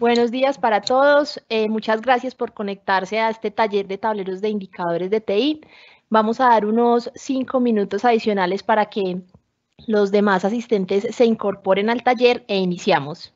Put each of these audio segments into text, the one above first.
Buenos días para todos. Eh, muchas gracias por conectarse a este taller de tableros de indicadores de TI. Vamos a dar unos cinco minutos adicionales para que los demás asistentes se incorporen al taller e iniciamos.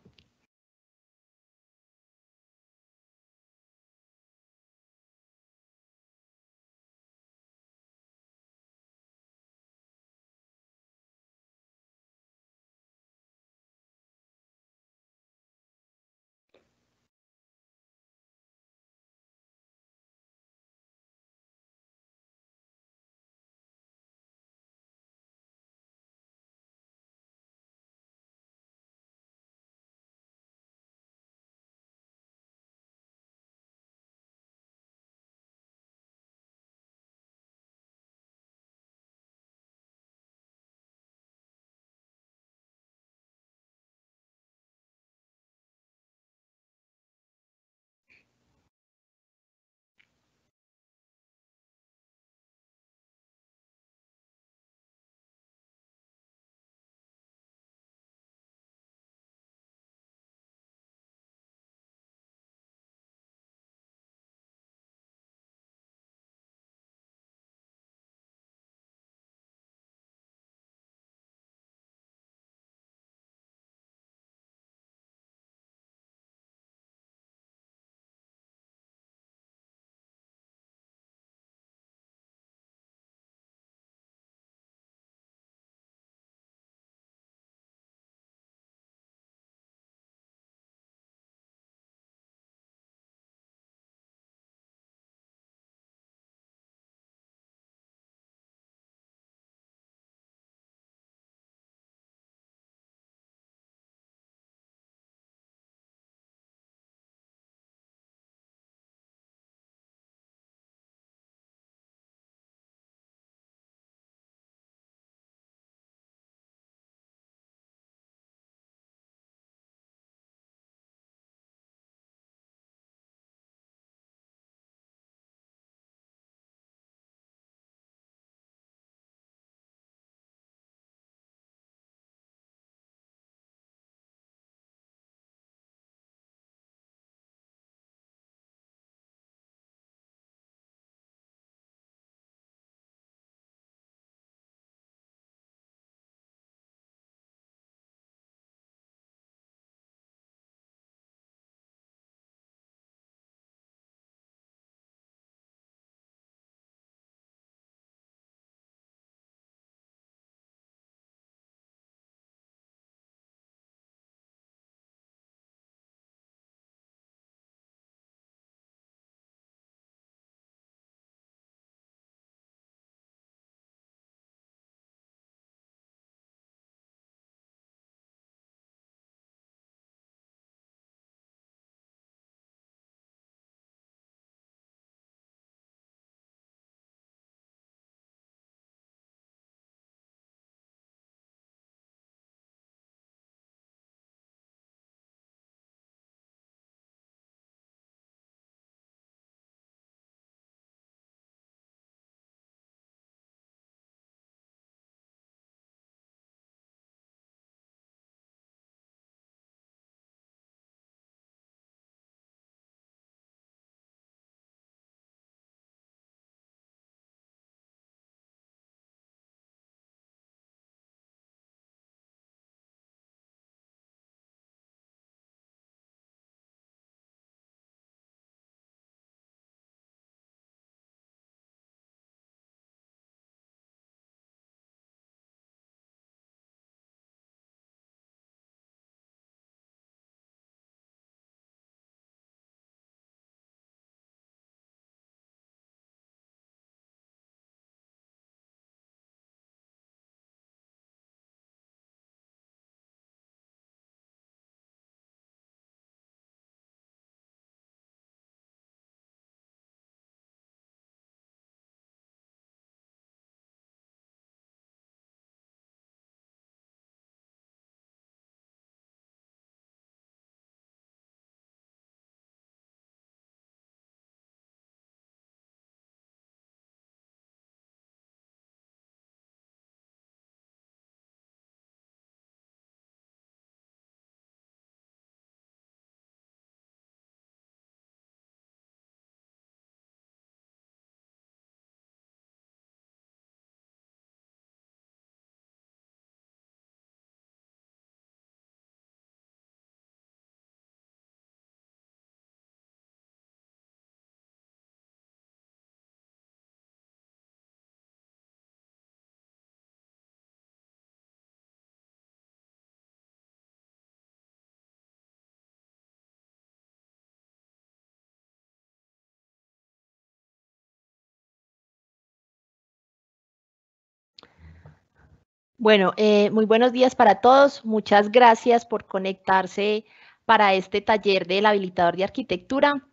Bueno, eh, muy buenos días para todos. Muchas gracias por conectarse para este taller del habilitador de arquitectura.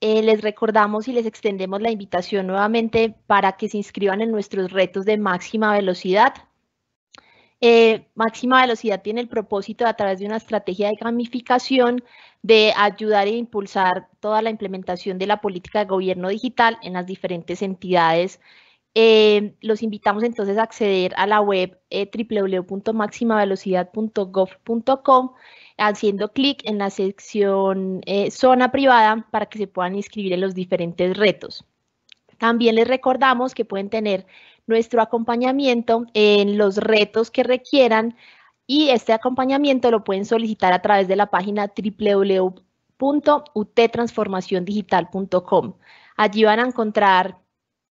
Eh, les recordamos y les extendemos la invitación nuevamente para que se inscriban en nuestros retos de máxima velocidad. Eh, máxima velocidad tiene el propósito a través de una estrategia de gamificación de ayudar e impulsar toda la implementación de la política de gobierno digital en las diferentes entidades eh, los invitamos entonces a acceder a la web eh, www.maximavelocidad.gov.com haciendo clic en la sección eh, zona privada para que se puedan inscribir en los diferentes retos. También les recordamos que pueden tener nuestro acompañamiento en los retos que requieran y este acompañamiento lo pueden solicitar a través de la página www.uttransformaciondigital.com. Allí van a encontrar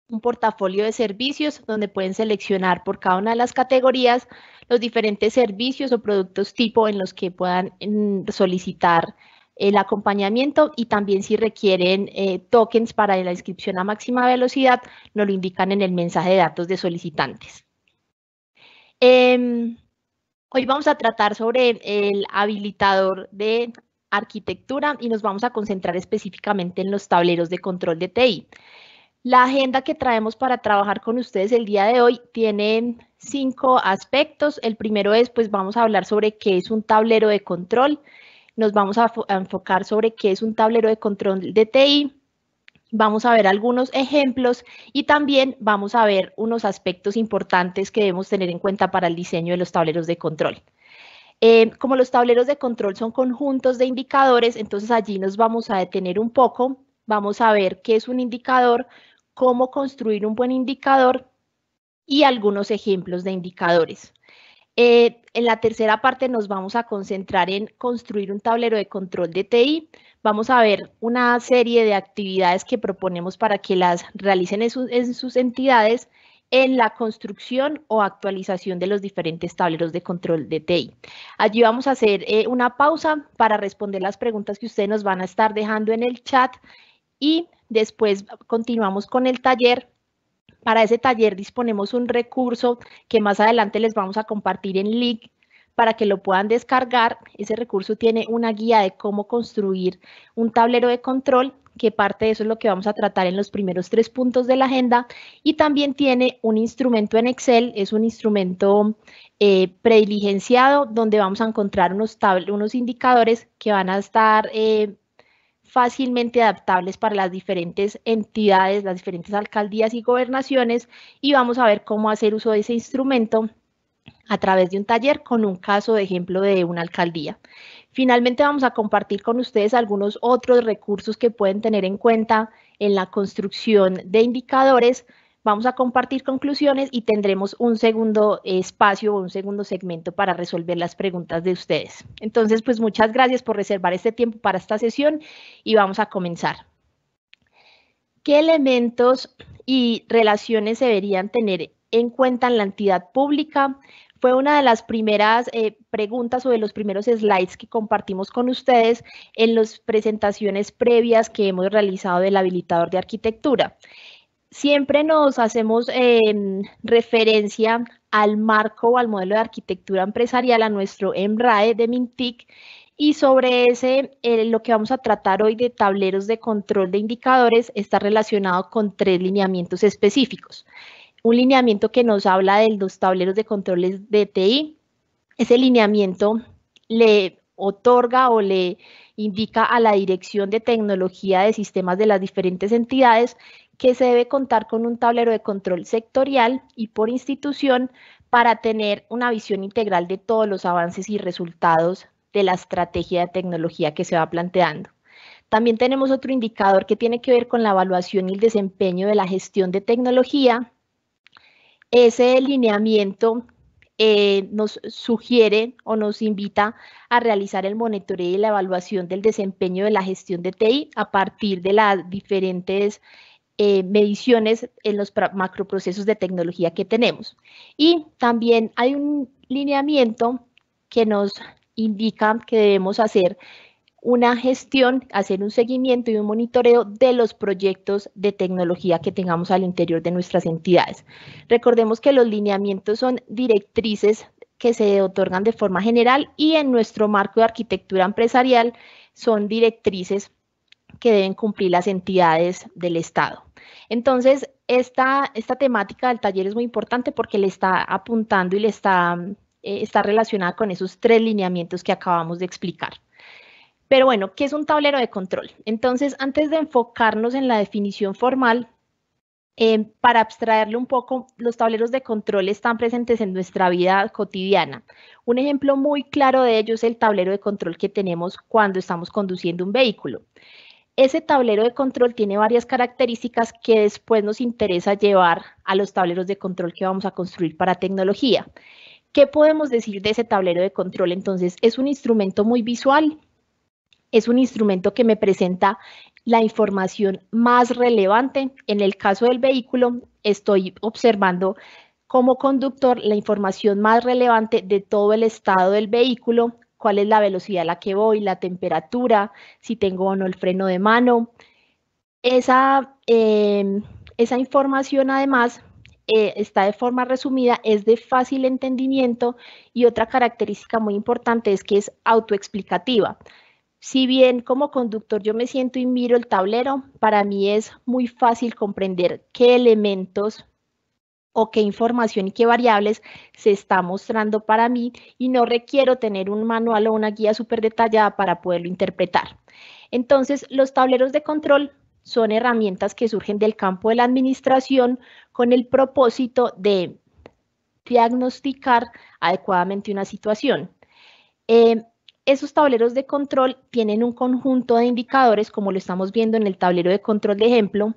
un portafolio de servicios donde pueden seleccionar por cada una de las categorías los diferentes servicios o productos tipo en los que puedan mm, solicitar el acompañamiento y también si requieren eh, tokens para la inscripción a máxima velocidad, nos lo indican en el mensaje de datos de solicitantes. Em, hoy vamos a tratar sobre el habilitador de arquitectura y nos vamos a concentrar específicamente en los tableros de control de TI. La agenda que traemos para trabajar con ustedes el día de hoy tiene cinco aspectos. El primero es, pues vamos a hablar sobre qué es un tablero de control. Nos vamos a, enfocar sobre qué es un tablero de control de TI. Vamos a ver algunos ejemplos y también vamos a ver unos aspectos importantes que debemos tener en cuenta para el diseño de los tableros de control. Eh, como los tableros de control son conjuntos de indicadores, entonces allí nos vamos a detener un poco. Vamos a ver qué es un indicador, cómo construir un buen indicador y algunos ejemplos de indicadores. Eh, en la tercera parte nos vamos a concentrar en construir un tablero de control de TI. Vamos a ver una serie de actividades que proponemos para que las realicen en sus, entidades en la construcción o actualización de los diferentes tableros de control de TI. Allí vamos a hacer eh, una pausa para responder las preguntas que ustedes nos van a estar dejando en el chat y Después continuamos con el taller. Para ese taller disponemos un recurso que más adelante les vamos a compartir en link para que lo puedan descargar. Ese recurso tiene una guía de cómo construir un tablero de control, que parte de eso es lo que vamos a tratar en los primeros tres puntos de la agenda. Y también tiene un instrumento en Excel, es un instrumento eh, prediligenciado donde vamos a encontrar unos, unos indicadores que van a estar eh, fácilmente adaptables para las diferentes entidades, las diferentes alcaldías y gobernaciones y vamos a ver cómo hacer uso de ese instrumento a través de un taller con un caso de ejemplo de una alcaldía. Finalmente vamos a compartir con ustedes algunos otros recursos que pueden tener en cuenta en la construcción de indicadores vamos a compartir conclusiones y tendremos un segundo espacio o un segundo segmento para resolver las preguntas de ustedes. Entonces, pues muchas gracias por reservar este tiempo para esta sesión y vamos a comenzar. ¿Qué elementos y relaciones se deberían tener en cuenta en la entidad pública? Fue una de las primeras eh, preguntas o de los primeros slides que compartimos con ustedes en las presentaciones previas que hemos realizado del habilitador de arquitectura siempre nos hacemos em, referencia al marco o al modelo de arquitectura empresarial, a nuestro MRAE de MINTIC, y sobre ese, eh, lo que vamos a tratar hoy de tableros de control de indicadores está relacionado con tres lineamientos específicos. Un lineamiento que nos habla de los tableros de controles de TI. Ese lineamiento le otorga o le indica a la Dirección de Tecnología de Sistemas de las diferentes entidades que se debe contar con un tablero de control sectorial y por institución para tener una visión integral de todos los avances y resultados de la estrategia de tecnología que se va planteando. También tenemos otro indicador que tiene que ver con la evaluación y el desempeño de la gestión de tecnología. Ese delineamiento eh, nos sugiere o nos invita a realizar el monitoreo y la evaluación del desempeño de la gestión de TI a partir de las diferentes eh, mediciones en los macroprocesos de tecnología que tenemos. Y también hay un lineamiento que nos indica que debemos hacer una gestión, hacer un seguimiento y un monitoreo de los proyectos de tecnología que tengamos al interior de nuestras entidades. Recordemos que los lineamientos son directrices que se otorgan de forma general y en nuestro marco de arquitectura empresarial son directrices que deben cumplir las entidades del Estado. Entonces, esta, esta temática del taller es muy importante porque le está apuntando y le está, eh, está relacionada con esos tres lineamientos que acabamos de explicar. Pero bueno, ¿qué es un tablero de control? Entonces, antes de enfocarnos en la definición formal, em, para abstraerle un poco, los tableros de control están presentes en nuestra vida cotidiana. Un ejemplo muy claro de ello es el tablero de control que tenemos cuando estamos conduciendo un vehículo. Ese tablero de control tiene varias características que después nos interesa llevar a los tableros de control que vamos a construir para tecnología. ¿Qué podemos decir de ese tablero de control? Entonces, es un instrumento muy visual, es un instrumento que me presenta la información más relevante. En el caso del vehículo, estoy observando como conductor la información más relevante de todo el estado del vehículo, cuál es la velocidad a la que voy, la temperatura, si tengo o no el freno de mano. Esa, em, esa información además eh, está de forma resumida, es de fácil entendimiento y otra característica muy importante es que es autoexplicativa. Si bien como conductor yo me siento y miro el tablero, para mí es muy fácil comprender qué elementos o qué información y qué variables se está mostrando para mí y no requiero tener un manual o una guía súper detallada para poderlo interpretar. Entonces, los tableros de control son herramientas que surgen del campo de la administración con el propósito de diagnosticar adecuadamente una situación. Eh, esos tableros de control tienen un conjunto de indicadores, como lo estamos viendo en el tablero de control de ejemplo,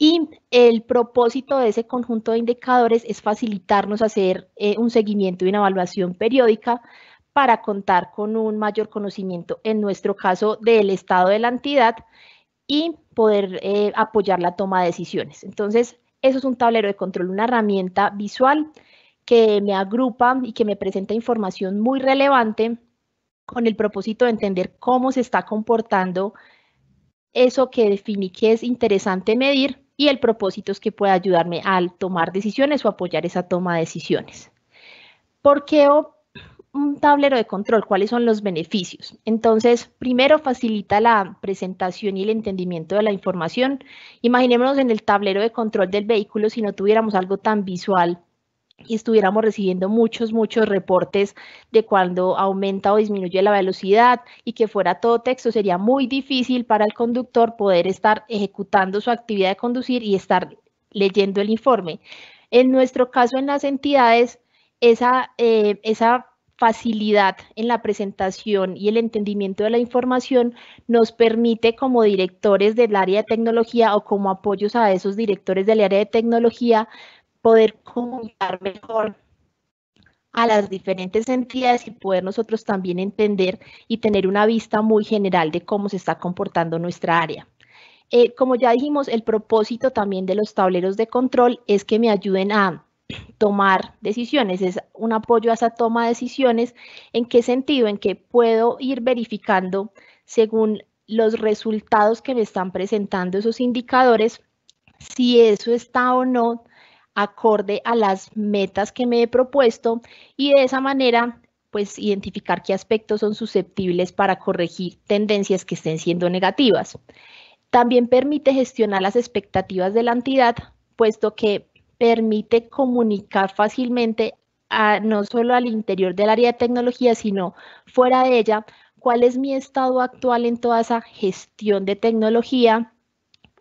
y el propósito de ese conjunto de indicadores es facilitarnos hacer eh, un seguimiento y una evaluación periódica para contar con un mayor conocimiento, en nuestro caso, del estado de la entidad y poder eh, apoyar la toma de decisiones. Entonces, eso es un tablero de control, una herramienta visual que me agrupa y que me presenta información muy relevante con el propósito de entender cómo se está comportando eso que definí que es interesante medir y el propósito es que pueda ayudarme al tomar decisiones o apoyar esa toma de decisiones. ¿Por qué un tablero de control? ¿Cuáles son los beneficios? Entonces, primero facilita la presentación y el entendimiento de la información. Imaginémonos en el tablero de control del vehículo si no tuviéramos algo tan visual y estuviéramos recibiendo muchos, muchos reportes de cuando aumenta o disminuye la velocidad y que fuera todo texto, sería muy difícil para el conductor poder estar ejecutando su actividad de conducir y estar leyendo el informe. En nuestro caso, en las entidades, esa, eh, esa facilidad en la presentación y el entendimiento de la información nos permite como directores del área de tecnología o como apoyos a esos directores del área de tecnología poder comunicar mejor a las diferentes entidades y poder nosotros también entender y tener una vista muy general de cómo se está comportando nuestra área. Eh, como ya dijimos, el propósito también de los tableros de control es que me ayuden a tomar decisiones, es un apoyo a esa toma de decisiones. ¿En qué sentido? En que puedo ir verificando según los resultados que me están presentando esos indicadores, si eso está o no acorde a las metas que me he propuesto y de esa manera pues identificar qué aspectos son susceptibles para corregir tendencias que estén siendo negativas. También permite gestionar las expectativas de la entidad, puesto que permite comunicar fácilmente no solo al interior del área de tecnología, sino fuera de ella, cuál es mi estado actual en toda esa gestión de tecnología,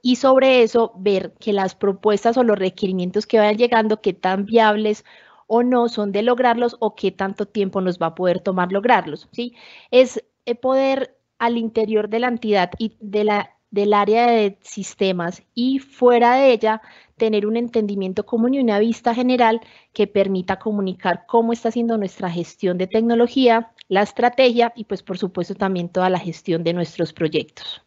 y sobre eso ver que las propuestas o los requerimientos que vayan llegando, qué tan viables o no son de lograrlos o qué tanto tiempo nos va a poder tomar lograrlos. ¿sí? Es eh, poder al interior de la entidad y de la, del área de sistemas y fuera de ella tener un entendimiento común y una vista general que permita comunicar cómo está siendo nuestra gestión de tecnología, la estrategia y pues por supuesto también toda la gestión de nuestros proyectos.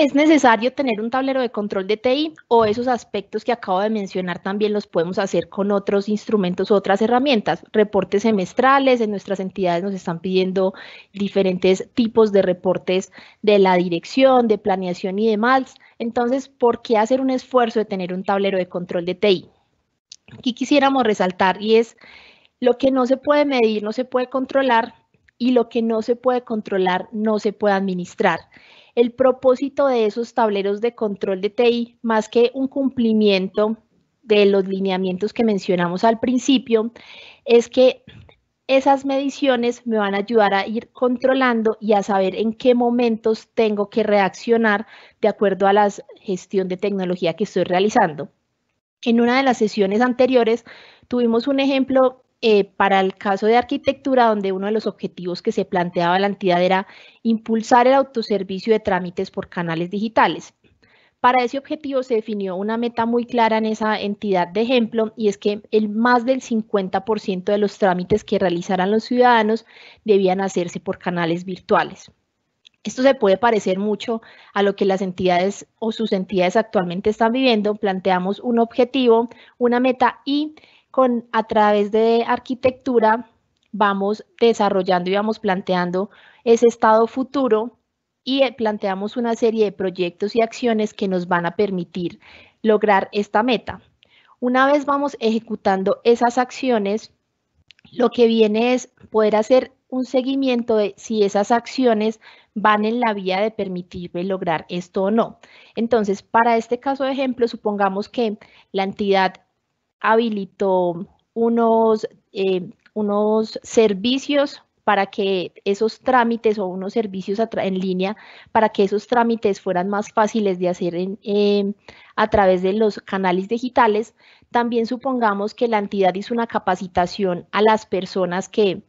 ¿Es necesario tener un tablero de control de TI o esos aspectos que acabo de mencionar también los podemos hacer con otros instrumentos, otras herramientas? Reportes semestrales, en nuestras entidades nos están pidiendo diferentes tipos de reportes de la dirección, de planeación y demás. Entonces, ¿por qué hacer un esfuerzo de tener un tablero de control de TI? Aquí quisiéramos resaltar y es lo que no se puede medir, no se puede controlar y lo que no se puede controlar, no se puede administrar el propósito de esos tableros de control de TI, más que un cumplimiento de los lineamientos que mencionamos al principio, es que esas mediciones me van a ayudar a ir controlando y a saber en qué momentos tengo que reaccionar de acuerdo a la gestión de tecnología que estoy realizando. En una de las sesiones anteriores tuvimos un ejemplo eh, para el caso de arquitectura, donde uno de los objetivos que se planteaba la entidad era impulsar el autoservicio de trámites por canales digitales. Para ese objetivo se definió una meta muy clara en esa entidad de ejemplo y es que el más del 50% de los trámites que realizaran los ciudadanos debían hacerse por canales virtuales. Esto se puede parecer mucho a lo que las entidades o sus entidades actualmente están viviendo. Planteamos un objetivo, una meta y a través de arquitectura vamos desarrollando y vamos planteando ese estado futuro y eh, planteamos una serie de proyectos y acciones que nos van a permitir lograr esta meta. Una vez vamos ejecutando esas acciones, lo que viene es poder hacer un seguimiento de si esas acciones van en la vía de permitirme lograr esto o no. Entonces, para este caso de ejemplo, supongamos que la entidad habilitó unos, eh, unos servicios para que esos trámites o unos servicios en línea, para que esos trámites fueran más fáciles de hacer em, a través de los canales digitales. También supongamos que la entidad hizo una capacitación a las personas que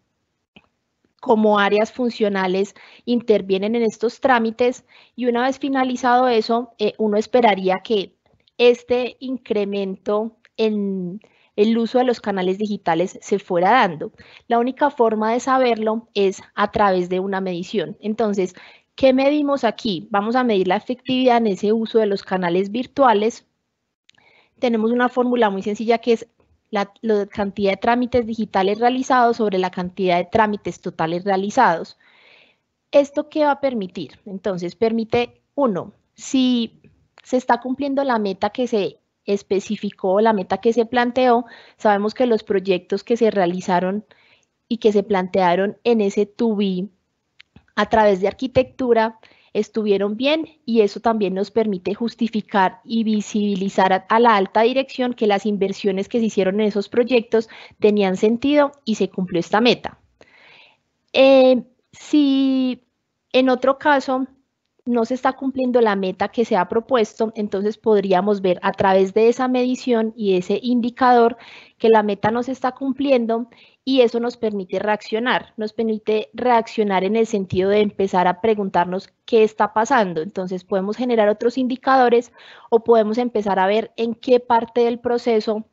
como áreas funcionales intervienen en estos trámites y una vez finalizado eso, eh, uno esperaría que este incremento en el uso de los canales digitales se fuera dando. La única forma de saberlo es a través de una medición. Entonces, ¿qué medimos aquí? Vamos a medir la efectividad en ese uso de los canales virtuales. Tenemos una fórmula muy sencilla que es la, la cantidad de trámites digitales realizados sobre la cantidad de trámites totales realizados. ¿Esto qué va a permitir? Entonces, permite, uno, si se está cumpliendo la meta que se especificó la meta que se planteó, sabemos que los proyectos que se realizaron y que se plantearon en ese TUBI a través de arquitectura estuvieron bien y eso también nos permite justificar y visibilizar a, la alta dirección que las inversiones que se hicieron en esos proyectos tenían sentido y se cumplió esta meta. Eh, si en otro caso no se está cumpliendo la meta que se ha propuesto, entonces podríamos ver a través de esa medición y ese indicador que la meta no se está cumpliendo y eso nos permite reaccionar, nos permite reaccionar en el sentido de empezar a preguntarnos qué está pasando. Entonces podemos generar otros indicadores o podemos empezar a ver en qué parte del proceso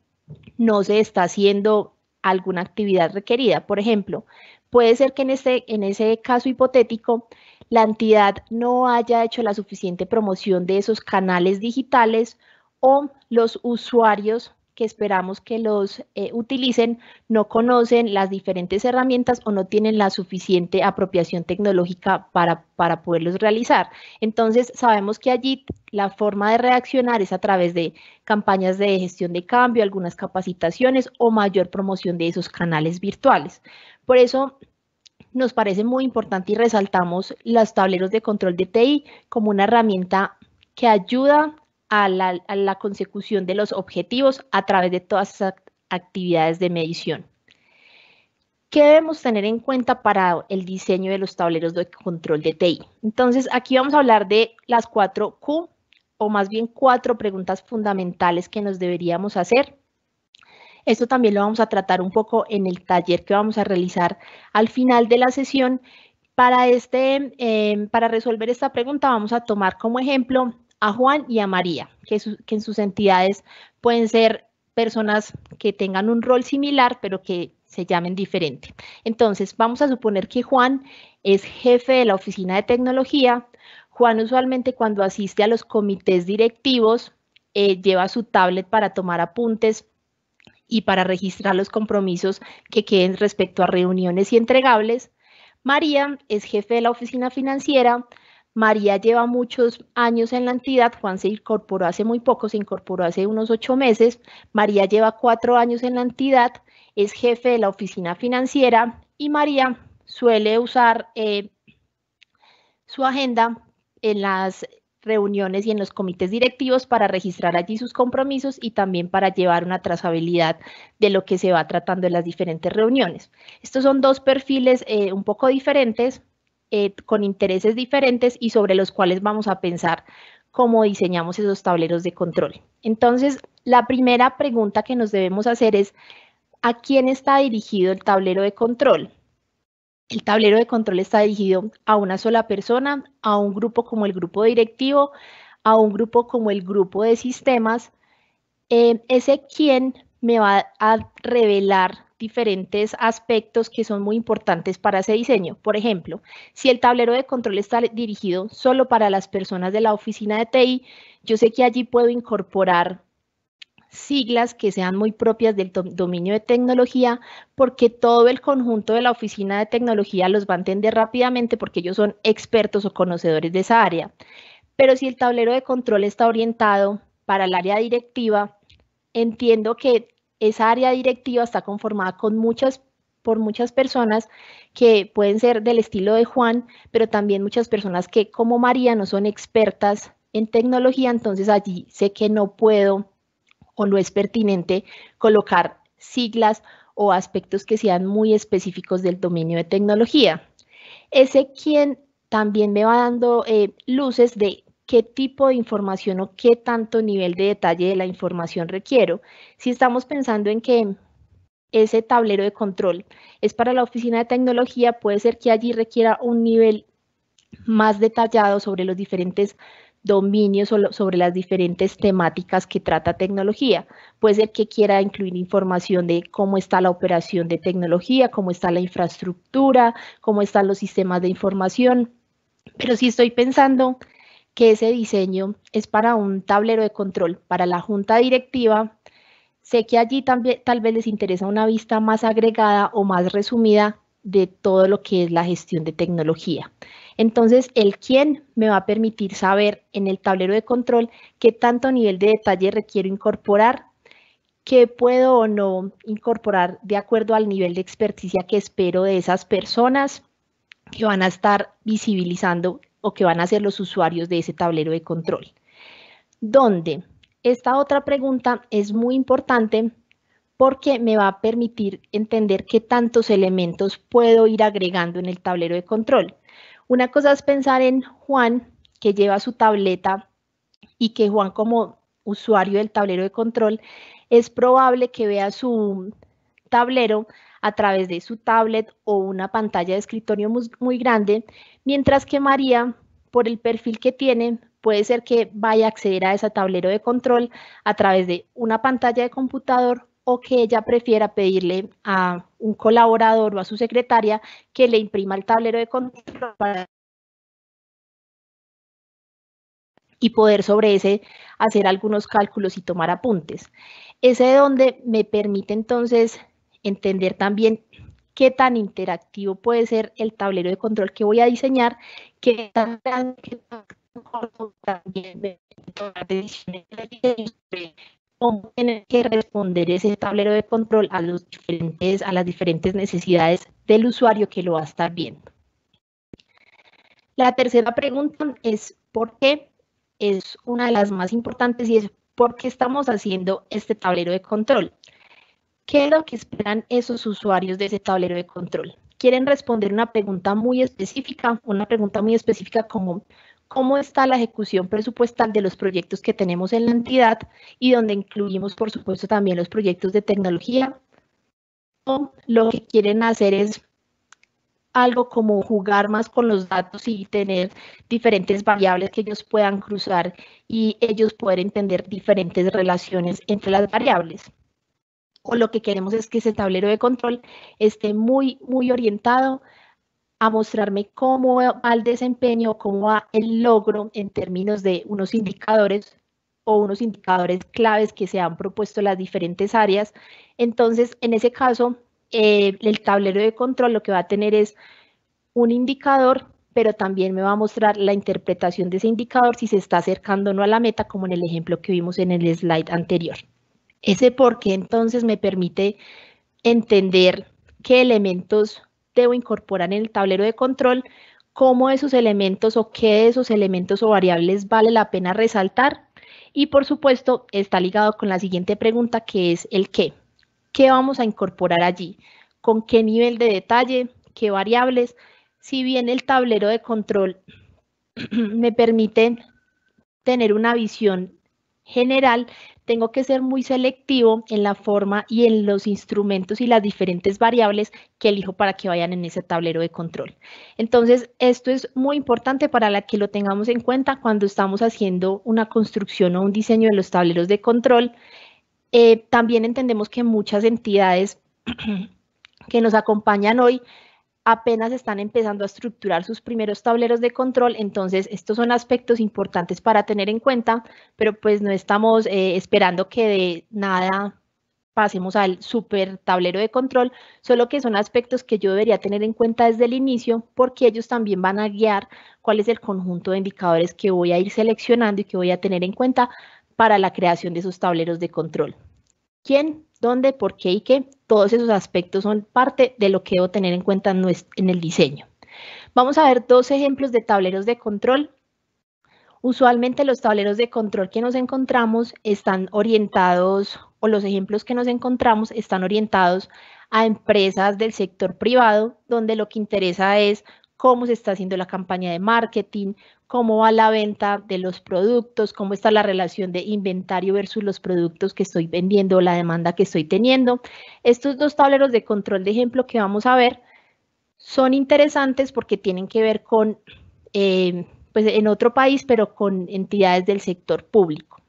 no se está haciendo alguna actividad requerida. Por ejemplo, puede ser que en, este, en ese caso hipotético la entidad no haya hecho la suficiente promoción de esos canales digitales o los usuarios que esperamos que los eh, utilicen no conocen las diferentes herramientas o no tienen la suficiente apropiación tecnológica para, para poderlos realizar. Entonces, sabemos que allí la forma de reaccionar es a través de campañas de gestión de cambio, algunas capacitaciones o mayor promoción de esos canales virtuales. Por eso, nos parece muy importante y resaltamos los tableros de control de TI como una herramienta que ayuda a la, consecución de los objetivos a través de todas esas actividades de medición. ¿Qué debemos tener en cuenta para el diseño de los tableros de control de TI? Entonces, aquí vamos a hablar de las cuatro q o más bien cuatro preguntas fundamentales que nos deberíamos hacer esto también lo vamos a tratar un poco en el taller que vamos a realizar al final de la sesión. Para, este, em, para resolver esta pregunta vamos a tomar como ejemplo a Juan y a María, que, en sus entidades pueden ser personas que tengan un rol similar, pero que se llamen diferente. Entonces, vamos a suponer que Juan es jefe de la oficina de tecnología. Juan usualmente cuando asiste a los comités directivos eh, lleva su tablet para tomar apuntes y para registrar los compromisos que queden respecto a reuniones y entregables. María es jefe de la oficina financiera. María lleva muchos años en la entidad. Juan se incorporó hace muy poco, se incorporó hace unos ocho meses. María lleva cuatro años en la entidad, es jefe de la oficina financiera y María suele usar eh, su agenda en las reuniones y en los comités directivos para registrar allí sus compromisos y también para llevar una trazabilidad de lo que se va tratando en las diferentes reuniones. Estos son dos perfiles eh, un poco diferentes, eh, con intereses diferentes y sobre los cuales vamos a pensar cómo diseñamos esos tableros de control. Entonces, la primera pregunta que nos debemos hacer es, ¿a quién está dirigido el tablero de control? El tablero de control está dirigido a una sola persona, a un grupo como el grupo directivo, a un grupo como el grupo de sistemas. Eh, ese quien me va a revelar diferentes aspectos que son muy importantes para ese diseño. Por ejemplo, si el tablero de control está dirigido solo para las personas de la oficina de TI, yo sé que allí puedo incorporar siglas que sean muy propias del dominio de tecnología, porque todo el conjunto de la oficina de tecnología los va a entender rápidamente porque ellos son expertos o conocedores de esa área. Pero si el tablero de control está orientado para el área directiva, entiendo que esa área directiva está conformada con muchas por muchas personas que pueden ser del estilo de Juan, pero también muchas personas que como María no son expertas en tecnología, entonces allí sé que no puedo o no es pertinente colocar siglas o aspectos que sean muy específicos del dominio de tecnología. Ese quien también me va dando eh, luces de qué tipo de información o qué tanto nivel de detalle de la información requiero. Si estamos pensando en que ese tablero de control es para la oficina de tecnología, puede ser que allí requiera un nivel más detallado sobre los diferentes dominio sobre las diferentes temáticas que trata tecnología. Puede ser que quiera incluir información de cómo está la operación de tecnología, cómo está la infraestructura, cómo están los sistemas de información. Pero si estoy pensando que ese diseño es para un tablero de control, para la junta directiva, sé que allí también, tal vez les interesa una vista más agregada o más resumida de todo lo que es la gestión de tecnología. Entonces, el quién me va a permitir saber en el tablero de control qué tanto nivel de detalle requiero incorporar, qué puedo o no incorporar de acuerdo al nivel de experticia que espero de esas personas que van a estar visibilizando o que van a ser los usuarios de ese tablero de control. ¿Dónde? Esta otra pregunta es muy importante porque me va a permitir entender qué tantos elementos puedo ir agregando en el tablero de control. Una cosa es pensar en Juan que lleva su tableta y que Juan como usuario del tablero de control es probable que vea su tablero a través de su tablet o una pantalla de escritorio muy grande, mientras que María, por el perfil que tiene, puede ser que vaya a acceder a ese tablero de control a través de una pantalla de computador o que ella prefiera pedirle a un colaborador o a su secretaria que le imprima el tablero de control para y poder sobre ese hacer algunos cálculos y tomar apuntes. Ese es donde me permite entonces entender también qué tan interactivo puede ser el tablero de control que voy a diseñar, qué tan grande, qué tan corto también me cómo tiene que responder ese tablero de control a, los diferentes, a las diferentes necesidades del usuario que lo va a estar viendo. La tercera pregunta es ¿por qué? Es una de las más importantes y es ¿por qué estamos haciendo este tablero de control? ¿Qué es lo que esperan esos usuarios de ese tablero de control? Quieren responder una pregunta muy específica, una pregunta muy específica como cómo está la ejecución presupuestal de los proyectos que tenemos en la entidad y donde incluimos, por supuesto, también los proyectos de tecnología. O Lo que quieren hacer es algo como jugar más con los datos y tener diferentes variables que ellos puedan cruzar y ellos poder entender diferentes relaciones entre las variables. O lo que queremos es que ese tablero de control esté muy, muy orientado a mostrarme cómo va el desempeño, cómo va el logro en términos de unos indicadores o unos indicadores claves que se han propuesto las diferentes áreas. Entonces, en ese caso, eh, el tablero de control lo que va a tener es un indicador, pero también me va a mostrar la interpretación de ese indicador si se está acercando o no a la meta, como en el ejemplo que vimos en el slide anterior. Ese por qué entonces me permite entender qué elementos debo incorporar en el tablero de control, cómo esos elementos o qué de esos elementos o variables vale la pena resaltar. Y por supuesto, está ligado con la siguiente pregunta que es el qué. ¿Qué vamos a incorporar allí? ¿Con qué nivel de detalle? ¿Qué variables? Si bien el tablero de control me permite tener una visión general, tengo que ser muy selectivo en la forma y en los instrumentos y las diferentes variables que elijo para que vayan en ese tablero de control. Entonces, esto es muy importante para la que lo tengamos en cuenta cuando estamos haciendo una construcción o un diseño de los tableros de control. Eh, también entendemos que muchas entidades que nos acompañan hoy apenas están empezando a estructurar sus primeros tableros de control, entonces estos son aspectos importantes para tener en cuenta, pero pues no estamos eh, esperando que de nada pasemos al super tablero de control, solo que son aspectos que yo debería tener en cuenta desde el inicio porque ellos también van a guiar cuál es el conjunto de indicadores que voy a ir seleccionando y que voy a tener en cuenta para la creación de esos tableros de control. ¿Quién? ¿Dónde? ¿Por qué y qué? todos esos aspectos son parte de lo que debo tener en cuenta en el diseño. Vamos a ver dos ejemplos de tableros de control. Usualmente los tableros de control que nos encontramos están orientados, o los ejemplos que nos encontramos están orientados a empresas del sector privado, donde lo que interesa es cómo se está haciendo la campaña de marketing, cómo va la venta de los productos, cómo está la relación de inventario versus los productos que estoy vendiendo la demanda que estoy teniendo. Estos dos tableros de control de ejemplo que vamos a ver son interesantes porque tienen que ver con, eh, pues en otro país, pero con entidades del sector público.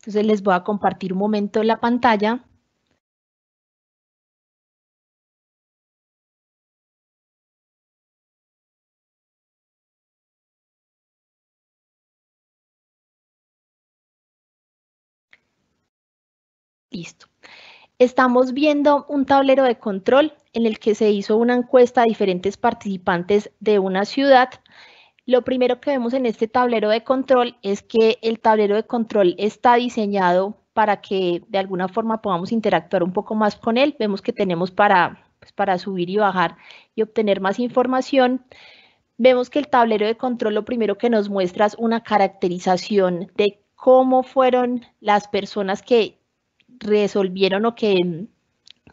Entonces les voy a compartir un momento la pantalla. Listo. Estamos viendo un tablero de control en el que se hizo una encuesta a diferentes participantes de una ciudad. Lo primero que vemos en este tablero de control es que el tablero de control está diseñado para que de alguna forma podamos interactuar un poco más con él. Vemos que tenemos para, pues, para subir y bajar y obtener más información. Vemos que el tablero de control lo primero que nos muestra es una caracterización de cómo fueron las personas que resolvieron o que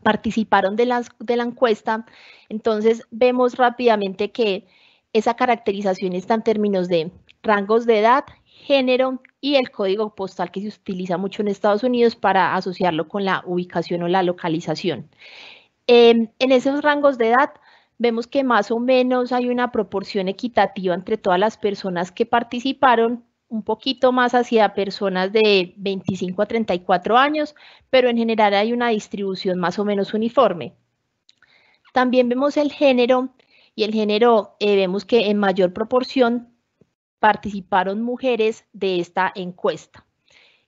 participaron de, de la encuesta, entonces vemos rápidamente que esa caracterización está en términos de rangos de edad, género y el código postal que se utiliza mucho en Estados Unidos para asociarlo con la ubicación o la localización. Em, en esos rangos de edad vemos que más o menos hay una proporción equitativa entre todas las personas que participaron, un poquito más hacia personas de 25 a 34 años, pero en general hay una distribución más o menos uniforme. También vemos el género y el género eh, vemos que en mayor proporción participaron mujeres de esta encuesta.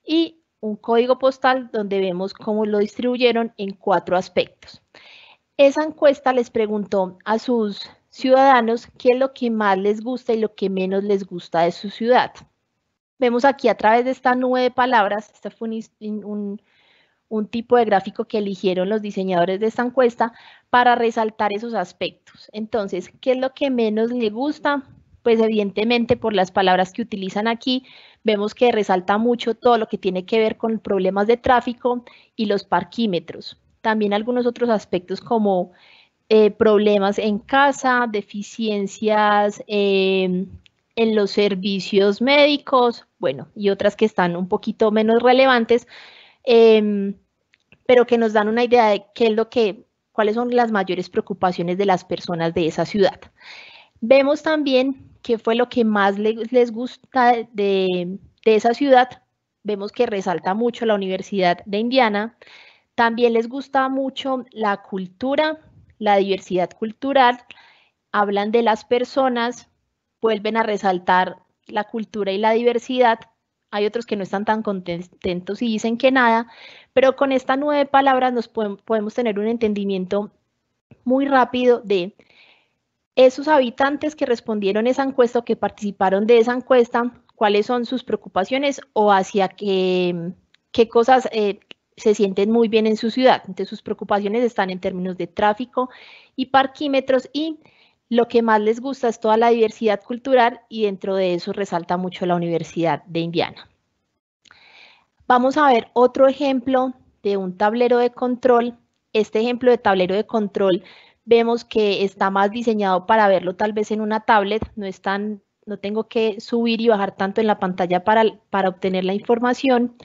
Y un código postal donde vemos cómo lo distribuyeron en cuatro aspectos. Esa encuesta les preguntó a sus ciudadanos qué es lo que más les gusta y lo que menos les gusta de su ciudad. Vemos aquí a través de esta nueve palabras, este fue un, tipo de gráfico que eligieron los diseñadores de esta encuesta para resaltar esos aspectos. Entonces, ¿qué es lo que menos le gusta? Pues evidentemente por las palabras que utilizan aquí, vemos que resalta mucho todo lo que tiene que ver con problemas de tráfico y los parquímetros. También algunos otros aspectos como eh, problemas en casa, deficiencias eh, en los servicios médicos, bueno, y otras que están un poquito menos relevantes, em, pero que nos dan una idea de qué es lo que, cuáles son las mayores preocupaciones de las personas de esa ciudad. Vemos también qué fue lo que más les, gusta de, de esa ciudad. Vemos que resalta mucho la Universidad de Indiana. También les gusta mucho la cultura, la diversidad cultural. Hablan de las personas, vuelven a resaltar la cultura y la diversidad. Hay otros que no están tan contentos y dicen que nada, pero con estas nueve palabras nos podemos tener un entendimiento muy rápido de esos habitantes que respondieron esa encuesta o que participaron de esa encuesta, cuáles son sus preocupaciones o hacia qué, qué cosas eh, se sienten muy bien en su ciudad. Entonces sus preocupaciones están en términos de tráfico y parquímetros y lo que más les gusta es toda la diversidad cultural y dentro de eso resalta mucho la Universidad de Indiana. Vamos a ver otro ejemplo de un tablero de control. Este ejemplo de tablero de control vemos que está más diseñado para verlo tal vez en una tablet, no no tengo que subir y bajar tanto en la pantalla para obtener la información.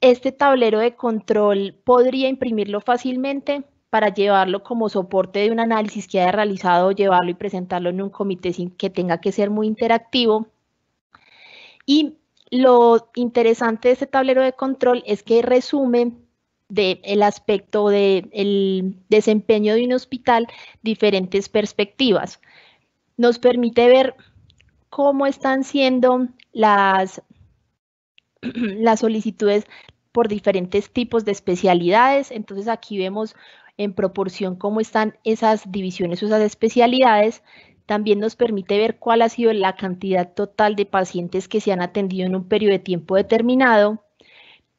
Este tablero de control podría imprimirlo fácilmente, para llevarlo como soporte de un análisis que haya realizado, llevarlo y presentarlo en un comité sin que tenga que ser muy interactivo. Y lo interesante de este tablero de control es que resume del aspecto del desempeño de un hospital diferentes perspectivas. Nos permite ver cómo están siendo las, las solicitudes por diferentes tipos de especialidades. Entonces aquí vemos en proporción cómo están esas divisiones o esas especialidades, también nos permite ver cuál ha sido la cantidad total de pacientes que se han atendido en un periodo de tiempo determinado.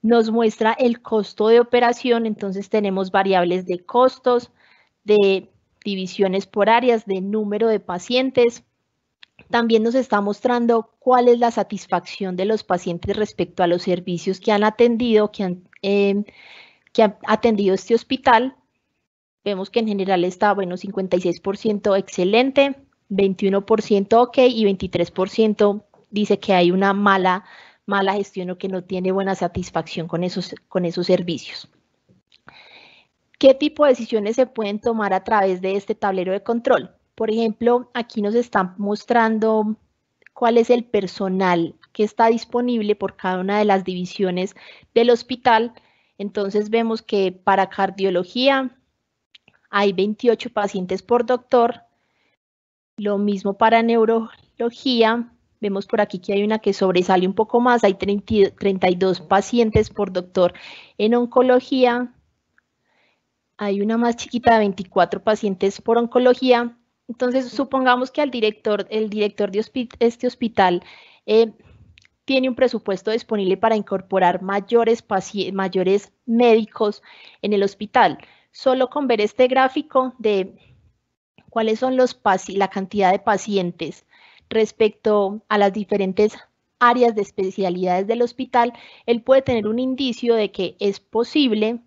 Nos muestra el costo de operación, entonces tenemos variables de costos, de divisiones por áreas, de número de pacientes. También nos está mostrando cuál es la satisfacción de los pacientes respecto a los servicios que han atendido, que han, eh, que han atendido este hospital. Vemos que en general está, bueno, 56% excelente, 21% ok y 23% dice que hay una mala, mala gestión o que no tiene buena satisfacción con esos, con esos servicios. ¿Qué tipo de decisiones se pueden tomar a través de este tablero de control? Por ejemplo, aquí nos están mostrando cuál es el personal que está disponible por cada una de las divisiones del hospital. Entonces vemos que para cardiología hay 28 pacientes por doctor. Lo mismo para neurología. Vemos por aquí que hay una que sobresale un poco más. Hay 32 pacientes por doctor en oncología. Hay una más chiquita de 24 pacientes por oncología. Entonces, supongamos que director, el director de este hospital eh, tiene un presupuesto disponible para incorporar mayores, mayores médicos en el hospital solo con ver este gráfico de cuáles son los la cantidad de pacientes respecto a las diferentes áreas de especialidades del hospital, él puede tener un indicio de que es posible,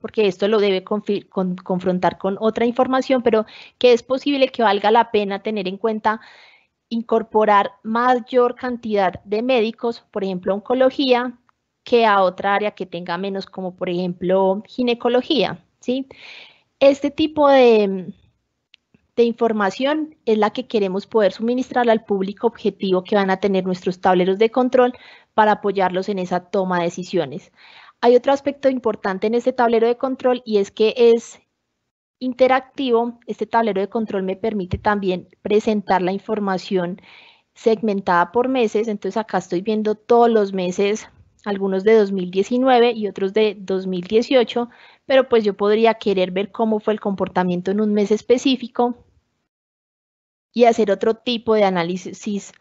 porque esto lo debe confrontar con otra información, pero que es posible que valga la pena tener en cuenta incorporar mayor cantidad de médicos, por ejemplo, oncología, que a otra área que tenga menos, como por ejemplo ginecología. ¿sí? Este tipo de, de información es la que queremos poder suministrar al público objetivo que van a tener nuestros tableros de control para apoyarlos en esa toma de decisiones. Hay otro aspecto importante en este tablero de control y es que es interactivo. Este tablero de control me permite también presentar la información segmentada por meses. Entonces acá estoy viendo todos los meses, algunos de 2019 y otros de 2018, pero pues yo podría querer ver cómo fue el comportamiento en un mes específico y hacer otro tipo de análisis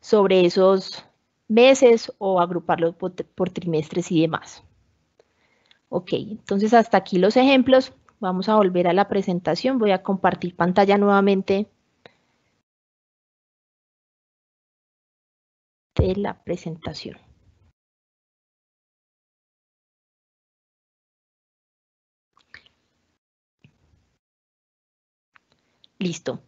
sobre esos meses o agruparlos por, trimestres y demás. Ok, entonces hasta aquí los ejemplos. Vamos a volver a la presentación. Voy a compartir pantalla nuevamente de la presentación. Listo.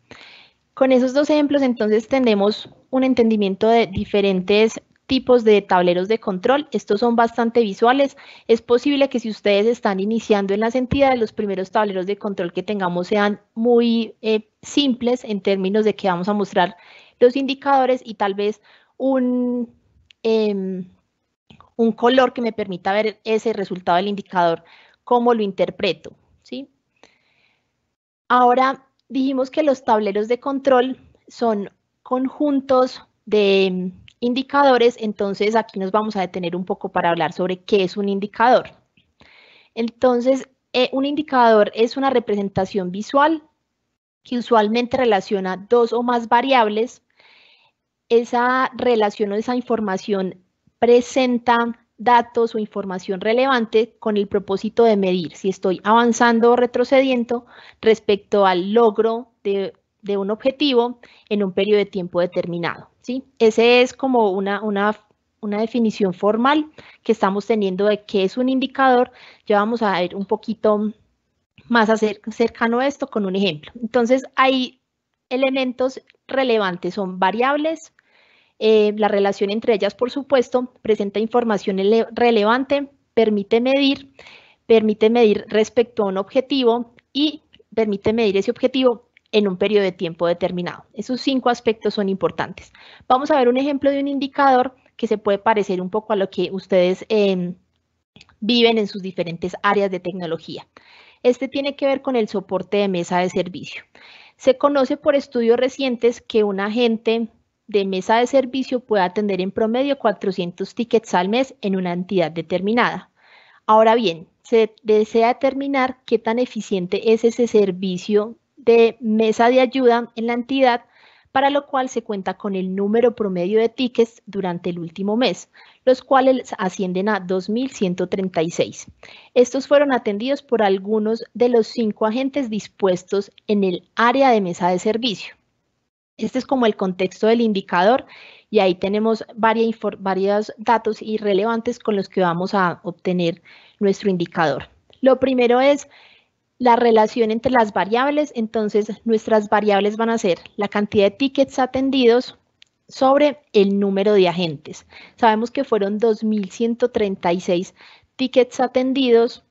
Con esos dos ejemplos, entonces, tenemos un entendimiento de diferentes tipos de tableros de control. Estos son bastante visuales. Es posible que si ustedes están iniciando en las entidades, los primeros tableros de control que tengamos sean muy eh, simples en términos de que vamos a mostrar los indicadores y tal vez un, em, un color que me permita ver ese resultado del indicador, cómo lo interpreto. ¿sí? Ahora, dijimos que los tableros de control son conjuntos de indicadores, entonces aquí nos vamos a detener un poco para hablar sobre qué es un indicador. Entonces, eh, un indicador es una representación visual que usualmente relaciona dos o más variables. Esa relación o esa información presenta datos o información relevante con el propósito de medir si estoy avanzando o retrocediendo respecto al logro de, un objetivo en un periodo de tiempo determinado. ¿sí? Ese es como una, una definición formal que estamos teniendo de qué es un indicador. Ya vamos a ver un poquito más cercano a esto con un ejemplo. Entonces, hay elementos relevantes, son variables, eh, la relación entre ellas, por supuesto, presenta información relevante, permite medir, permite medir respecto a un objetivo y permite medir ese objetivo en un periodo de tiempo determinado. Esos cinco aspectos son importantes. Vamos a ver un ejemplo de un indicador que se puede parecer un poco a lo que ustedes em, viven en sus diferentes áreas de tecnología. Este tiene que ver con el soporte de mesa de servicio. Se conoce por estudios recientes que un agente de mesa de servicio puede atender en promedio 400 tickets al mes en una entidad determinada. Ahora bien, se desea determinar qué tan eficiente es ese servicio de mesa de ayuda en la entidad, para lo cual se cuenta con el número promedio de tickets durante el último mes, los cuales ascienden a 2.136. Estos fueron atendidos por algunos de los cinco agentes dispuestos en el área de mesa de servicio. Este es como el contexto del indicador y ahí tenemos varias, varios datos irrelevantes con los que vamos a obtener nuestro indicador. Lo primero es la relación entre las variables, entonces nuestras variables van a ser la cantidad de tickets atendidos sobre el número de agentes. Sabemos que fueron 2.136 tickets atendidos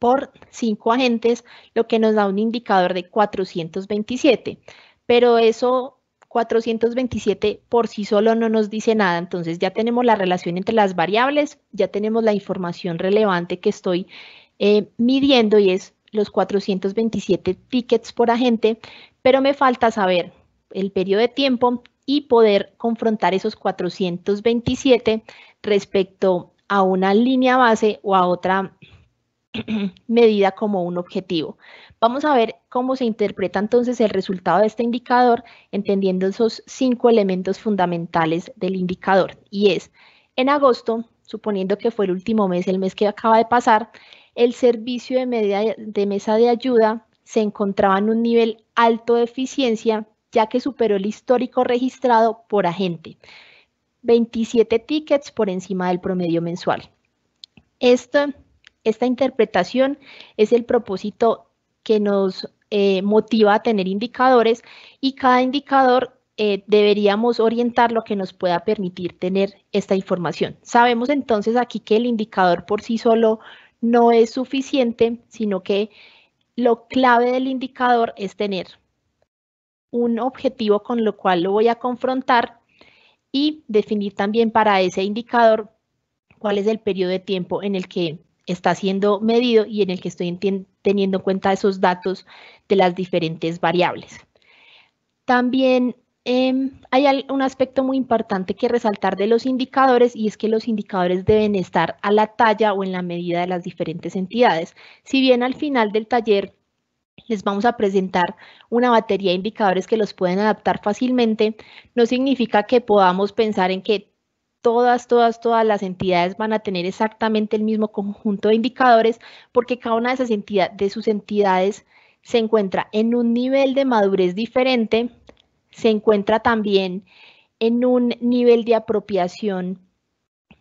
por 5 agentes, lo que nos da un indicador de 427 pero eso 427 por sí solo no nos dice nada, entonces ya tenemos la relación entre las variables, ya tenemos la información relevante que estoy eh, midiendo y es los 427 tickets por agente, pero me falta saber el periodo de tiempo y poder confrontar esos 427 respecto a una línea base o a otra medida como un objetivo. Vamos a ver cómo se interpreta entonces el resultado de este indicador, entendiendo esos cinco elementos fundamentales del indicador. Y es, en agosto, suponiendo que fue el último mes, el mes que acaba de pasar, el servicio de, de mesa de ayuda se encontraba en un nivel alto de eficiencia, ya que superó el histórico registrado por agente. 27 tickets por encima del promedio mensual. Esto esta interpretación es el propósito que nos eh, motiva a tener indicadores y cada indicador eh, deberíamos orientar lo que nos pueda permitir tener esta información. Sabemos entonces aquí que el indicador por sí solo no es suficiente, sino que lo clave del indicador es tener un objetivo con lo cual lo voy a confrontar y definir también para ese indicador cuál es el periodo de tiempo en el que está siendo medido y en el que estoy teniendo en cuenta esos datos de las diferentes variables. También em, hay un aspecto muy importante que resaltar de los indicadores y es que los indicadores deben estar a la talla o en la medida de las diferentes entidades. Si bien al final del taller les vamos a presentar una batería de indicadores que los pueden adaptar fácilmente, no significa que podamos pensar en que todas, todas, todas las entidades van a tener exactamente el mismo conjunto de indicadores porque cada una de, sus entidades se encuentra en un nivel de madurez diferente, se encuentra también en un nivel de apropiación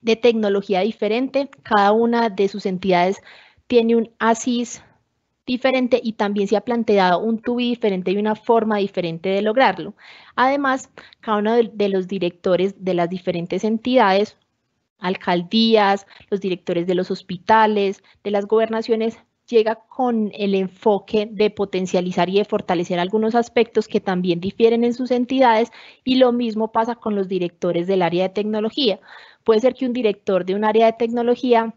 de tecnología diferente. Cada una de sus entidades tiene un ASIS diferente y también se ha planteado un tubi diferente y una forma diferente de lograrlo. Además, cada uno de los directores de las diferentes entidades, alcaldías, los directores de los hospitales, de las gobernaciones, llega con el enfoque de potencializar y de fortalecer algunos aspectos que también difieren en sus entidades y lo mismo pasa con los directores del área de tecnología. Puede ser que un director de un área de tecnología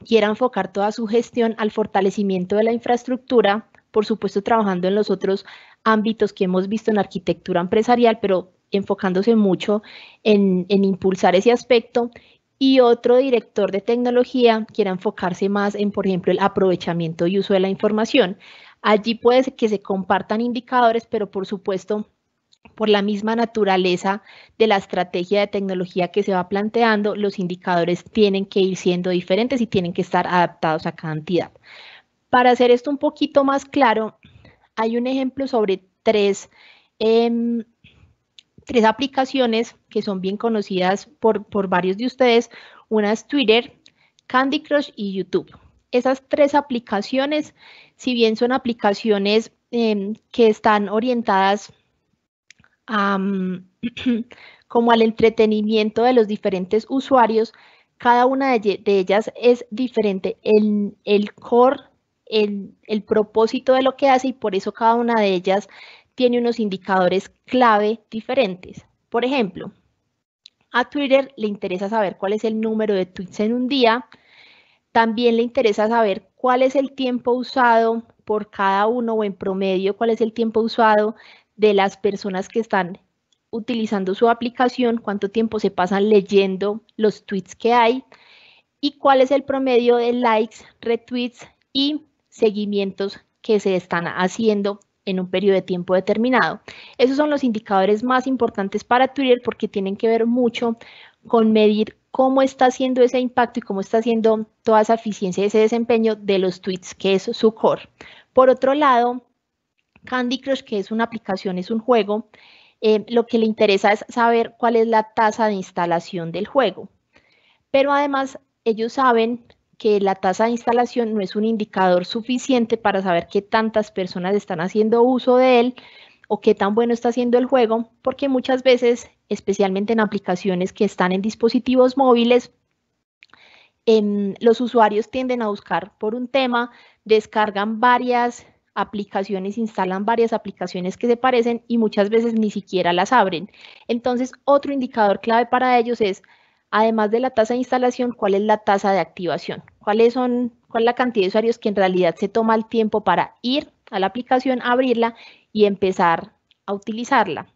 quiera enfocar toda su gestión al fortalecimiento de la infraestructura, por supuesto trabajando en los otros ámbitos que hemos visto en arquitectura empresarial, pero enfocándose mucho en, impulsar ese aspecto y otro director de tecnología quiera enfocarse más en, por ejemplo, el aprovechamiento y uso de la información. Allí puede que se compartan indicadores, pero por supuesto por la misma naturaleza de la estrategia de tecnología que se va planteando, los indicadores tienen que ir siendo diferentes y tienen que estar adaptados a cada entidad. Para hacer esto un poquito más claro, hay un ejemplo sobre tres, em, tres aplicaciones que son bien conocidas por, por varios de ustedes. unas Twitter, Candy Crush y YouTube. Esas tres aplicaciones, si bien son aplicaciones em, que están orientadas como al entretenimiento de los diferentes usuarios, cada una de, ellas es diferente. El, el core, el propósito de lo que hace y por eso cada una de ellas tiene unos indicadores clave diferentes. Por ejemplo, a Twitter le interesa saber cuál es el número de tweets en un día. También le interesa saber cuál es el tiempo usado por cada uno o en promedio cuál es el tiempo usado de las personas que están utilizando su aplicación, cuánto tiempo se pasan leyendo los tweets que hay y cuál es el promedio de likes, retweets y seguimientos que se están haciendo en un periodo de tiempo determinado. Esos son los indicadores más importantes para Twitter porque tienen que ver mucho con medir cómo está haciendo ese impacto y cómo está haciendo toda esa eficiencia, ese desempeño de los tweets, que es su core. Por otro lado, Candy Crush, que es una aplicación, es un juego, eh, lo que le interesa es saber cuál es la tasa de instalación del juego. Pero además, ellos saben que la tasa de instalación no es un indicador suficiente para saber qué tantas personas están haciendo uso de él o qué tan bueno está haciendo el juego, porque muchas veces, especialmente en aplicaciones que están en dispositivos móviles, em, los usuarios tienden a buscar por un tema, descargan varias aplicaciones, instalan varias aplicaciones que se parecen y muchas veces ni siquiera las abren. Entonces, otro indicador clave para ellos es, además de la tasa de instalación, cuál es la tasa de activación, cuáles son, cuál es la cantidad de usuarios que en realidad se toma el tiempo para ir a la aplicación, abrirla y empezar a utilizarla.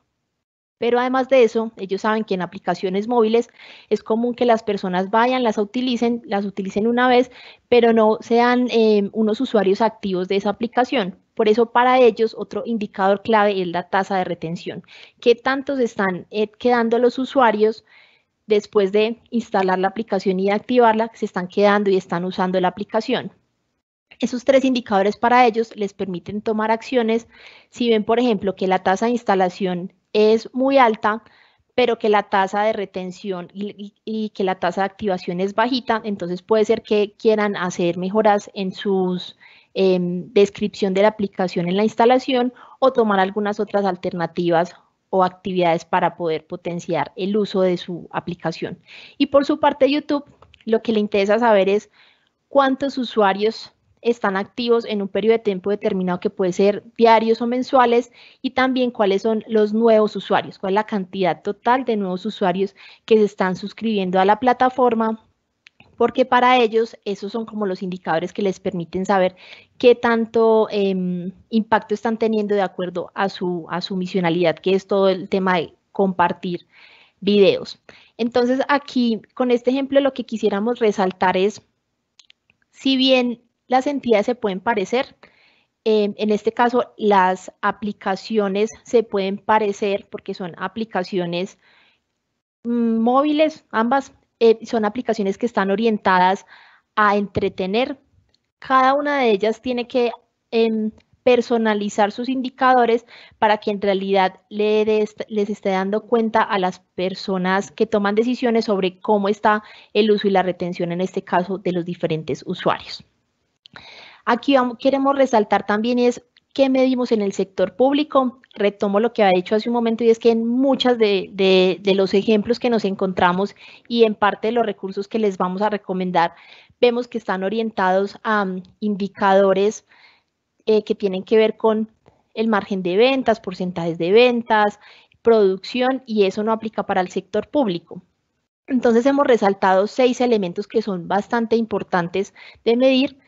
Pero además de eso, ellos saben que en aplicaciones móviles es común que las personas vayan, las utilicen, las utilicen una vez, pero no sean em, unos usuarios activos de esa aplicación. Por eso para ellos otro indicador clave es la tasa de retención. ¿Qué tantos están eh, quedando los usuarios después de instalar la aplicación y de activarla? Se están quedando y están usando la aplicación. Esos tres indicadores para ellos les permiten tomar acciones. Si ven, por ejemplo, que la tasa de instalación es muy alta, pero que la tasa de retención y, que la tasa de activación es bajita, entonces puede ser que quieran hacer mejoras en su em, descripción de la aplicación en la instalación o tomar algunas otras alternativas o actividades para poder potenciar el uso de su aplicación. Y por su parte YouTube, lo que le interesa saber es cuántos usuarios están activos en un periodo de tiempo determinado que puede ser diarios o mensuales y también cuáles son los nuevos usuarios, cuál es la cantidad total de nuevos usuarios que se están suscribiendo a la plataforma porque para ellos esos son como los indicadores que les permiten saber qué tanto em, impacto están teniendo de acuerdo a su, a su misionalidad, que es todo el tema de compartir videos. Entonces aquí, con este ejemplo, lo que quisiéramos resaltar es, si bien las entidades se pueden parecer. Em, en este caso, las aplicaciones se pueden parecer porque son aplicaciones mm, móviles, ambas eh, son aplicaciones que están orientadas a entretener. Cada una de ellas tiene que em, personalizar sus indicadores para que en realidad les esté dando cuenta a las personas que toman decisiones sobre cómo está el uso y la retención, en este caso, de los diferentes usuarios. Aquí queremos resaltar también es qué medimos en el sector público. Retomo lo que ha dicho hace un momento y es que en muchas de, los ejemplos que nos encontramos y en parte de los recursos que les vamos a recomendar, vemos que están orientados a um, indicadores eh, que tienen que ver con el margen de ventas, porcentajes de ventas, producción y eso no aplica para el sector público. Entonces hemos resaltado seis elementos que son bastante importantes de medir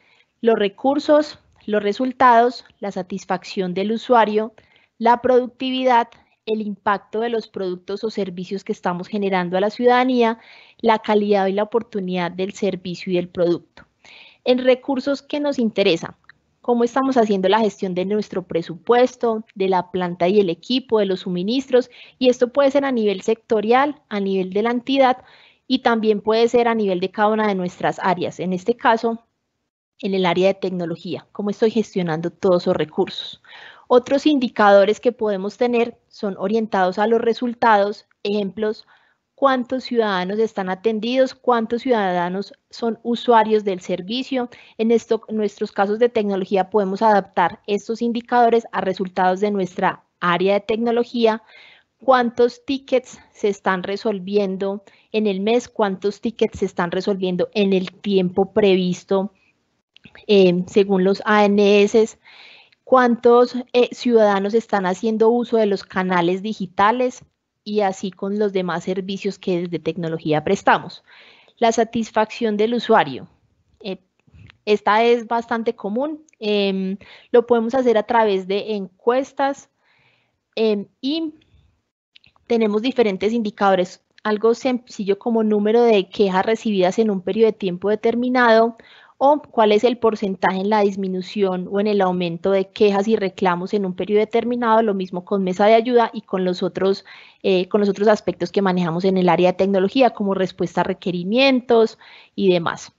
los recursos, los resultados, la satisfacción del usuario, la productividad, el impacto de los productos o servicios que estamos generando a la ciudadanía, la calidad y la oportunidad del servicio y del producto. En recursos que nos interesa, cómo estamos haciendo la gestión de nuestro presupuesto, de la planta y el equipo, de los suministros, y esto puede ser a nivel sectorial, a nivel de la entidad, y también puede ser a nivel de cada una de nuestras áreas. En este caso, en el área de tecnología, cómo estoy gestionando todos esos recursos. Otros indicadores que podemos tener son orientados a los resultados, ejemplos, cuántos ciudadanos están atendidos, cuántos ciudadanos son usuarios del servicio. En esto, nuestros casos de tecnología podemos adaptar estos indicadores a resultados de nuestra área de tecnología, cuántos tickets se están resolviendo en el mes, cuántos tickets se están resolviendo en el tiempo previsto Em, según los ANS, cuántos eh, ciudadanos están haciendo uso de los canales digitales y así con los demás servicios que desde tecnología prestamos. La satisfacción del usuario. Eh, esta es bastante común. Em, lo podemos hacer a través de encuestas em, y tenemos diferentes indicadores. Algo sencillo como número de quejas recibidas en un periodo de tiempo determinado o cuál es el porcentaje en la disminución o en el aumento de quejas y reclamos en un periodo determinado, lo mismo con mesa de ayuda y con los otros, eh, con los otros aspectos que manejamos en el área de tecnología, como respuesta a requerimientos y demás.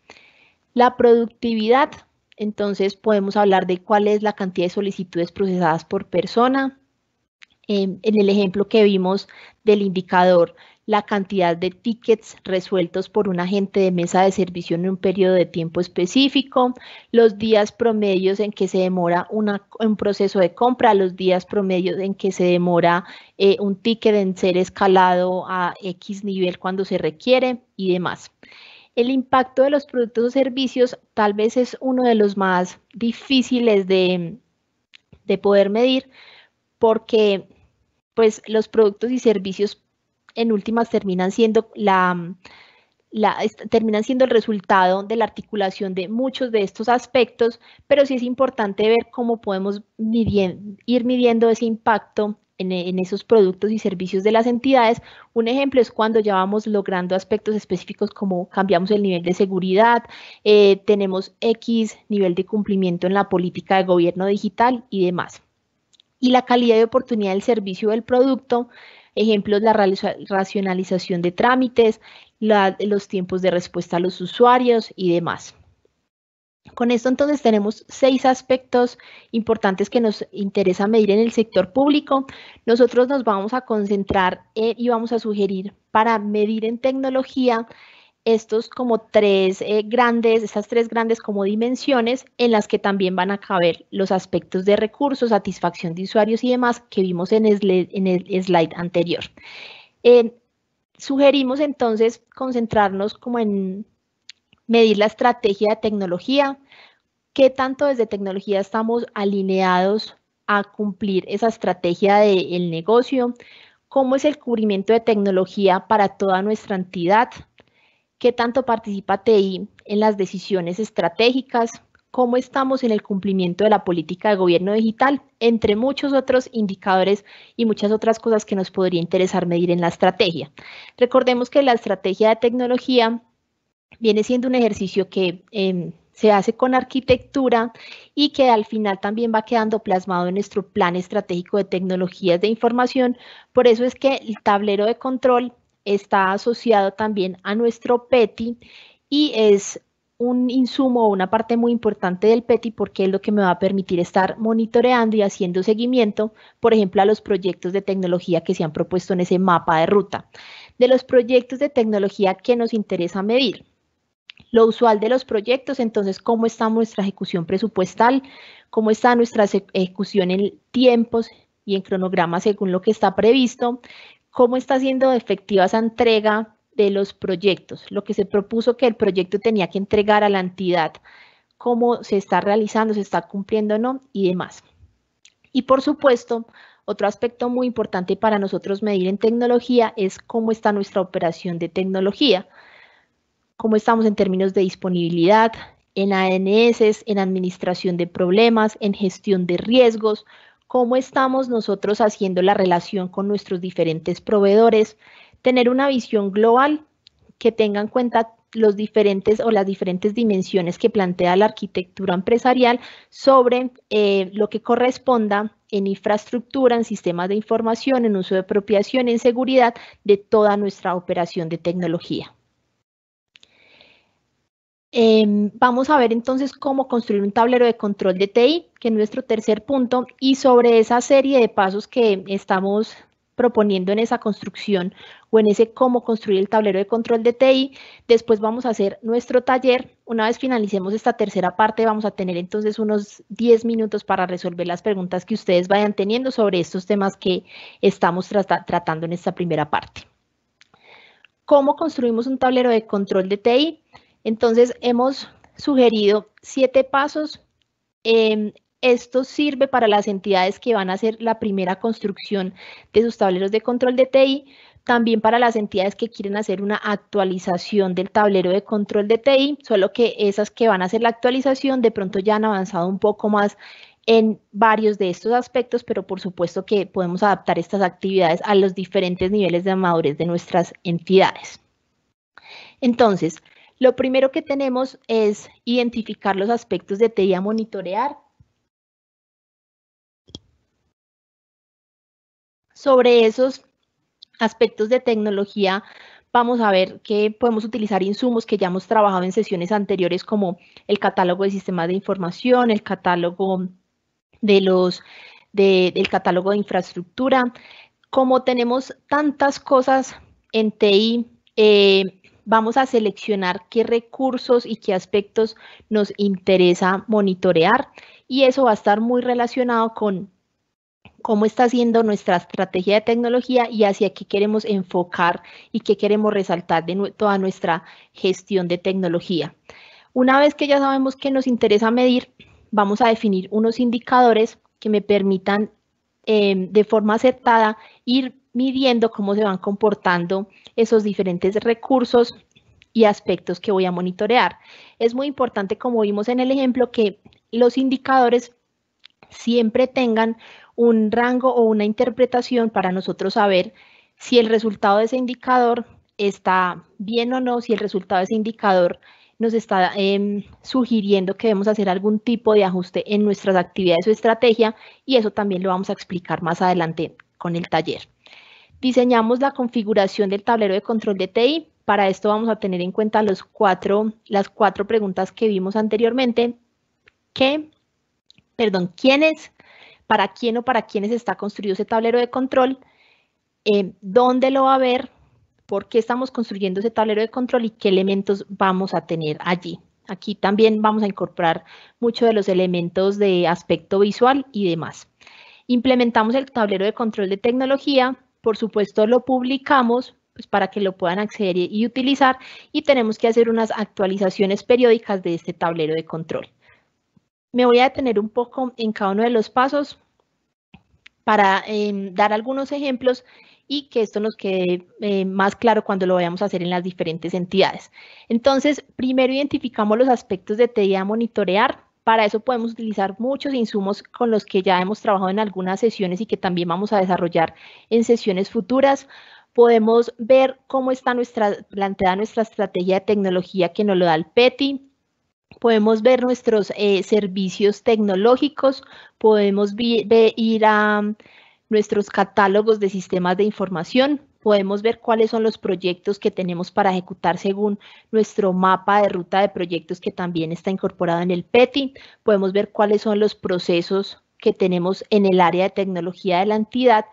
La productividad, entonces podemos hablar de cuál es la cantidad de solicitudes procesadas por persona. Em, en el ejemplo que vimos del indicador, la cantidad de tickets resueltos por un agente de mesa de servicio en un periodo de tiempo específico, los días promedios en que se demora un proceso de compra, los días promedios en que se demora eh, un ticket en ser escalado a X nivel cuando se requiere y demás. El impacto de los productos o servicios tal vez es uno de los más difíciles de, poder medir porque pues los productos y servicios en últimas terminan siendo la, terminan siendo el resultado de la articulación de muchos de estos aspectos, pero sí es importante ver cómo podemos ir midiendo ese impacto e, en, esos productos y servicios de las entidades. Un ejemplo es cuando ya vamos logrando aspectos específicos como cambiamos el nivel de seguridad, eh, tenemos X nivel de cumplimiento en la política de gobierno digital y demás. Y la calidad de oportunidad del servicio del producto Ejemplos, la racionalización de trámites, los tiempos de respuesta a los usuarios y demás. Con esto entonces tenemos seis aspectos importantes que nos interesa medir en el sector público. Nosotros nos vamos a concentrar y vamos a sugerir para medir en tecnología estos como tres eh, grandes, estas tres grandes como dimensiones en las que también van a caber los aspectos de recursos, satisfacción de usuarios y demás que vimos en, el, slide anterior. Eh, sugerimos entonces concentrarnos como en medir la estrategia de tecnología, qué tanto desde tecnología estamos alineados a cumplir esa estrategia del negocio, cómo es el cubrimiento de tecnología para toda nuestra entidad, qué tanto participa TI en las decisiones estratégicas, cómo estamos en el cumplimiento de la política de gobierno digital, entre muchos otros indicadores y muchas otras cosas que nos podría interesar medir en la estrategia. Recordemos que la estrategia de tecnología viene siendo un ejercicio que em, se hace con arquitectura y que al final también va quedando plasmado en nuestro plan estratégico de tecnologías de información. Por eso es que el tablero de control está asociado también a nuestro PETI y es un insumo o una parte muy importante del PETI porque es lo que me va a permitir estar monitoreando y haciendo seguimiento, por ejemplo, a los proyectos de tecnología que se han propuesto en ese mapa de ruta, de los proyectos de tecnología que nos interesa medir. Lo usual de los proyectos, entonces, cómo está nuestra ejecución presupuestal, cómo está nuestra ejecución en tiempos y en cronograma según lo que está previsto, cómo está siendo efectiva esa entrega de los proyectos, lo que se propuso que el proyecto tenía que entregar a la entidad, cómo se está realizando, se está cumpliendo o no y demás. Y por supuesto, otro aspecto muy importante para nosotros medir en tecnología es cómo está nuestra operación de tecnología, cómo estamos en términos de disponibilidad, en ANS, en administración de problemas, en gestión de riesgos, cómo estamos nosotros haciendo la relación con nuestros diferentes proveedores, tener una visión global que tenga en cuenta los diferentes o las diferentes dimensiones que plantea la arquitectura empresarial sobre eh, lo que corresponda en infraestructura, en sistemas de información, en uso de apropiación, en seguridad de toda nuestra operación de tecnología. Em, vamos a ver entonces cómo construir un tablero de control de TI, que es nuestro tercer punto, y sobre esa serie de pasos que estamos proponiendo en esa construcción o en ese cómo construir el tablero de control de TI. Después vamos a hacer nuestro taller. Una vez finalicemos esta tercera parte, vamos a tener entonces unos 10 minutos para resolver las preguntas que ustedes vayan teniendo sobre estos temas que estamos tratando en esta primera parte. ¿Cómo construimos un tablero de control de TI? Entonces, hemos sugerido siete pasos. Em, esto sirve para las entidades que van a hacer la primera construcción de sus tableros de control de TI, también para las entidades que quieren hacer una actualización del tablero de control de TI, solo que esas que van a hacer la actualización de pronto ya han avanzado un poco más en varios de estos aspectos, pero por supuesto que podemos adaptar estas actividades a los diferentes niveles de madurez de nuestras entidades. Entonces, lo primero que tenemos es identificar los aspectos de TI a monitorear. Sobre esos aspectos de tecnología, vamos a ver que podemos utilizar insumos que ya hemos trabajado en sesiones anteriores, como el catálogo de sistemas de información, el catálogo de los del catálogo de infraestructura. Como tenemos tantas cosas en TI, eh, vamos a seleccionar qué recursos y qué aspectos nos interesa monitorear y eso va a estar muy relacionado con cómo está siendo nuestra estrategia de tecnología y hacia qué queremos enfocar y qué queremos resaltar de toda nuestra gestión de tecnología. Una vez que ya sabemos qué nos interesa medir, vamos a definir unos indicadores que me permitan em, de forma acertada ir midiendo cómo se van comportando esos diferentes recursos y aspectos que voy a monitorear. Es muy importante, como vimos en el ejemplo, que los indicadores siempre tengan un rango o una interpretación para nosotros saber si el resultado de ese indicador está bien o no, si el resultado de ese indicador nos está em, sugiriendo que debemos hacer algún tipo de ajuste en nuestras actividades o estrategia y eso también lo vamos a explicar más adelante con el taller. Diseñamos la configuración del tablero de control de TI. Para esto vamos a tener en cuenta las cuatro preguntas que vimos anteriormente. ¿Qué? Perdón, ¿quiénes? ¿Para quién o para quiénes está construido ese tablero de control? Eh, ¿Dónde lo va a ver? ¿Por qué estamos construyendo ese tablero de control y qué elementos vamos a tener allí? Aquí también vamos a incorporar muchos de los elementos de aspecto visual y demás. Implementamos el tablero de control de tecnología, por supuesto lo publicamos pues, para que lo puedan acceder y utilizar y tenemos que hacer unas actualizaciones periódicas de este tablero de control. Me voy a detener un poco en cada uno de los pasos para em, dar algunos ejemplos y que esto nos quede eh, más claro cuando lo vayamos a hacer en las diferentes entidades. Entonces, primero identificamos los aspectos de TDA a monitorear, para eso podemos utilizar muchos insumos con los que ya hemos trabajado en algunas sesiones y que también vamos a desarrollar en sesiones futuras. Podemos ver cómo está nuestra, planteada nuestra estrategia de tecnología que nos lo da el PETI, podemos ver nuestros eh, servicios tecnológicos, podemos ir a mm, nuestros catálogos de sistemas de información, podemos ver cuáles son los proyectos que tenemos para ejecutar según nuestro mapa de ruta de proyectos que también está incorporado en el PETI. Podemos ver cuáles son los procesos que tenemos en el área de tecnología de la entidad.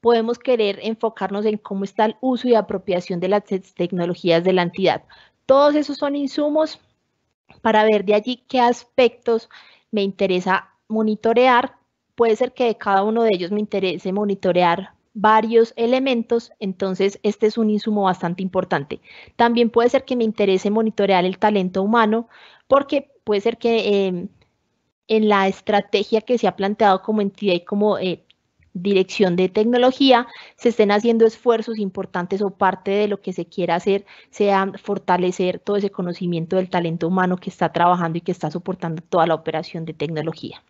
Podemos querer enfocarnos en cómo está el uso y apropiación de las tecnologías de la entidad. Todos esos son insumos para ver de allí qué aspectos me interesa monitorear. Puede ser que de cada uno de ellos me interese monitorear varios elementos, entonces este es un insumo bastante importante. También puede ser que me interese monitorear el talento humano porque puede ser que em, en la estrategia que se ha planteado como entidad y como eh, dirección de tecnología se estén haciendo esfuerzos importantes o parte de lo que se quiera hacer sea fortalecer todo ese conocimiento del talento humano que está trabajando y que está soportando toda la operación de tecnología.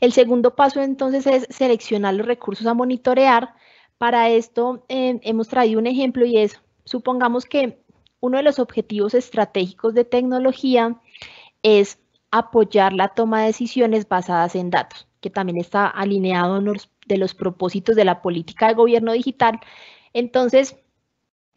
El segundo paso entonces es seleccionar los recursos a monitorear. Para esto eh, hemos traído un ejemplo y es, supongamos que uno de los objetivos estratégicos de tecnología es apoyar la toma de decisiones basadas en datos, que también está alineado de los propósitos de la política de gobierno digital. Entonces,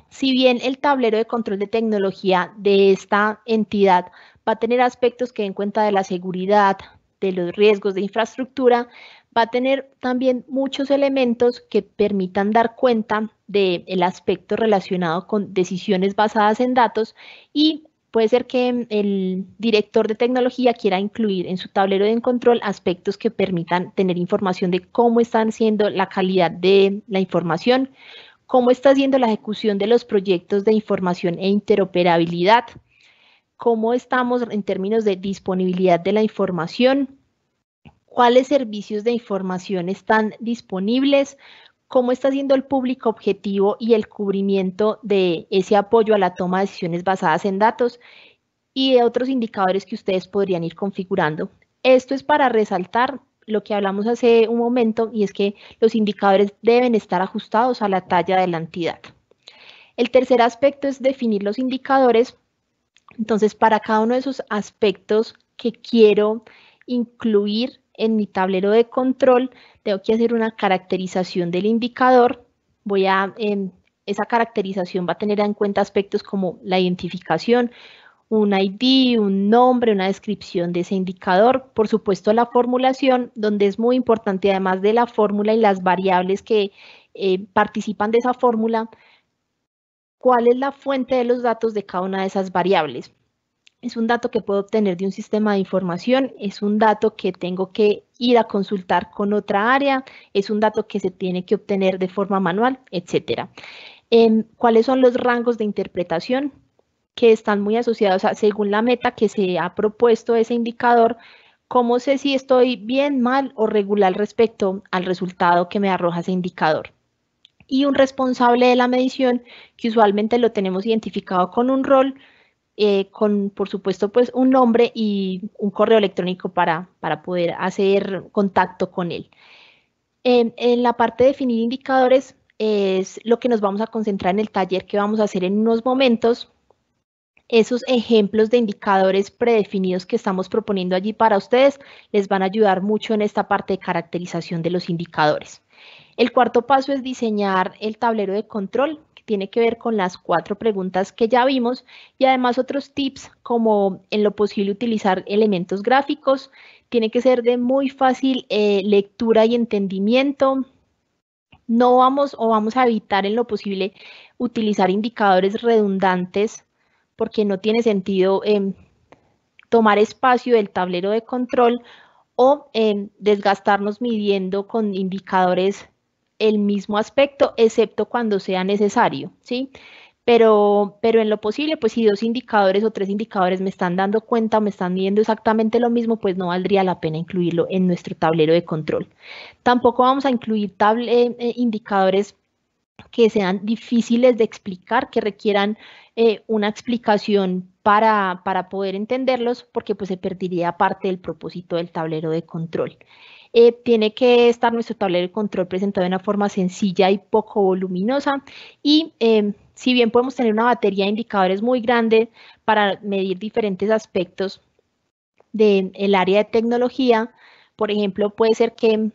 si bien el tablero de control de tecnología de esta entidad va a tener aspectos que den cuenta de la seguridad, de los riesgos de infraestructura, va a tener también muchos elementos que permitan dar cuenta del aspecto relacionado con decisiones basadas en datos y puede ser que mm, el director de tecnología quiera incluir en su tablero de control aspectos que permitan tener información de cómo están siendo la calidad de la información, cómo está siendo la ejecución de los proyectos de información e interoperabilidad, cómo estamos en términos de disponibilidad de la información, cuáles servicios de información están disponibles, cómo está siendo el público objetivo y el cubrimiento de ese apoyo a la toma de decisiones basadas en datos y de otros indicadores que ustedes podrían ir configurando. Esto es para resaltar lo que hablamos hace un momento y es que los indicadores deben estar ajustados a la talla de la entidad. El tercer aspecto es definir los indicadores entonces, para cada uno de esos aspectos que quiero incluir en mi tablero de control, tengo que hacer una caracterización del indicador. Voy a, em, esa caracterización va a tener en cuenta aspectos como la identificación, un ID, un nombre, una descripción de ese indicador. Por supuesto, la formulación, donde es muy importante, además de la fórmula y las variables que eh, participan de esa fórmula, cuál es la fuente de los datos de cada una de esas variables. Es un dato que puedo obtener de un sistema de información, es un dato que tengo que ir a consultar con otra área, es un dato que se tiene que obtener de forma manual, etcétera. Em, ¿Cuáles son los rangos de interpretación? que están muy asociados según la meta que se ha propuesto ese indicador, cómo sé si estoy bien, mal o regular respecto al resultado que me arroja ese indicador y un responsable de la medición, que usualmente lo tenemos identificado con un rol, eh, con por supuesto pues un nombre y un correo electrónico para, poder hacer contacto con él. en la parte de definir indicadores es lo que nos vamos a concentrar en el taller que vamos a hacer en unos momentos. Esos ejemplos de indicadores predefinidos que estamos proponiendo allí para ustedes les van a ayudar mucho en esta parte de caracterización de los indicadores. El cuarto paso es diseñar el tablero de control, que tiene que ver con las cuatro preguntas que ya vimos y además otros tips como en lo posible utilizar elementos gráficos, tiene que ser de muy fácil eh, lectura y entendimiento, no vamos o vamos a evitar en lo posible utilizar indicadores redundantes porque no tiene sentido em, tomar espacio del tablero de control o desgastarnos midiendo con indicadores el mismo aspecto, excepto cuando sea necesario, ¿sí? Pero, pero en lo posible, pues si dos indicadores o tres indicadores me están dando cuenta o me están midiendo exactamente lo mismo, pues no valdría la pena incluirlo en nuestro tablero de control. Tampoco vamos a incluir table, eh, eh, indicadores que sean difíciles de explicar, que requieran eh, una explicación para, poder entenderlos, porque pues se perdería parte del propósito del tablero de control. Eh, tiene que estar nuestro tablero de control presentado de una forma sencilla y poco voluminosa. Y em, si bien podemos tener una batería de indicadores muy grande para medir diferentes aspectos del área de tecnología, por ejemplo, puede ser que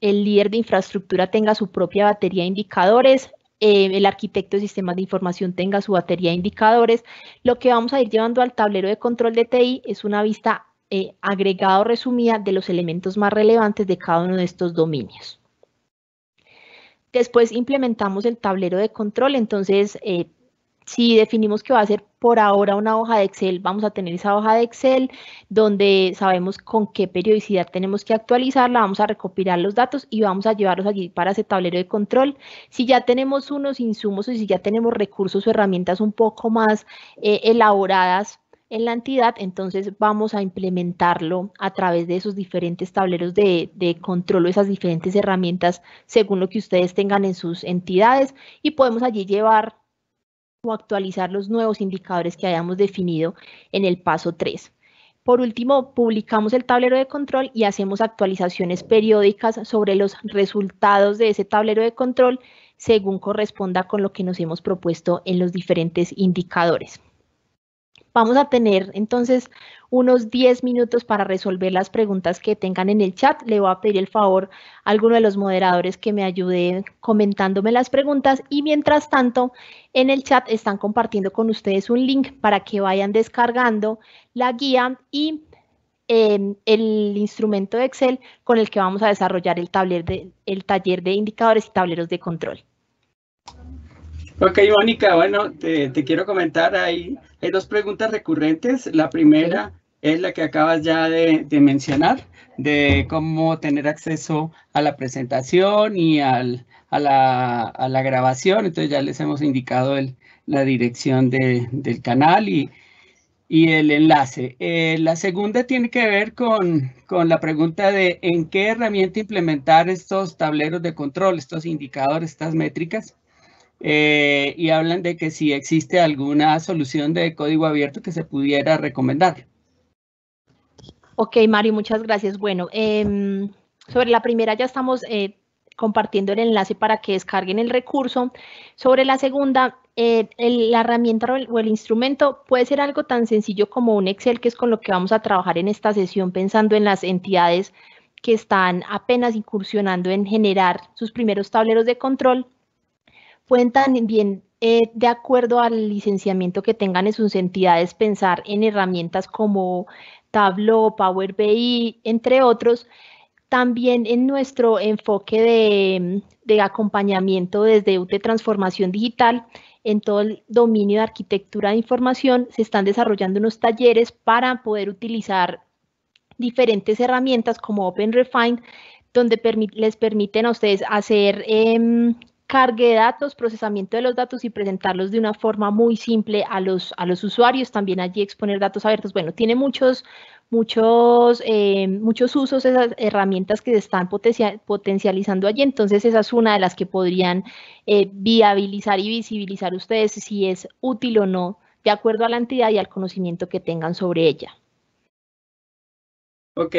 el líder de infraestructura tenga su propia batería de indicadores, eh, el arquitecto de sistemas de información tenga su batería de indicadores. Lo que vamos a ir llevando al tablero de control de TI es una vista eh, agregada o resumida de los elementos más relevantes de cada uno de estos dominios. Después implementamos el tablero de control, entonces eh, si definimos que va a ser por ahora una hoja de Excel, vamos a tener esa hoja de Excel donde sabemos con qué periodicidad tenemos que actualizarla, vamos a recopilar los datos y vamos a llevarlos allí para ese tablero de control. Si ya tenemos unos insumos o si ya tenemos recursos o herramientas un poco más eh, elaboradas en la entidad, entonces vamos a implementarlo a través de esos diferentes tableros de, de, control o esas diferentes herramientas según lo que ustedes tengan en sus entidades y podemos allí llevar o actualizar los nuevos indicadores que hayamos definido en el paso 3. Por último, publicamos el tablero de control y hacemos actualizaciones periódicas sobre los resultados de ese tablero de control según corresponda con lo que nos hemos propuesto en los diferentes indicadores. Vamos a tener entonces unos 10 minutos para resolver las preguntas que tengan en el chat. Le voy a pedir el favor a alguno de los moderadores que me ayude comentándome las preguntas y mientras tanto en el chat están compartiendo con ustedes un link para que vayan descargando la guía y em, el instrumento de Excel con el que vamos a desarrollar el, taller de, taller de indicadores y tableros de control. Ok, Mónica, bueno, te, quiero comentar ahí hay eh, dos preguntas recurrentes. La primera es la que acabas ya de, mencionar, de cómo tener acceso a la presentación y a, la, grabación. Entonces ya les hemos indicado la dirección del canal y, el enlace. Eh, la segunda tiene que ver con, con, la pregunta de en qué herramienta implementar estos tableros de control, estos indicadores, estas métricas. Eh, y hablan de que si existe alguna solución de código abierto que se pudiera recomendar. Ok, Mario, muchas gracias. Bueno, em, sobre la primera ya estamos eh, compartiendo el enlace para que descarguen el recurso. Sobre la segunda, eh, la herramienta o el, instrumento puede ser algo tan sencillo como un Excel, que es con lo que vamos a trabajar en esta sesión, pensando en las entidades que están apenas incursionando en generar sus primeros tableros de control Pueden también, eh, de acuerdo al licenciamiento que tengan en sus entidades, pensar en herramientas como Tableau, Power BI, entre otros. También en nuestro enfoque de, acompañamiento desde UT Transformación Digital, en todo el dominio de arquitectura de información, se están desarrollando unos talleres para poder utilizar diferentes herramientas como OpenRefine, donde les permiten a ustedes hacer em, cargue de datos, procesamiento de los datos y presentarlos de una forma muy simple a los, a los usuarios, también allí exponer datos abiertos. Bueno, tiene muchos, muchos, eh, muchos usos esas herramientas que se están potencializando allí, entonces esa es una de las que podrían eh, viabilizar y visibilizar ustedes si es útil o no, de acuerdo a la entidad y al conocimiento que tengan sobre ella. Ok,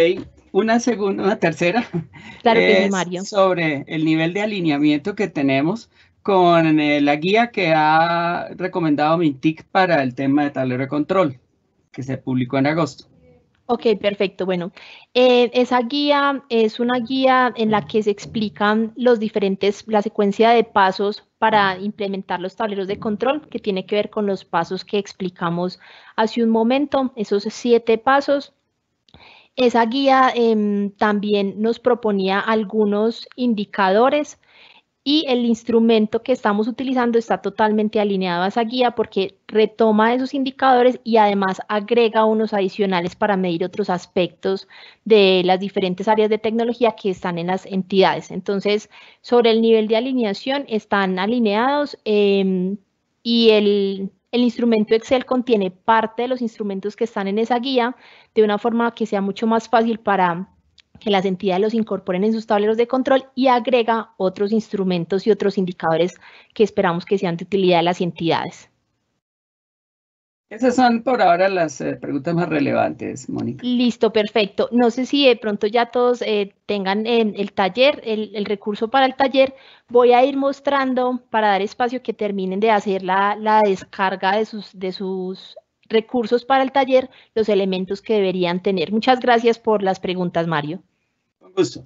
una segunda, una tercera. Claro que Mario. Sobre el nivel de alineamiento que tenemos con eh, la guía que ha recomendado Mintic para el tema de tablero de control, que se publicó en agosto. Ok, perfecto. Bueno, eh, esa guía es una guía en la que se explican los diferentes, la secuencia de pasos para implementar los tableros de control, que tiene que ver con los pasos que explicamos hace un momento, esos siete pasos esa guía em, también nos proponía algunos indicadores y el instrumento que estamos utilizando está totalmente alineado a esa guía porque retoma esos indicadores y además agrega unos adicionales para medir otros aspectos de las diferentes áreas de tecnología que están en las entidades. Entonces, sobre el nivel de alineación están alineados em, y el el instrumento Excel contiene parte de los instrumentos que están en esa guía de una forma que sea mucho más fácil para que las entidades los incorporen en sus tableros de control y agrega otros instrumentos y otros indicadores que esperamos que sean de utilidad a las entidades. Esas son por ahora las eh, preguntas más relevantes, Mónica. Listo, perfecto. No sé si de pronto ya todos eh, tengan en el taller, el, recurso para el taller. Voy a ir mostrando para dar espacio que terminen de hacer la, descarga de sus, de sus recursos para el taller, los elementos que deberían tener. Muchas gracias por las preguntas, Mario. Con gusto.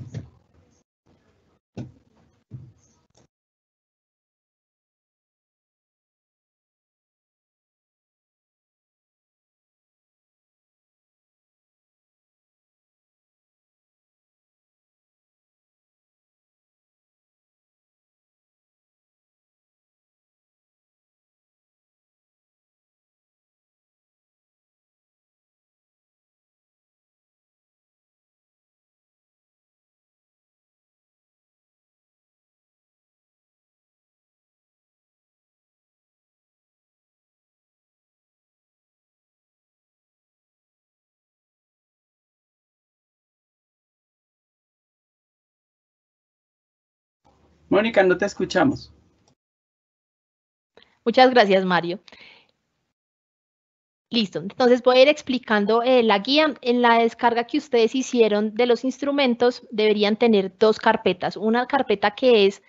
Mónica, no te escuchamos. Muchas gracias, Mario. Listo, entonces voy a ir explicando eh, la guía. En la descarga que ustedes hicieron de los instrumentos deberían tener dos carpetas. Una carpeta que es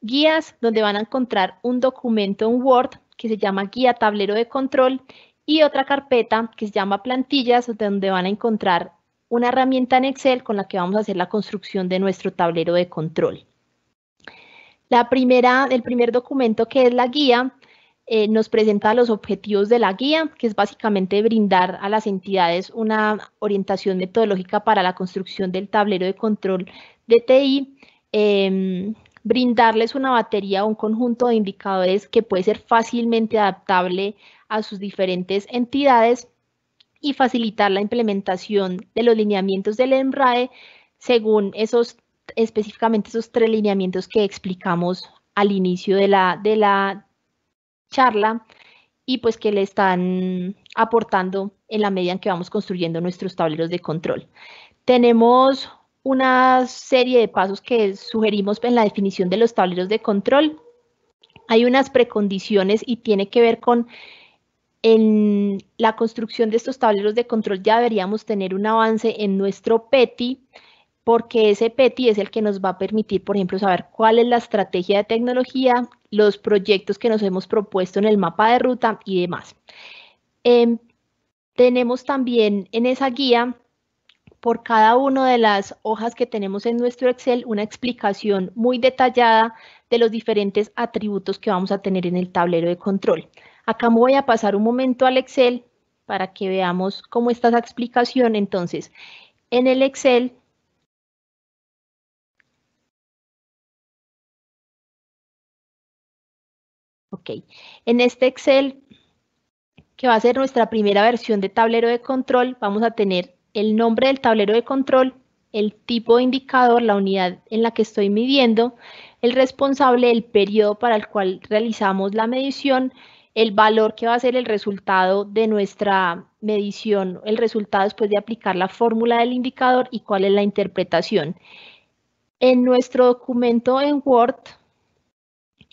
guías, donde van a encontrar un documento en Word que se llama guía tablero de control y otra carpeta que se llama plantillas, donde van a encontrar una herramienta en Excel con la que vamos a hacer la construcción de nuestro tablero de control. La primera, el primer documento que es la guía, eh, nos presenta los objetivos de la guía, que es básicamente brindar a las entidades una orientación metodológica para la construcción del tablero de control de TI, em, brindarles una batería o un conjunto de indicadores que puede ser fácilmente adaptable a sus diferentes entidades y facilitar la implementación de los lineamientos del EMRAE según esos específicamente esos tres lineamientos que explicamos al inicio de la, charla y pues que le están aportando en la medida en que vamos construyendo nuestros tableros de control. Tenemos una serie de pasos que sugerimos en la definición de los tableros de control. Hay unas precondiciones y tiene que ver con en la construcción de estos tableros de control ya deberíamos tener un avance en nuestro PETI porque ese PETI es el que nos va a permitir, por ejemplo, saber cuál es la estrategia de tecnología, los proyectos que nos hemos propuesto en el mapa de ruta y demás. Em, tenemos también en esa guía, por cada una de las hojas que tenemos en nuestro Excel, una explicación muy detallada de los diferentes atributos que vamos a tener en el tablero de control. Acá me voy a pasar un momento al Excel para que veamos cómo está esa explicación. Entonces, en el Excel En este Excel, que va a ser nuestra primera versión de tablero de control, vamos a tener el nombre del tablero de control, el tipo de indicador, la unidad en la que estoy midiendo, el responsable, el periodo para el cual realizamos la medición, el valor que va a ser el resultado de nuestra medición, el resultado después de aplicar la fórmula del indicador y cuál es la interpretación. En nuestro documento en Word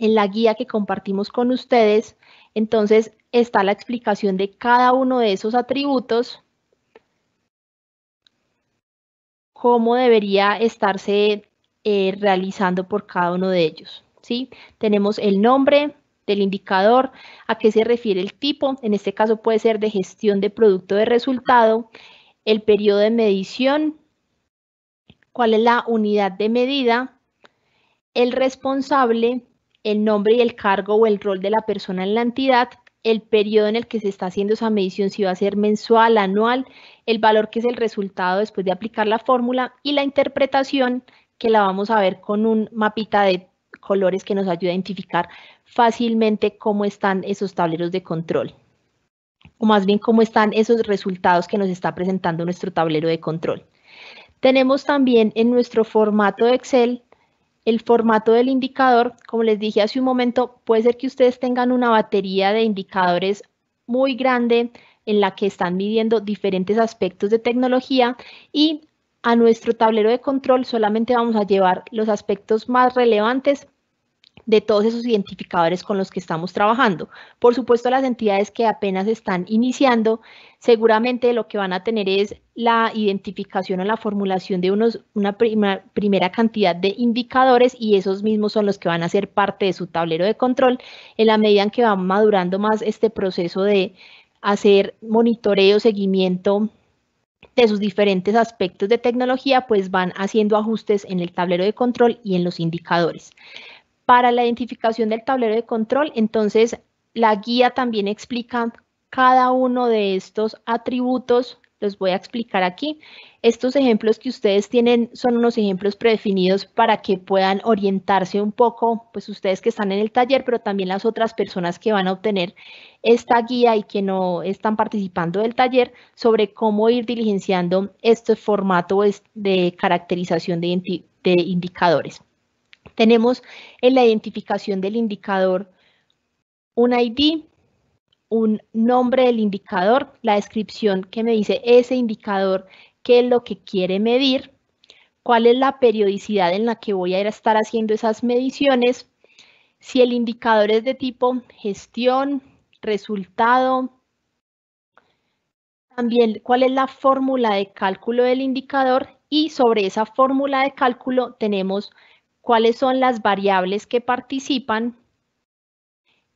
en la guía que compartimos con ustedes, entonces está la explicación de cada uno de esos atributos, cómo debería estarse eh, realizando por cada uno de ellos. ¿sí? Tenemos el nombre del indicador, a qué se refiere el tipo, en este caso puede ser de gestión de producto de resultado, el periodo de medición, cuál es la unidad de medida, el responsable, el nombre y el cargo o el rol de la persona en la entidad, el periodo en el que se está haciendo esa medición, si va a ser mensual, anual, el valor que es el resultado después de aplicar la fórmula y la interpretación que la vamos a ver con un mapita de colores que nos ayuda a identificar fácilmente cómo están esos tableros de control o más bien cómo están esos resultados que nos está presentando nuestro tablero de control. Tenemos también en nuestro formato de Excel el formato del indicador, como les dije hace un momento, puede ser que ustedes tengan una batería de indicadores muy grande en la que están midiendo diferentes aspectos de tecnología y a nuestro tablero de control solamente vamos a llevar los aspectos más relevantes de todos esos identificadores con los que estamos trabajando. Por supuesto, las entidades que apenas están iniciando, seguramente lo que van a tener es la identificación o la formulación de unos, una primera cantidad de indicadores y esos mismos son los que van a ser parte de su tablero de control en la medida en que van madurando más este proceso de hacer monitoreo, seguimiento de sus diferentes aspectos de tecnología, pues van haciendo ajustes en el tablero de control y en los indicadores. Para la identificación del tablero de control, entonces la guía también explica cada uno de estos atributos, los voy a explicar aquí. Estos ejemplos que ustedes tienen son unos ejemplos predefinidos para que puedan orientarse un poco, pues ustedes que están en el taller, pero también las otras personas que van a obtener esta guía y que no están participando del taller sobre cómo ir diligenciando este formato de caracterización de, de indicadores. Tenemos en la identificación del indicador un ID, un nombre del indicador, la descripción que me dice ese indicador, qué es lo que quiere medir, cuál es la periodicidad en la que voy a estar haciendo esas mediciones, si el indicador es de tipo gestión, resultado, también cuál es la fórmula de cálculo del indicador y sobre esa fórmula de cálculo tenemos cuáles son las variables que participan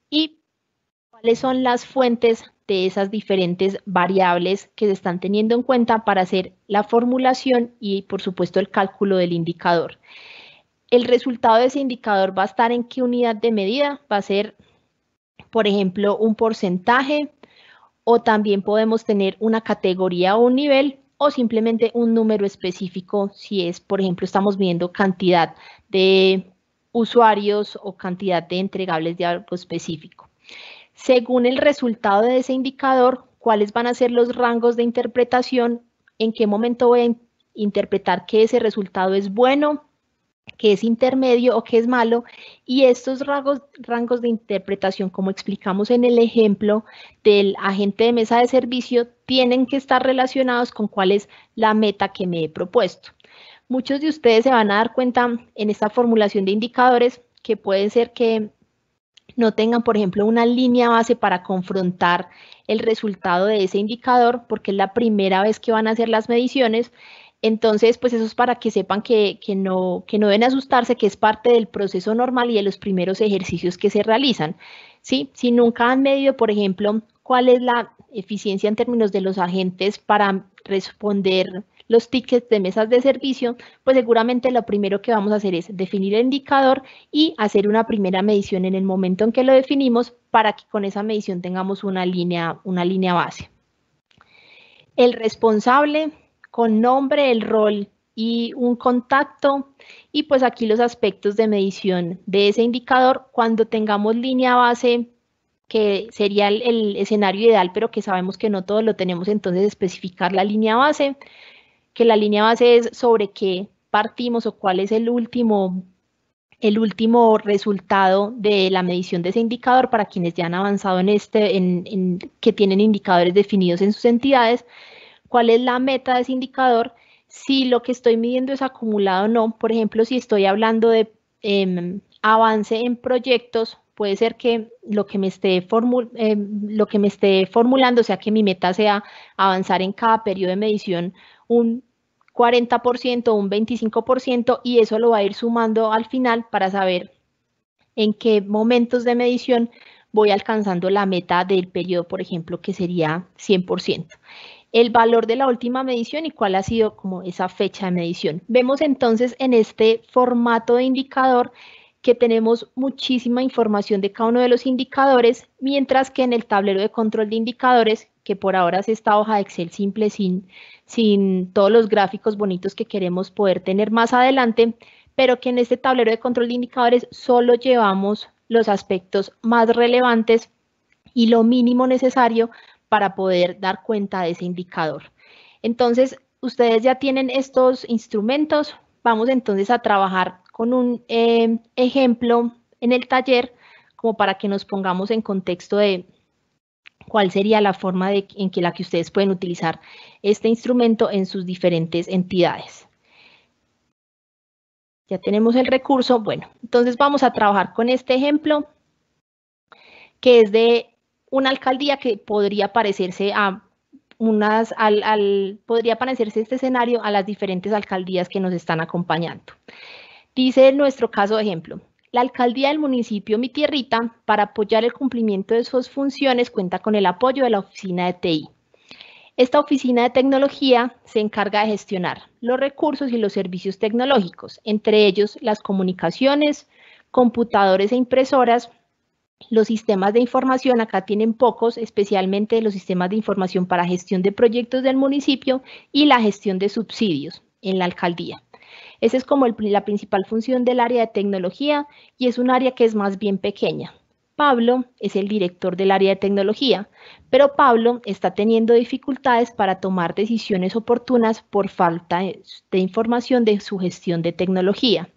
y cuáles son las fuentes de esas diferentes variables que se están teniendo en cuenta para hacer la formulación y, por supuesto, el cálculo del indicador. El resultado de ese indicador va a estar en qué unidad de medida, va a ser, por ejemplo, un porcentaje o también podemos tener una categoría o un nivel o simplemente un número específico si es, por ejemplo, estamos viendo cantidad de usuarios o cantidad de entregables de algo específico. Según el resultado de ese indicador, cuáles van a ser los rangos de interpretación, en qué momento voy a interpretar que ese resultado es bueno, que es intermedio o que es malo, y estos rangos, rangos de interpretación, como explicamos en el ejemplo del agente de mesa de servicio, tienen que estar relacionados con cuál es la meta que me he propuesto. Muchos de ustedes se van a dar cuenta en esta formulación de indicadores que puede ser que no tengan, por ejemplo, una línea base para confrontar el resultado de ese indicador, porque es la primera vez que van a hacer las mediciones. Entonces, pues eso es para que sepan que, no, no deben asustarse, que es parte del proceso normal y de los primeros ejercicios que se realizan. ¿sí? Si nunca han medido, por ejemplo, cuál es la eficiencia en términos de los agentes para responder los tickets de mesas de servicio, pues seguramente lo primero que vamos a hacer es definir el indicador y hacer una primera medición en el momento en que lo definimos para que con esa medición tengamos una línea, una línea base. El responsable con nombre, el rol y un contacto y pues aquí los aspectos de medición de ese indicador cuando tengamos línea base que sería el, el, escenario ideal, pero que sabemos que no todos lo tenemos, entonces especificar la línea base, que la línea base es sobre qué partimos o cuál es el último, el último resultado de la medición de ese indicador para quienes ya han avanzado en este, en, que tienen indicadores definidos en sus entidades, cuál es la meta de ese indicador, si lo que estoy midiendo es acumulado o no. Por ejemplo, si estoy hablando de em, avance en proyectos, puede ser que lo que, me esté em, lo que me esté formulando sea que mi meta sea avanzar en cada periodo de medición un 40%, un 25% y eso lo va a ir sumando al final para saber en qué momentos de medición voy alcanzando la meta del periodo, por ejemplo, que sería 100%. El valor de la última medición y cuál ha sido como esa fecha de medición. Vemos entonces en este formato de indicador que tenemos muchísima información de cada uno de los indicadores, mientras que en el tablero de control de indicadores, que por ahora es esta hoja de Excel simple sin, sin todos los gráficos bonitos que queremos poder tener más adelante, pero que en este tablero de control de indicadores solo llevamos los aspectos más relevantes y lo mínimo necesario para poder dar cuenta de ese indicador. Entonces, ustedes ya tienen estos instrumentos. Vamos entonces a trabajar con un eh, ejemplo en el taller como para que nos pongamos en contexto de cuál sería la forma en que la que ustedes pueden utilizar este instrumento en sus diferentes entidades. Ya tenemos el recurso. Bueno, entonces vamos a trabajar con este ejemplo que es de una alcaldía que podría parecerse a unas, al, al, podría parecerse este escenario a las diferentes alcaldías que nos están acompañando. Dice nuestro caso de ejemplo, la alcaldía del municipio Mitierrita, para apoyar el cumplimiento de sus funciones, cuenta con el apoyo de la oficina de TI. Esta oficina de tecnología se encarga de gestionar los recursos y los servicios tecnológicos, entre ellos las comunicaciones, computadores e impresoras. Los sistemas de información, acá tienen pocos, especialmente los sistemas de información para gestión de proyectos del municipio y la gestión de subsidios en la alcaldía. Esa es como la principal función del área de tecnología y es un área que es más bien pequeña. Pablo es el director del área de tecnología, pero Pablo está teniendo dificultades para tomar decisiones oportunas por falta de información de su gestión de tecnología.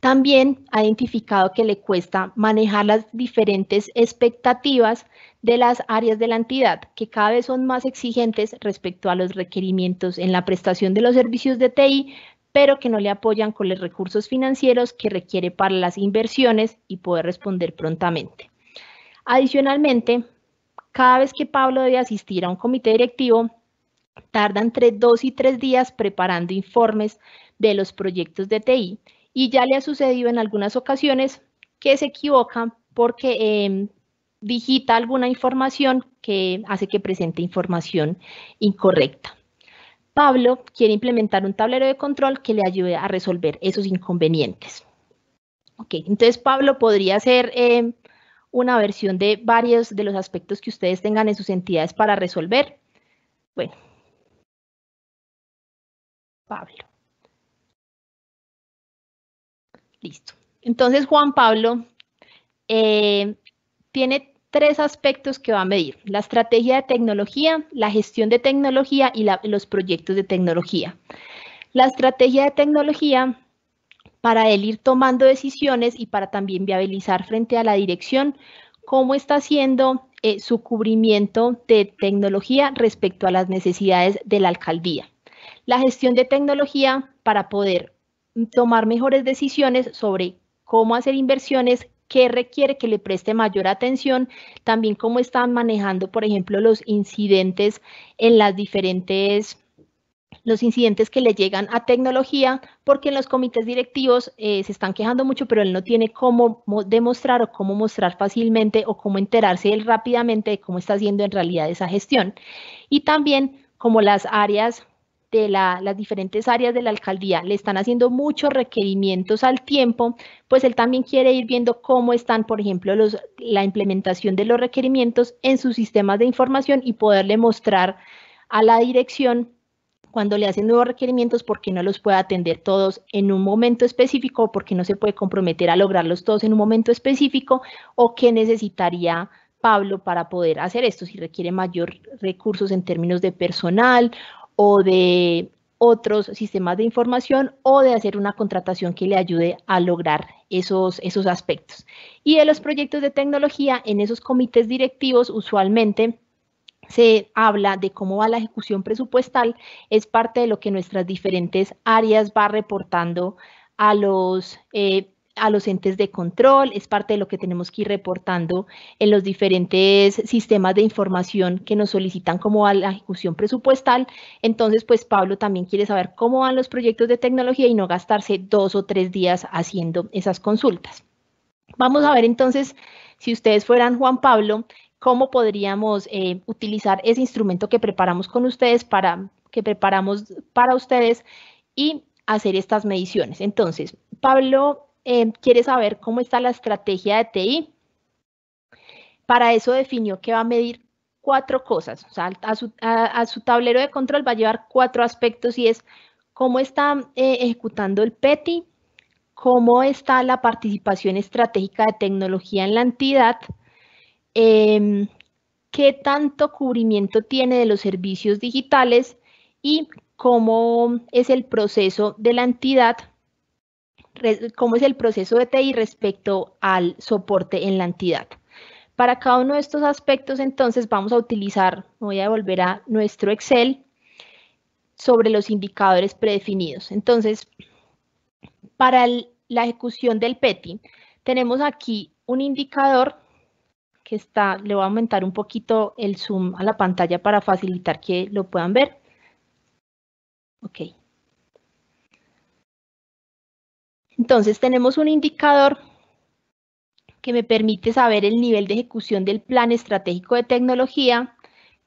También ha identificado que le cuesta manejar las diferentes expectativas de las áreas de la entidad, que cada vez son más exigentes respecto a los requerimientos en la prestación de los servicios de TI, pero que no le apoyan con los recursos financieros que requiere para las inversiones y poder responder prontamente. Adicionalmente, cada vez que Pablo debe asistir a un comité directivo, tarda entre dos y tres días preparando informes de los proyectos de TI y ya le ha sucedido en algunas ocasiones que se equivoca porque em, digita alguna información que hace que presente información incorrecta. Pablo quiere implementar un tablero de control que le ayude a resolver esos inconvenientes. Ok, entonces Pablo podría hacer eh, una versión de varios de los aspectos que ustedes tengan en sus entidades para resolver. Bueno, Pablo. Listo. Entonces Juan Pablo eh, tiene tres aspectos que va a medir, la estrategia de tecnología, la gestión de tecnología y los proyectos de tecnología. La estrategia de tecnología para el ir tomando decisiones y para también viabilizar frente a la dirección cómo está haciendo eh, su cubrimiento de tecnología respecto a las necesidades de la alcaldía. La gestión de tecnología para poder mm, tomar mejores decisiones sobre cómo hacer inversiones, qué requiere que le preste mayor atención, también cómo están manejando, por ejemplo, los incidentes en las diferentes los incidentes que le llegan a tecnología, porque en los comités directivos eh, se están quejando mucho, pero él no tiene cómo demostrar o cómo mostrar fácilmente o cómo enterarse él rápidamente de cómo está haciendo en realidad esa gestión. Y también como las áreas de las diferentes áreas de la alcaldía le están haciendo muchos requerimientos al tiempo, pues él también quiere ir viendo cómo están, por ejemplo, los, la implementación de los requerimientos en sus sistemas de información y poderle mostrar a la dirección cuando le hacen nuevos requerimientos porque no los puede atender todos en un momento específico, porque no se puede comprometer a lograrlos todos en un momento específico o qué necesitaría Pablo para poder hacer esto, si requiere mayor recursos en términos de personal o de otros sistemas de información o de hacer una contratación que le ayude a lograr esos, esos aspectos. Y de los proyectos de tecnología, en esos comités directivos usualmente se habla de cómo va la ejecución presupuestal, es parte de lo que nuestras diferentes áreas va reportando a los eh, a los entes de control, es parte de lo que tenemos que ir reportando en los diferentes sistemas de información que nos solicitan como a la ejecución presupuestal. Entonces, pues Pablo también quiere saber cómo van los proyectos de tecnología y no gastarse dos o tres días haciendo esas consultas. Vamos a ver entonces, si ustedes fueran Juan Pablo, cómo podríamos eh, utilizar ese instrumento que preparamos con ustedes para que preparamos para ustedes y hacer estas mediciones. Entonces, Pablo Em, quiere saber cómo está la estrategia de TI. Para eso definió que va a medir cuatro cosas. O sea, a su, tablero de control va a llevar cuatro aspectos y es cómo está eh, ejecutando el PETI, cómo está la participación estratégica de tecnología en la entidad, em, qué tanto cubrimiento tiene de los servicios digitales y cómo es el proceso de la entidad cómo es el proceso de TI respecto al soporte en la entidad. Para cada uno de estos aspectos, entonces, vamos a utilizar, voy a devolver a nuestro Excel sobre los indicadores predefinidos. Entonces, para la ejecución del PETI, tenemos aquí un indicador que está, le voy a aumentar un poquito el zoom a la pantalla para facilitar que lo puedan ver. Ok. Entonces tenemos un indicador que me permite saber el nivel de ejecución del plan estratégico de tecnología,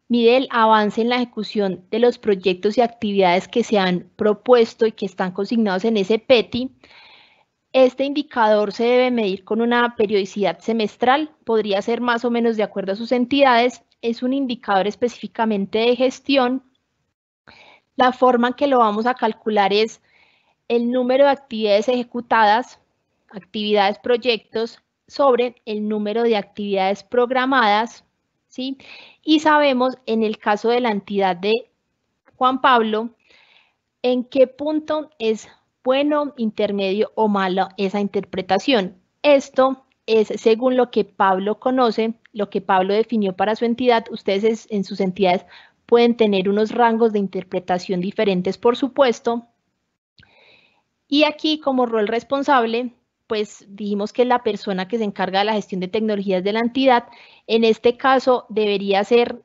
mide el avance en la ejecución de los proyectos y actividades que se han propuesto y que están consignados en ese PETI. Este indicador se debe medir con una periodicidad semestral, podría ser más o menos de acuerdo a sus entidades, es un indicador específicamente de gestión. La forma en que lo vamos a calcular es el número de actividades ejecutadas, actividades, proyectos, sobre el número de actividades programadas, ¿sí? Y sabemos en el caso de la entidad de Juan Pablo, en qué punto es bueno, intermedio o malo esa interpretación. Esto es según lo que Pablo conoce, lo que Pablo definió para su entidad. Ustedes en sus entidades pueden tener unos rangos de interpretación diferentes, por supuesto, y aquí, como rol responsable, pues dijimos que la persona que se encarga de la gestión de tecnologías de la entidad, en este caso debería ser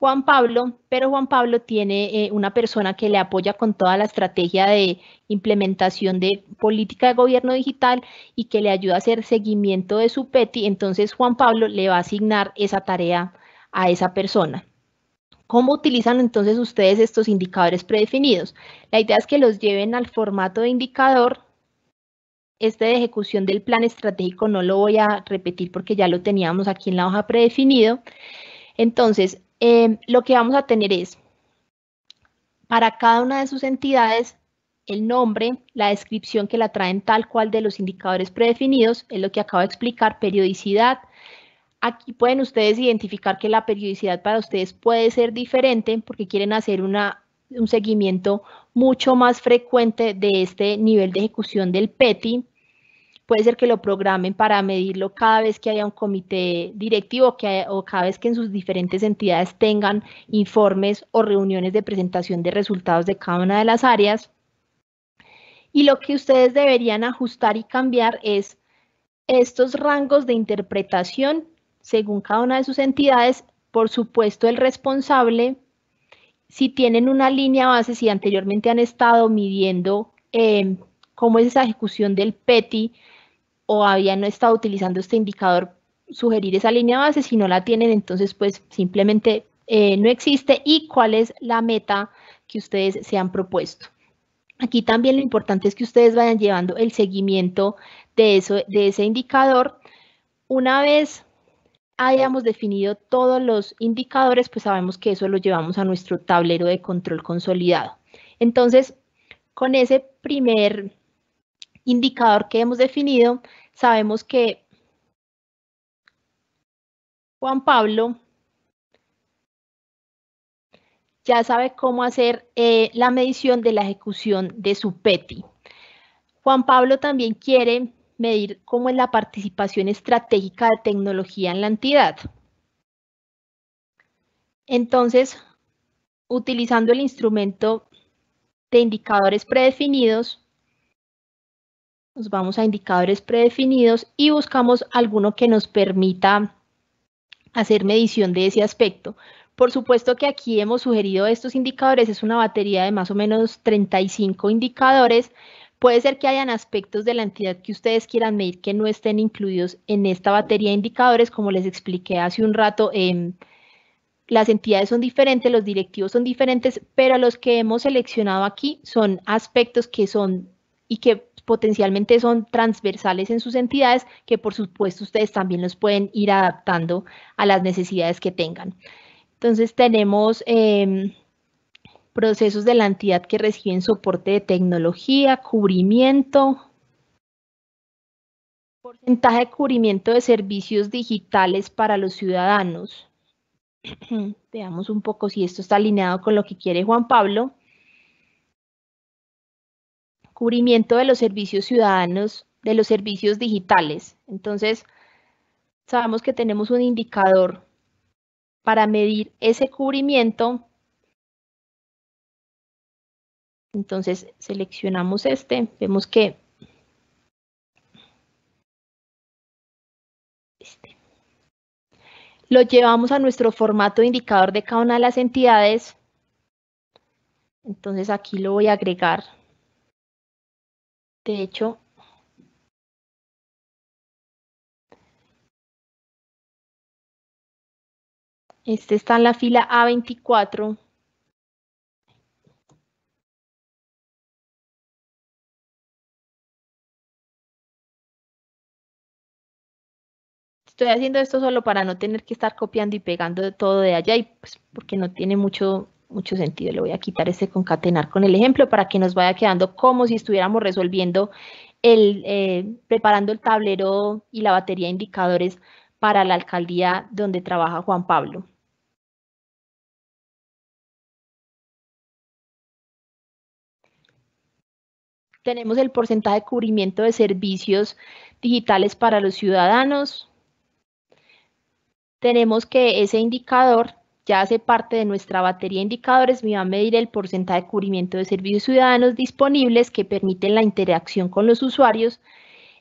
Juan Pablo, pero Juan Pablo tiene eh, una persona que le apoya con toda la estrategia de implementación de política de gobierno digital y que le ayuda a hacer seguimiento de su PETI, entonces Juan Pablo le va a asignar esa tarea a esa persona. ¿Cómo utilizan entonces ustedes estos indicadores predefinidos? La idea es que los lleven al formato de indicador. Este de ejecución del plan estratégico no lo voy a repetir porque ya lo teníamos aquí en la hoja predefinido. Entonces, em, lo que vamos a tener es, para cada una de sus entidades, el nombre, la descripción que la traen tal cual de los indicadores predefinidos, es lo que acabo de explicar, periodicidad, Aquí pueden ustedes identificar que la periodicidad para ustedes puede ser diferente porque quieren hacer un seguimiento mucho más frecuente de este nivel de ejecución del PETI. Puede ser que lo programen para medirlo cada vez que haya un comité directivo que o cada vez que en sus diferentes entidades tengan informes o reuniones de presentación de resultados de cada una de las áreas. Y lo que ustedes deberían ajustar y cambiar es estos rangos de interpretación según cada una de sus entidades, por supuesto el responsable, si tienen una línea base, si anteriormente han estado midiendo em, cómo es esa ejecución del PETI o habían estado utilizando este indicador, sugerir esa línea base, si no la tienen, entonces pues simplemente eh, no existe y cuál es la meta que ustedes se han propuesto. Aquí también lo importante es que ustedes vayan llevando el seguimiento de, eso, de ese indicador. Una vez hayamos definido todos los indicadores, pues sabemos que eso lo llevamos a nuestro tablero de control consolidado. Entonces, con ese primer indicador que hemos definido, sabemos que Juan Pablo ya sabe cómo hacer eh, la medición de la ejecución de su PETI. Juan Pablo también quiere medir cómo es la participación estratégica de tecnología en la entidad. Entonces, utilizando el instrumento de indicadores predefinidos, nos vamos a indicadores predefinidos y buscamos alguno que nos permita hacer medición de ese aspecto. Por supuesto que aquí hemos sugerido estos indicadores, es una batería de más o menos 35 indicadores, Puede ser que hayan aspectos de la entidad que ustedes quieran medir que no estén incluidos en esta batería de indicadores, como les expliqué hace un rato. Em, las entidades son diferentes, los directivos son diferentes, pero los que hemos seleccionado aquí son aspectos que son y que potencialmente son transversales en sus entidades, que por supuesto ustedes también los pueden ir adaptando a las necesidades que tengan. Entonces tenemos em, procesos de la entidad que reciben soporte de tecnología, cubrimiento, porcentaje de cubrimiento de servicios digitales para los ciudadanos. Veamos un poco si esto está alineado con lo que quiere Juan Pablo. Cubrimiento de los servicios ciudadanos, de los servicios digitales. Entonces, sabemos que tenemos un indicador para medir ese cubrimiento Entonces seleccionamos este, vemos que este. lo llevamos a nuestro formato de indicador de cada una de las entidades. Entonces aquí lo voy a agregar. De hecho, este está en la fila A24. estoy haciendo esto solo para no tener que estar copiando y pegando todo de allá y pues porque no tiene mucho, sentido. Le voy a quitar este concatenar con el ejemplo para que nos vaya quedando como si estuviéramos resolviendo el, eh, preparando el tablero y la batería de indicadores para la alcaldía donde trabaja Juan Pablo. Tenemos el porcentaje de cubrimiento de servicios digitales para los ciudadanos, tenemos que ese indicador ya hace parte de nuestra batería de indicadores, me va a medir el porcentaje de cubrimiento de servicios ciudadanos disponibles que permiten la interacción con los usuarios.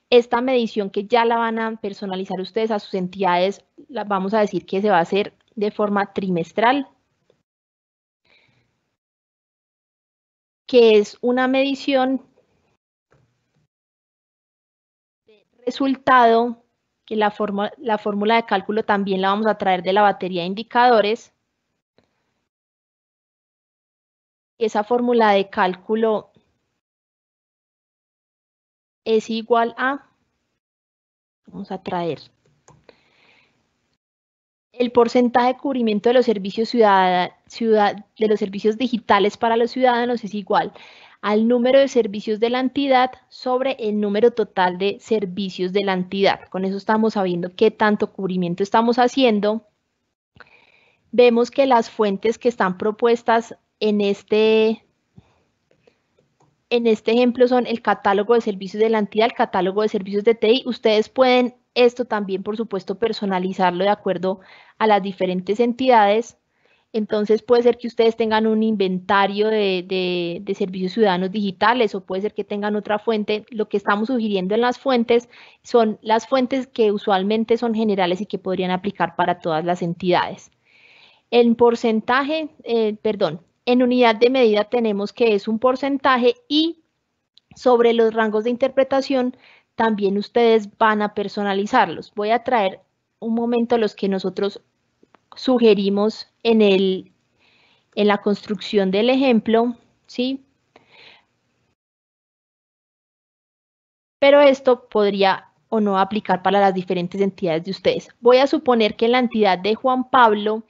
Esta medición que ya la van a personalizar ustedes a sus entidades, la vamos a decir que se va a hacer de forma trimestral, que es una medición de resultado que la, forma, la fórmula de cálculo también la vamos a traer de la batería de indicadores. Esa fórmula de cálculo es igual a, vamos a traer, el porcentaje de cubrimiento de los servicios, ciudad, ciudad, de los servicios digitales para los ciudadanos es igual al número de servicios de la entidad sobre el número total de servicios de la entidad. Con eso estamos sabiendo qué tanto cubrimiento estamos haciendo. Vemos que las fuentes que están propuestas en este, en este ejemplo son el catálogo de servicios de la entidad, el catálogo de servicios de TI. Ustedes pueden esto también, por supuesto, personalizarlo de acuerdo a las diferentes entidades. Entonces puede ser que ustedes tengan un inventario de, servicios ciudadanos digitales o puede ser que tengan otra fuente. Lo que estamos sugiriendo en las fuentes son las fuentes que usualmente son generales y que podrían aplicar para todas las entidades. En porcentaje, eh, perdón, en unidad de medida tenemos que es un porcentaje y sobre los rangos de interpretación también ustedes van a personalizarlos. Voy a traer un momento los que nosotros sugerimos en, el, en la construcción del ejemplo, ¿sí? Pero esto podría o no aplicar para las diferentes entidades de ustedes. Voy a suponer que en la entidad de Juan Pablo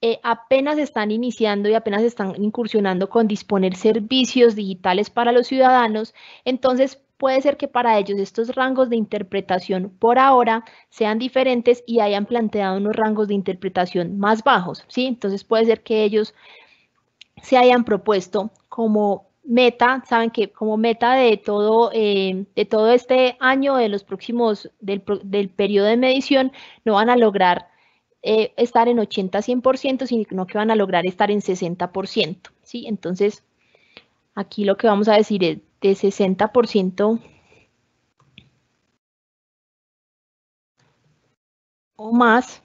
eh, apenas están iniciando y apenas están incursionando con disponer servicios digitales para los ciudadanos, entonces puede ser que para ellos estos rangos de interpretación por ahora sean diferentes y hayan planteado unos rangos de interpretación más bajos, ¿sí? Entonces puede ser que ellos se hayan propuesto como meta, saben que como meta de todo, eh, de todo este año, de los próximos, del, periodo de medición, no van a lograr eh, estar en 80-100%, sino que van a lograr estar en 60%, ¿sí? Entonces, aquí lo que vamos a decir es, de 60% o más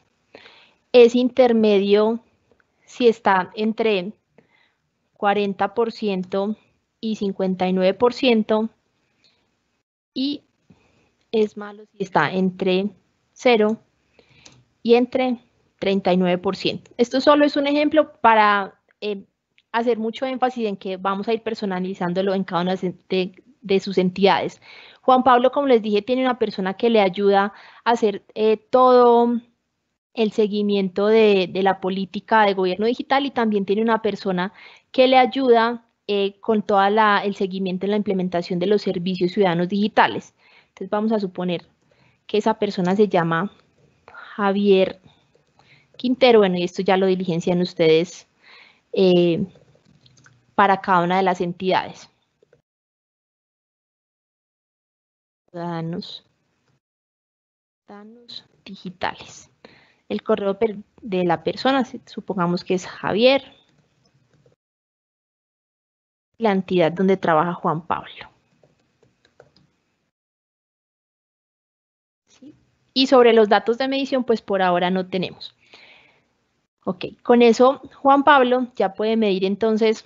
es intermedio si está entre 40% y 59% y es malo si está entre 0 y entre 39%. Esto solo es un ejemplo para eh, hacer mucho énfasis en que vamos a ir personalizándolo en cada una de, sus entidades. Juan Pablo, como les dije, tiene una persona que le ayuda a hacer eh, todo el seguimiento de, la política de gobierno digital y también tiene una persona que le ayuda eh, con todo el seguimiento en la implementación de los servicios ciudadanos digitales. Entonces vamos a suponer que esa persona se llama Javier Quintero. Bueno, y esto ya lo diligencian ustedes eh, para cada una de las entidades. Danos, digitales. El correo de la persona, supongamos que es Javier. La entidad donde trabaja Juan Pablo. Y sobre los datos de medición, pues por ahora no tenemos. Ok, con eso Juan Pablo ya puede medir entonces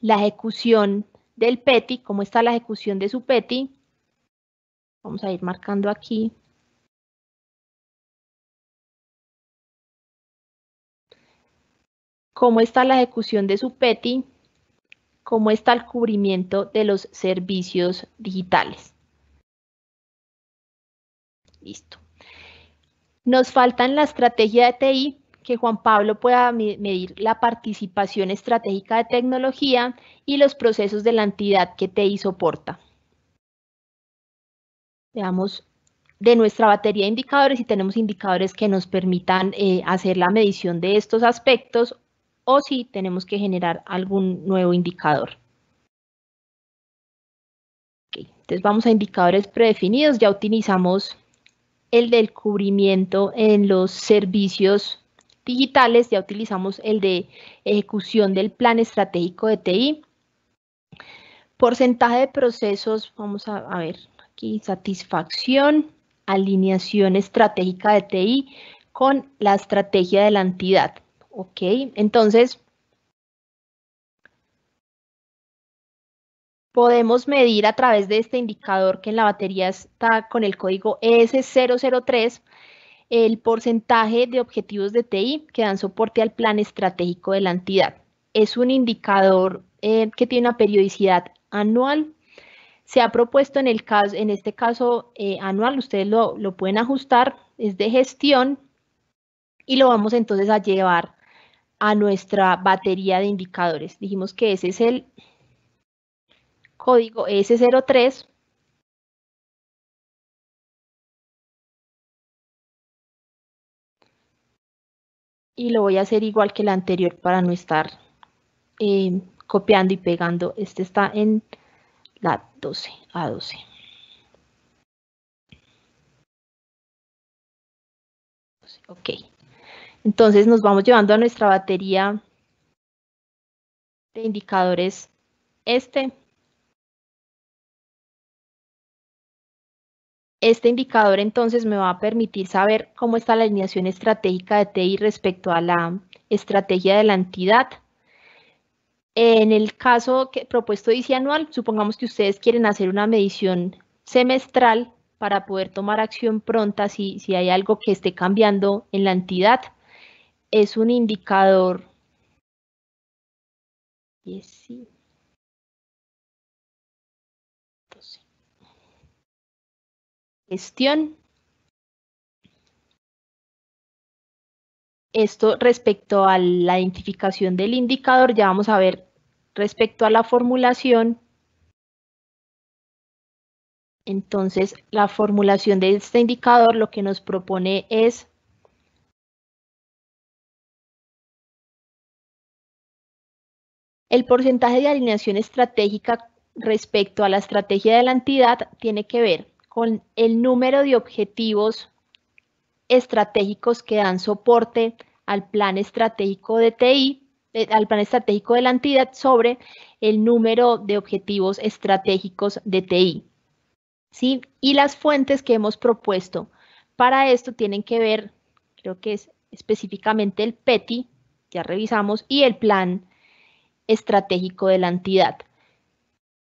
la ejecución del PETI, cómo está la ejecución de su PETI. Vamos a ir marcando aquí. Cómo está la ejecución de su PETI, cómo está el cubrimiento de los servicios digitales. Listo. Nos faltan la estrategia de TI que Juan Pablo pueda medir la participación estratégica de tecnología y los procesos de la entidad que TI soporta. Veamos de nuestra batería de indicadores si tenemos indicadores que nos permitan eh, hacer la medición de estos aspectos o si tenemos que generar algún nuevo indicador. entonces vamos a indicadores predefinidos, ya utilizamos el del cubrimiento en los servicios digitales, ya utilizamos el de ejecución del plan estratégico de TI. Porcentaje de procesos, vamos a, ver aquí, satisfacción, alineación estratégica de TI con la estrategia de la entidad. Ok, entonces podemos medir a través de este indicador que en la batería está con el código ES003 el porcentaje de objetivos de TI que dan soporte al plan estratégico de la entidad. Es un indicador eh, que tiene una periodicidad anual. Se ha propuesto en, el caso, en este caso eh, anual, ustedes lo, lo pueden ajustar, es de gestión y lo vamos entonces a llevar a nuestra batería de indicadores. Dijimos que ese es el código S03 y lo voy a hacer igual que la anterior para no estar em, copiando y pegando. Este está en la 12, A12. Ok. Entonces nos vamos llevando a nuestra batería de indicadores este Este indicador entonces me va a permitir saber cómo está la alineación estratégica de TI respecto a la estrategia de la entidad. En el caso que, propuesto dice anual, supongamos que ustedes quieren hacer una medición semestral para poder tomar acción pronta si, si hay algo que esté cambiando en la entidad. Es un indicador. gestión. Esto respecto a la identificación del indicador, ya vamos a ver respecto a la formulación. Entonces, la formulación de este indicador lo que nos propone es El porcentaje de alineación estratégica respecto a la estrategia de la entidad tiene que ver con el número de objetivos estratégicos que dan soporte al plan estratégico de TI, eh, al plan estratégico de la entidad sobre el número de objetivos estratégicos de TI. ¿sí? Y las fuentes que hemos propuesto para esto tienen que ver, creo que es específicamente el PETI, ya revisamos, y el plan estratégico de la entidad.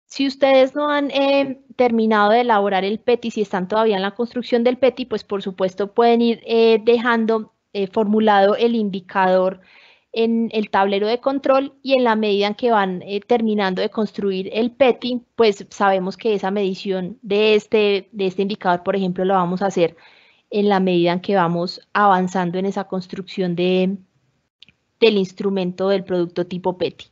Si ustedes no han eh, terminado de elaborar el PETI, si están todavía en la construcción del PETI, pues por supuesto pueden ir eh, dejando eh, formulado el indicador en el tablero de control y en la medida en que van terminando de construir el PETI, pues sabemos que esa medición de este, de este indicador, por ejemplo, lo vamos a hacer en la medida en que vamos avanzando en esa construcción de, del instrumento del producto tipo PETI.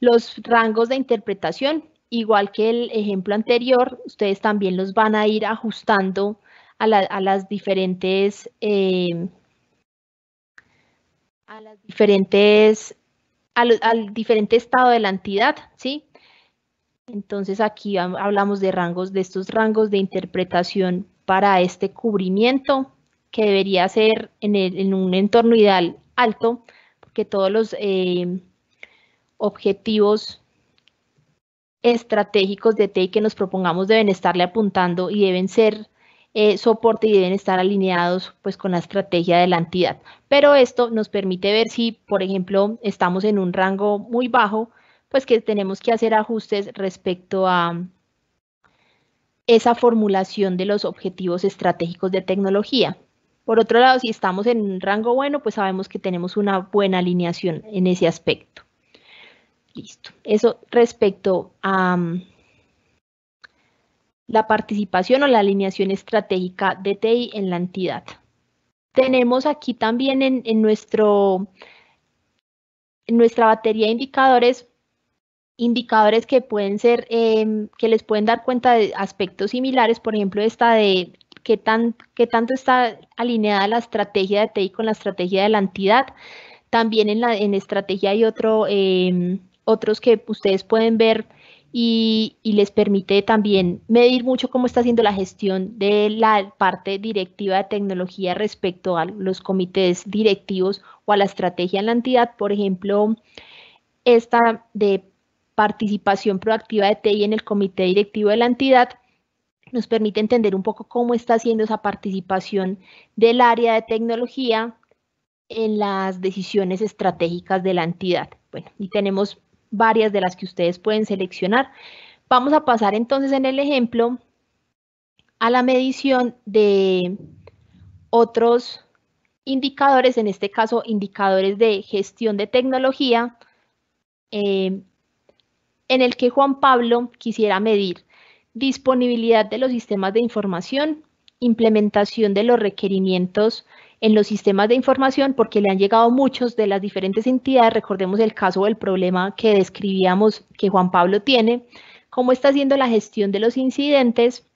Los rangos de interpretación, igual que el ejemplo anterior, ustedes también los van a ir ajustando a, las diferentes a las diferentes em, al, diferente estado de la entidad, ¿sí? Entonces aquí hablamos de rangos, de estos rangos de interpretación para este cubrimiento que debería ser en, un entorno ideal alto, porque todos los em, objetivos estratégicos de TI que nos propongamos deben estarle apuntando y deben ser eh, soporte y deben estar alineados pues con la estrategia de la entidad. Pero esto nos permite ver si, por ejemplo, estamos en un rango muy bajo, pues que tenemos que hacer ajustes respecto a esa formulación de los objetivos estratégicos de tecnología. Por otro lado, si estamos en un rango bueno, pues sabemos que tenemos una buena alineación en ese aspecto. Listo. Eso respecto a mm, la participación o la alineación estratégica de TI en la entidad. Tenemos aquí también en, nuestro, nuestra batería de indicadores indicadores que pueden ser, em, que les pueden dar cuenta de aspectos similares, por ejemplo, esta de qué, tan, qué tanto está alineada la estrategia de TI con la estrategia de la entidad. También en, la, en estrategia hay otro, eh, otros que ustedes pueden ver y, les permite también medir mucho cómo está haciendo la gestión de la parte directiva de tecnología respecto a los comités directivos o a la estrategia en la entidad. Por ejemplo, esta de participación proactiva de TI en el comité directivo de la entidad nos permite entender un poco cómo está haciendo esa participación del área de tecnología en las decisiones estratégicas de la entidad. Bueno, y tenemos varias de las que ustedes pueden seleccionar. Vamos a pasar entonces en el ejemplo a la medición de otros indicadores, en este caso indicadores de gestión de tecnología, eh, en el que Juan Pablo quisiera medir disponibilidad de los sistemas de información, implementación de los requerimientos en los sistemas de información porque le han llegado muchos de las diferentes entidades. Recordemos el caso del problema que describíamos que Juan Pablo tiene, cómo está haciendo la gestión de los incidentes,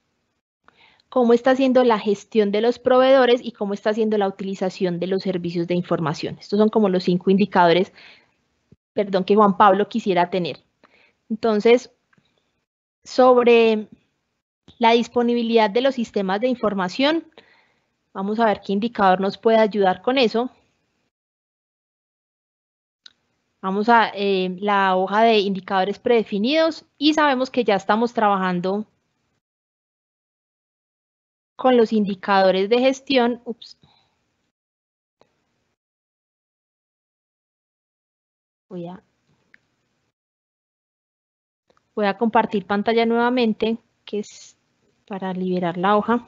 cómo está haciendo la gestión de los proveedores y cómo está haciendo la utilización de los servicios de información. Estos son como los cinco indicadores, perdón, que Juan Pablo quisiera tener. Entonces, sobre la disponibilidad de los sistemas de información, Vamos a ver qué indicador nos puede ayudar con eso. Vamos a eh, la hoja de indicadores predefinidos y sabemos que ya estamos trabajando con los indicadores de gestión. Ups. a, voy a compartir pantalla nuevamente, que es para liberar la hoja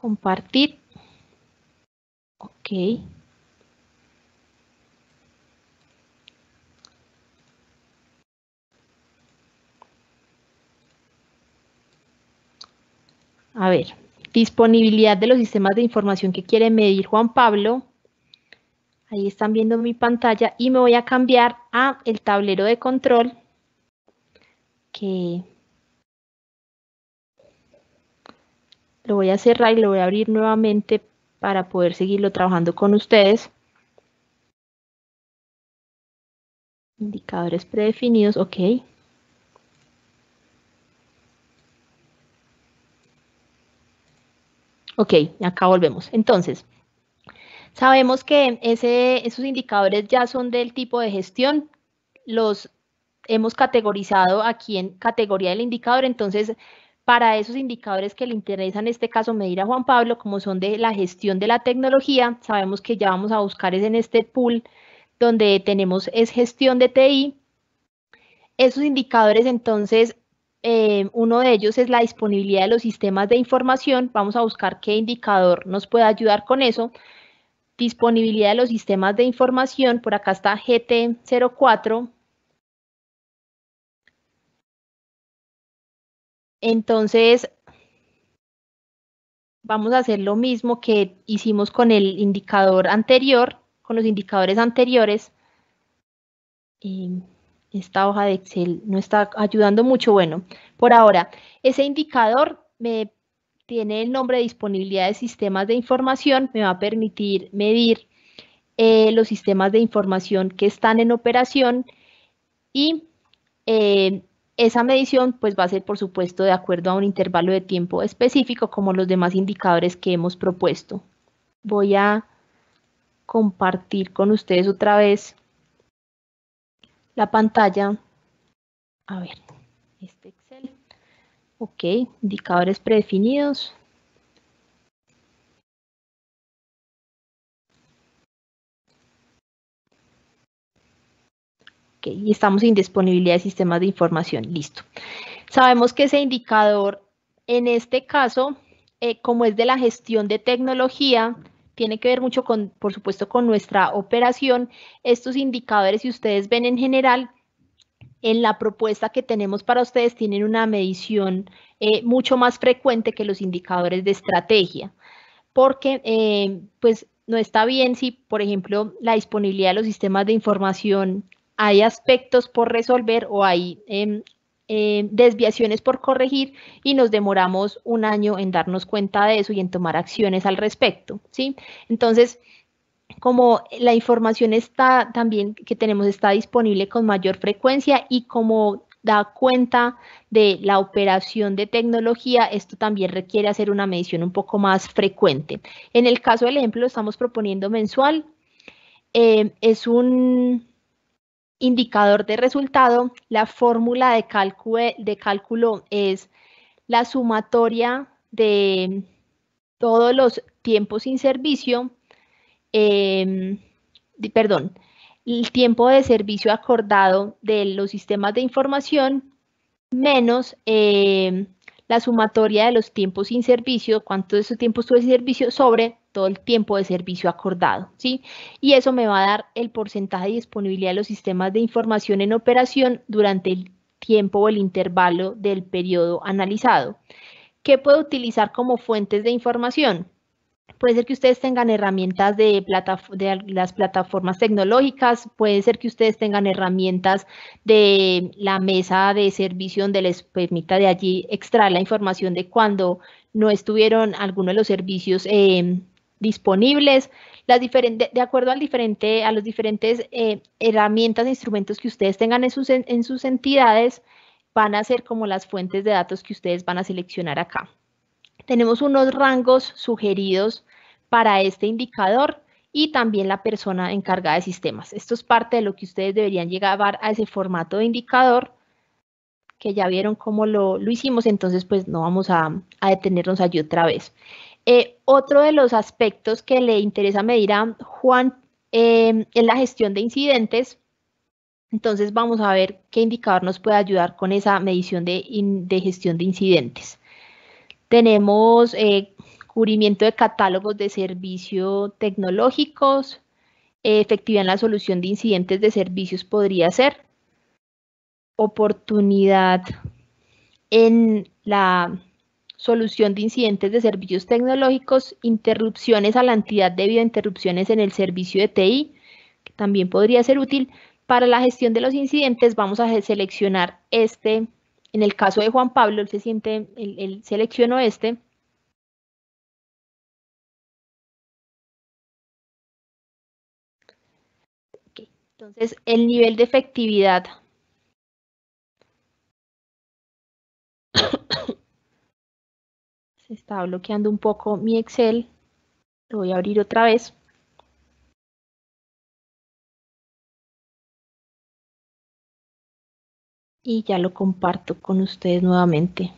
compartir. Ok. A ver, disponibilidad de los sistemas de información que quiere medir Juan Pablo. Ahí están viendo mi pantalla y me voy a cambiar a el tablero de control que lo voy a cerrar y lo voy a abrir nuevamente para poder seguirlo trabajando con ustedes. Indicadores predefinidos, ok. Ok, acá volvemos. Entonces, sabemos que ese, esos indicadores ya son del tipo de gestión. Los hemos categorizado aquí en categoría del indicador, entonces para esos indicadores que le interesan, en este caso medir a Juan Pablo, como son de la gestión de la tecnología, sabemos que ya vamos a buscar es en este pool donde tenemos es gestión de TI. Esos indicadores, entonces, eh, uno de ellos es la disponibilidad de los sistemas de información. Vamos a buscar qué indicador nos puede ayudar con eso. Disponibilidad de los sistemas de información, por acá está GT04, Entonces, vamos a hacer lo mismo que hicimos con el indicador anterior, con los indicadores anteriores. Em, esta hoja de Excel no está ayudando mucho. Bueno, por ahora, ese indicador me tiene el nombre de disponibilidad de sistemas de información, me va a permitir medir eh, los sistemas de información que están en operación y eh, esa medición pues va a ser por supuesto de acuerdo a un intervalo de tiempo específico como los demás indicadores que hemos propuesto. Voy a compartir con ustedes otra vez la pantalla. A ver, este Excel. Ok, indicadores predefinidos. y estamos en disponibilidad de sistemas de información. Listo. Sabemos que ese indicador, en este caso, eh, como es de la gestión de tecnología, tiene que ver mucho con, por supuesto, con nuestra operación. Estos indicadores, si ustedes ven en general, en la propuesta que tenemos para ustedes tienen una medición eh, mucho más frecuente que los indicadores de estrategia, porque eh, pues no está bien si, por ejemplo, la disponibilidad de los sistemas de información hay aspectos por resolver o hay em, em, desviaciones por corregir y nos demoramos un año en darnos cuenta de eso y en tomar acciones al respecto, ¿sí? Entonces, como la información está también que tenemos está disponible con mayor frecuencia y como da cuenta de la operación de tecnología, esto también requiere hacer una medición un poco más frecuente. En el caso del ejemplo, lo estamos proponiendo mensual. Em, es un indicador de resultado, la fórmula de cálculo, de cálculo es la sumatoria de todos los tiempos sin servicio, em, perdón, el tiempo de servicio acordado de los sistemas de información menos em, la sumatoria de los tiempos sin servicio, cuánto de esos tiempos tuve servicio sobre todo el tiempo de servicio acordado, ¿sí? Y eso me va a dar el porcentaje de disponibilidad de los sistemas de información en operación durante el tiempo o el intervalo del periodo analizado. ¿Qué puedo utilizar como fuentes de información? Puede ser que ustedes tengan herramientas de, de, las plataformas tecnológicas, puede ser que ustedes tengan herramientas de la mesa de servicio donde les permita de allí extraer la información de cuando no estuvieron algunos de los servicios eh, disponibles, las de acuerdo al diferente, a los diferentes eh, herramientas e instrumentos que ustedes tengan en sus, en sus entidades, van a ser como las fuentes de datos que ustedes van a seleccionar acá. Tenemos unos rangos sugeridos para este indicador y también la persona encargada de sistemas. Esto es parte de lo que ustedes deberían llegar a ese formato de indicador que ya vieron cómo lo, hicimos, entonces pues no vamos a, a detenernos allí otra vez. Eh, otro de los aspectos que le interesa medir a Juan em, es la gestión de incidentes. Entonces vamos a ver qué indicador nos puede ayudar con esa medición de, gestión de incidentes. Tenemos eh, cubrimiento de catálogos de servicio tecnológicos, efectividad en la solución de incidentes de servicios podría ser, oportunidad en la solución de incidentes de servicios tecnológicos, interrupciones a la entidad debido a interrupciones en el servicio de TI, que también podría ser útil. Para la gestión de los incidentes vamos a seleccionar este, en el caso de Juan Pablo, él, se siente, él, seleccionó este, Entonces, el nivel de efectividad estaba está bloqueando un poco mi Excel. Lo voy a abrir otra vez. Y ya lo comparto con ustedes nuevamente.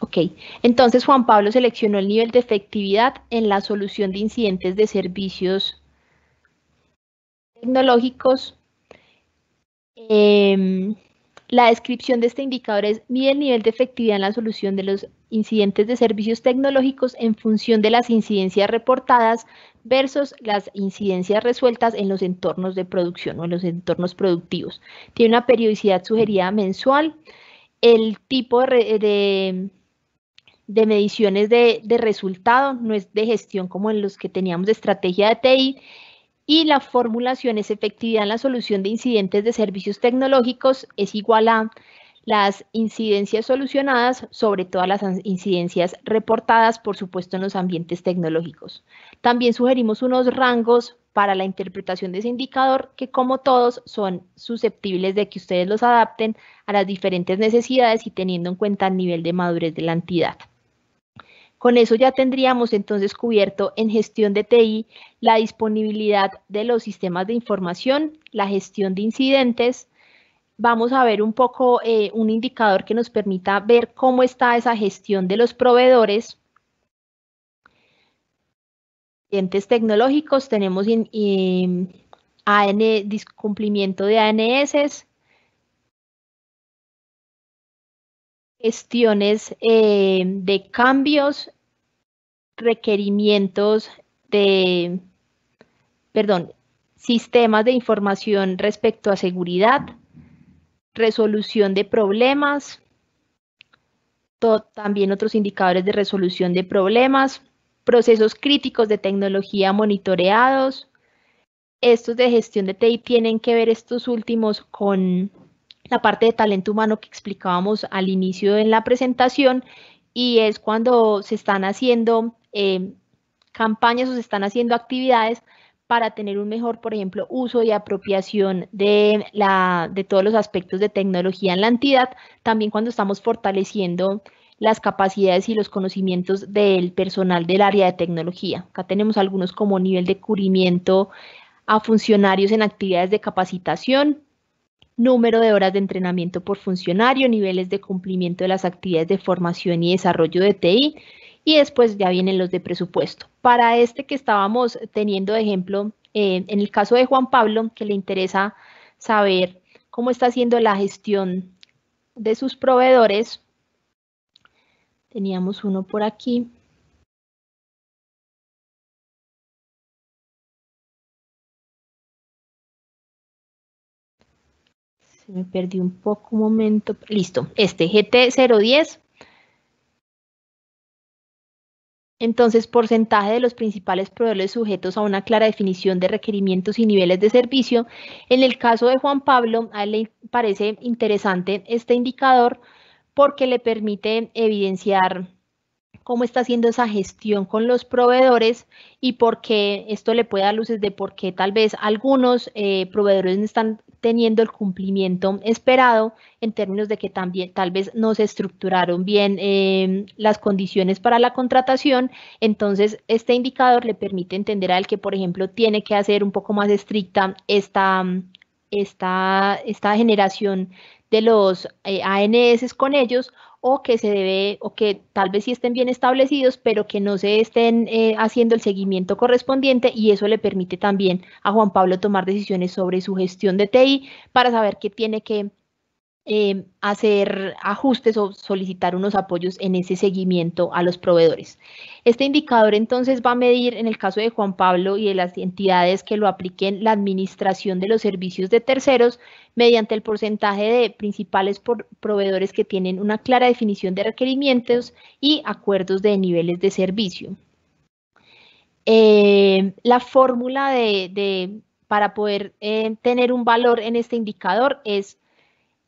Ok, entonces Juan Pablo seleccionó el nivel de efectividad en la solución de incidentes de servicios tecnológicos. Eh, la descripción de este indicador es mide el nivel de efectividad en la solución de los incidentes de servicios tecnológicos en función de las incidencias reportadas versus las incidencias resueltas en los entornos de producción o en los entornos productivos. Tiene una periodicidad sugerida mensual. El tipo de, mediciones de, de resultado no es de gestión como en los que teníamos de estrategia de TI y la formulación es efectividad en la solución de incidentes de servicios tecnológicos es igual a las incidencias solucionadas sobre todas las incidencias reportadas, por supuesto, en los ambientes tecnológicos. También sugerimos unos rangos para la interpretación de ese indicador que, como todos, son susceptibles de que ustedes los adapten a las diferentes necesidades y teniendo en cuenta el nivel de madurez de la entidad. Con eso ya tendríamos entonces cubierto en gestión de TI la disponibilidad de los sistemas de información, la gestión de incidentes. Vamos a ver un poco eh, un indicador que nos permita ver cómo está esa gestión de los proveedores. Entes tecnológicos tenemos en, AN, cumplimiento de ANS, gestiones eh, de cambios, requerimientos de, perdón, sistemas de información respecto a seguridad, resolución de problemas, también otros indicadores de resolución de problemas, procesos críticos de tecnología monitoreados. Estos de gestión de TI tienen que ver estos últimos con la parte de talento humano que explicábamos al inicio en la presentación y es cuando se están haciendo eh, campañas o se están haciendo actividades para tener un mejor, por ejemplo, uso y apropiación de, la, de todos los aspectos de tecnología en la entidad, también cuando estamos fortaleciendo las capacidades y los conocimientos del personal del área de tecnología. Acá tenemos algunos como nivel de cubrimiento a funcionarios en actividades de capacitación, número de horas de entrenamiento por funcionario, niveles de cumplimiento de las actividades de formación y desarrollo de TI, y después ya vienen los de presupuesto. Para este que estábamos teniendo de ejemplo, eh, en el caso de Juan Pablo, que le interesa saber cómo está haciendo la gestión de sus proveedores, teníamos uno por aquí. Se me perdí un poco, un momento. Listo, este, GT010. Entonces, porcentaje de los principales proveedores sujetos a una clara definición de requerimientos y niveles de servicio. En el caso de Juan Pablo, a él le parece interesante este indicador porque le permite evidenciar cómo está haciendo esa gestión con los proveedores y por qué esto le puede dar luces de por qué tal vez algunos eh, proveedores están teniendo el cumplimiento esperado en términos de que también tal vez no se estructuraron bien em, las condiciones para la contratación. Entonces, este indicador le permite entender al que, por ejemplo, tiene que hacer un poco más estricta esta, esta generación de los eh, ANS con ellos o que se debe, o que tal vez sí estén bien establecidos, pero que no se estén eh, haciendo el seguimiento correspondiente y eso le permite también a Juan Pablo tomar decisiones sobre su gestión de TI para saber qué tiene que Em, hacer ajustes o solicitar unos apoyos en ese seguimiento a los proveedores. Este indicador entonces va a medir, en el caso de Juan Pablo y de las entidades que lo apliquen, la administración de los servicios de terceros mediante el porcentaje de principales proveedores que tienen una clara definición de requerimientos y acuerdos de niveles de servicio. Eh, la fórmula de, para poder eh, tener un valor en este indicador es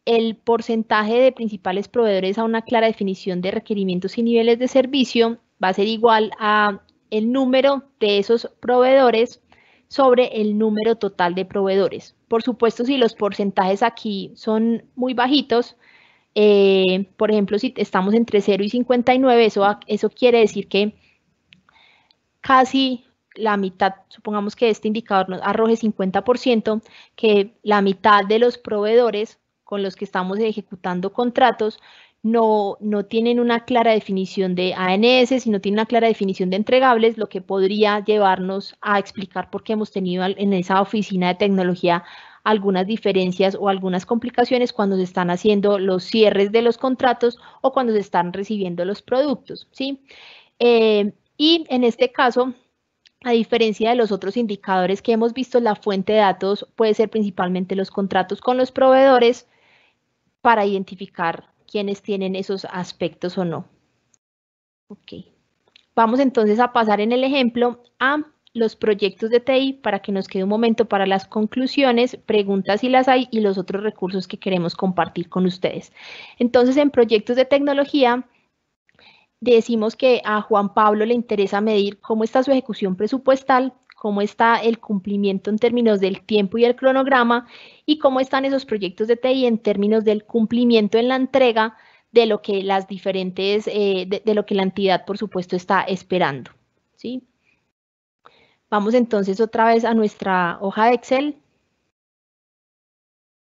el porcentaje de principales proveedores a una clara definición de requerimientos y niveles de servicio va a ser igual a el número de esos proveedores sobre el número total de proveedores. Por supuesto, si los porcentajes aquí son muy bajitos, eh, por ejemplo, si estamos entre 0 y 59, eso, eso quiere decir que casi la mitad, supongamos que este indicador nos arroje 50%, que la mitad de los proveedores con los que estamos ejecutando contratos no, tienen una clara definición de ANS, sino no tienen una clara definición de entregables, lo que podría llevarnos a explicar por qué hemos tenido en esa oficina de tecnología algunas diferencias o algunas complicaciones cuando se están haciendo los cierres de los contratos o cuando se están recibiendo los productos, eh, y en este caso, a diferencia de los otros indicadores que hemos visto, la fuente de datos puede ser principalmente los contratos con los proveedores, para identificar quiénes tienen esos aspectos o no. Ok. Vamos entonces a pasar en el ejemplo a los proyectos de TI para que nos quede un momento para las conclusiones, preguntas si las hay y los otros recursos que queremos compartir con ustedes. Entonces, en proyectos de tecnología, decimos que a Juan Pablo le interesa medir cómo está su ejecución presupuestal cómo está el cumplimiento en términos del tiempo y el cronograma y cómo están esos proyectos de TI en términos del cumplimiento en la entrega de lo que las diferentes, eh, de, lo que la entidad, por supuesto, está esperando. ¿sí? Vamos entonces otra vez a nuestra hoja de Excel,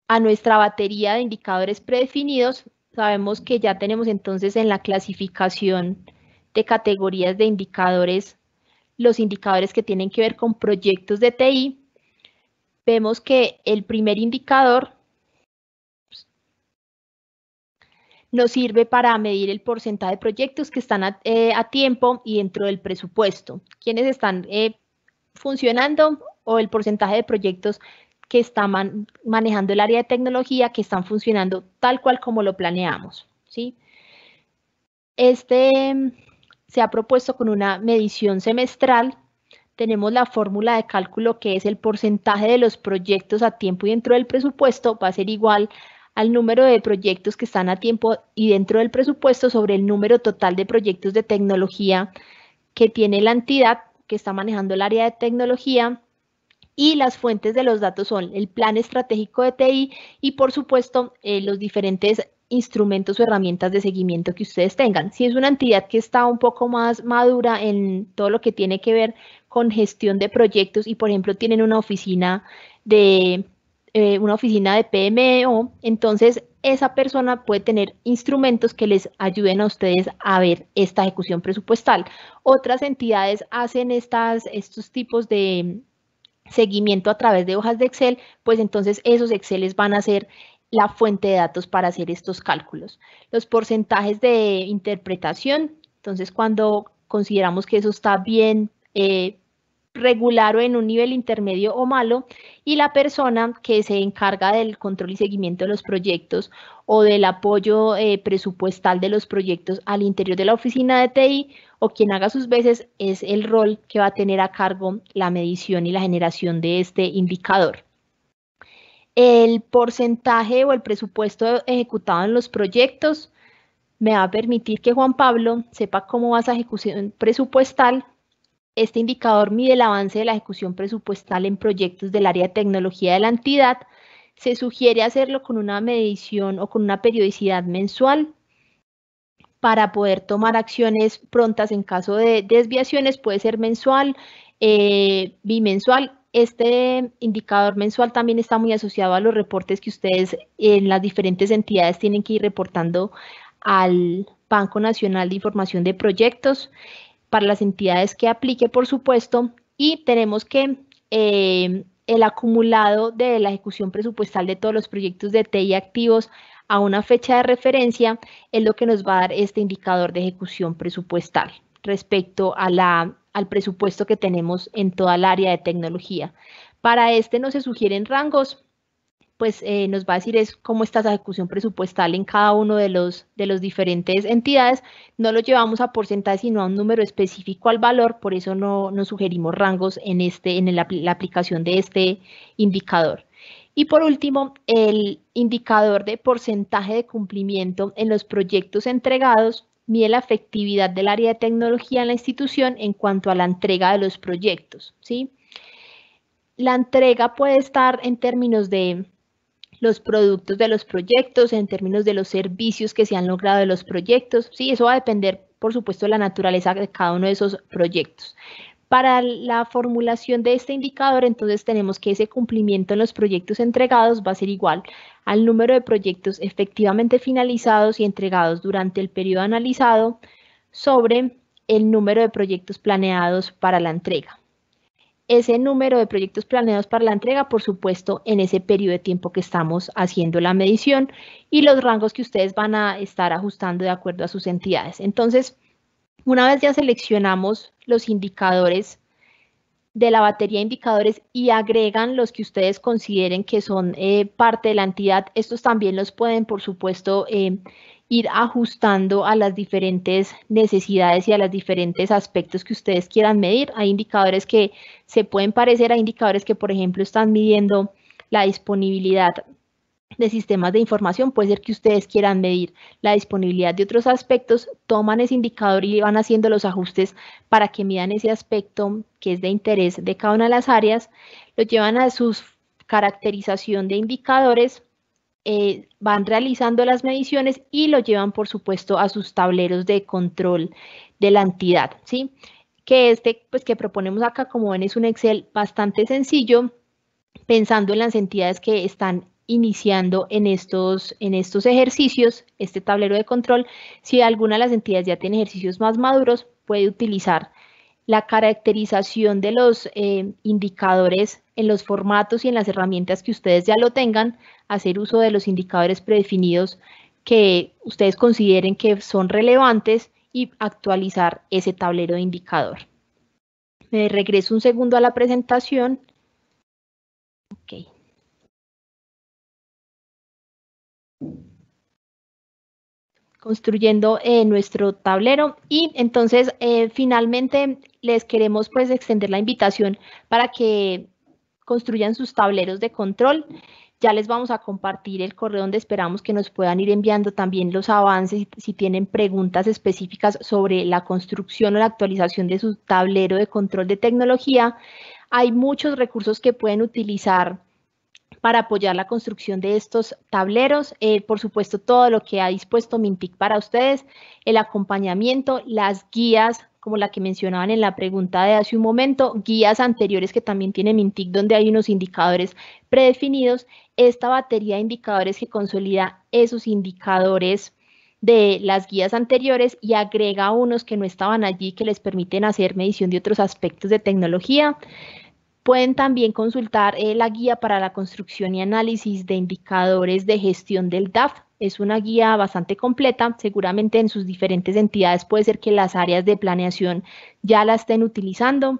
a nuestra batería de indicadores predefinidos. Sabemos que ya tenemos entonces en la clasificación de categorías de indicadores los indicadores que tienen que ver con proyectos de TI, vemos que el primer indicador nos sirve para medir el porcentaje de proyectos que están a, eh, tiempo y dentro del presupuesto, quienes están eh, funcionando o el porcentaje de proyectos que están manejando el área de tecnología que están funcionando tal cual como lo planeamos. ¿sí? Este se ha propuesto con una medición semestral. Tenemos la fórmula de cálculo que es el porcentaje de los proyectos a tiempo y dentro del presupuesto va a ser igual al número de proyectos que están a tiempo y dentro del presupuesto sobre el número total de proyectos de tecnología que tiene la entidad que está manejando el área de tecnología y las fuentes de los datos son el plan estratégico de TI y por supuesto eh, los diferentes instrumentos o herramientas de seguimiento que ustedes tengan. Si es una entidad que está un poco más madura en todo lo que tiene que ver con gestión de proyectos y, por ejemplo, tienen una oficina de eh, una oficina de PMO, e entonces esa persona puede tener instrumentos que les ayuden a ustedes a ver esta ejecución presupuestal. Otras entidades hacen estas, estos tipos de seguimiento a través de hojas de Excel, pues entonces esos Excel van a ser la fuente de datos para hacer estos cálculos. Los porcentajes de interpretación, entonces cuando consideramos que eso está bien eh, regular o en un nivel intermedio o malo, y la persona que se encarga del control y seguimiento de los proyectos o del apoyo eh, presupuestal de los proyectos al interior de la oficina de TI o quien haga sus veces es el rol que va a tener a cargo la medición y la generación de este indicador el porcentaje o el presupuesto ejecutado en los proyectos me va a permitir que Juan Pablo sepa cómo va esa ejecución presupuestal. Este indicador mide el avance de la ejecución presupuestal en proyectos del área de tecnología de la entidad. Se sugiere hacerlo con una medición o con una periodicidad mensual para poder tomar acciones prontas en caso de desviaciones. Puede ser mensual, eh, bimensual este indicador mensual también está muy asociado a los reportes que ustedes en las diferentes entidades tienen que ir reportando al Banco Nacional de Información de Proyectos para las entidades que aplique, por supuesto, y tenemos que eh, el acumulado de la ejecución presupuestal de todos los proyectos de TI activos a una fecha de referencia es lo que nos va a dar este indicador de ejecución presupuestal respecto a la al presupuesto que tenemos en toda el área de tecnología. Para este no se sugieren rangos, pues eh, nos va a decir es cómo está la ejecución presupuestal en cada uno de los de los diferentes entidades. No lo llevamos a porcentaje, sino a un número específico al valor, por eso no, sugerimos rangos en, este, en la aplicación de este indicador. Y por último, el indicador de porcentaje de cumplimiento en los proyectos entregados mide la efectividad del área de tecnología en la institución en cuanto a la entrega de los proyectos. ¿sí? La entrega puede estar en términos de los productos de los proyectos, en términos de los servicios que se han logrado de los proyectos. Sí, eso va a depender, por supuesto, de la naturaleza de cada uno de esos proyectos. Para la formulación de este indicador, entonces tenemos que ese cumplimiento en los proyectos entregados va a ser igual al número de proyectos efectivamente finalizados y entregados durante el periodo analizado sobre el número de proyectos planeados para la entrega. Ese número de proyectos planeados para la entrega, por supuesto, en ese periodo de tiempo que estamos haciendo la medición y los rangos que ustedes van a estar ajustando de acuerdo a sus entidades. Entonces, una vez ya seleccionamos los indicadores de la batería de indicadores y agregan los que ustedes consideren que son eh, parte de la entidad. Estos también los pueden, por supuesto, eh, ir ajustando a las diferentes necesidades y a los diferentes aspectos que ustedes quieran medir. Hay indicadores que se pueden parecer a indicadores que, por ejemplo, están midiendo la disponibilidad de sistemas de información, puede ser que ustedes quieran medir la disponibilidad de otros aspectos, toman ese indicador y van haciendo los ajustes para que midan ese aspecto que es de interés de cada una de las áreas, lo llevan a su caracterización de indicadores, eh, van realizando las mediciones y lo llevan, por supuesto, a sus tableros de control de la entidad, ¿sí? Que este, pues que proponemos acá, como ven, es un Excel bastante sencillo, pensando en las entidades que están iniciando en estos, en estos ejercicios, este tablero de control. Si alguna de las entidades ya tiene ejercicios más maduros, puede utilizar la caracterización de los eh, indicadores en los formatos y en las herramientas que ustedes ya lo tengan, hacer uso de los indicadores predefinidos que ustedes consideren que son relevantes y actualizar ese tablero de indicador. Me regreso un segundo a la presentación. Okay. construyendo eh, nuestro tablero y entonces eh, finalmente les queremos pues extender la invitación para que construyan sus tableros de control. Ya les vamos a compartir el correo donde esperamos que nos puedan ir enviando también los avances, si tienen preguntas específicas sobre la construcción o la actualización de su tablero de control de tecnología. Hay muchos recursos que pueden utilizar para apoyar la construcción de estos tableros. Eh, por supuesto, todo lo que ha dispuesto Mintic para ustedes, el acompañamiento, las guías como la que mencionaban en la pregunta de hace un momento, guías anteriores que también tiene Mintic, donde hay unos indicadores predefinidos, esta batería de indicadores que consolida esos indicadores de las guías anteriores y agrega unos que no estaban allí que les permiten hacer medición de otros aspectos de tecnología. Pueden también consultar eh, la guía para la construcción y análisis de indicadores de gestión del DAF. Es una guía bastante completa. Seguramente en sus diferentes entidades puede ser que las áreas de planeación ya la estén utilizando.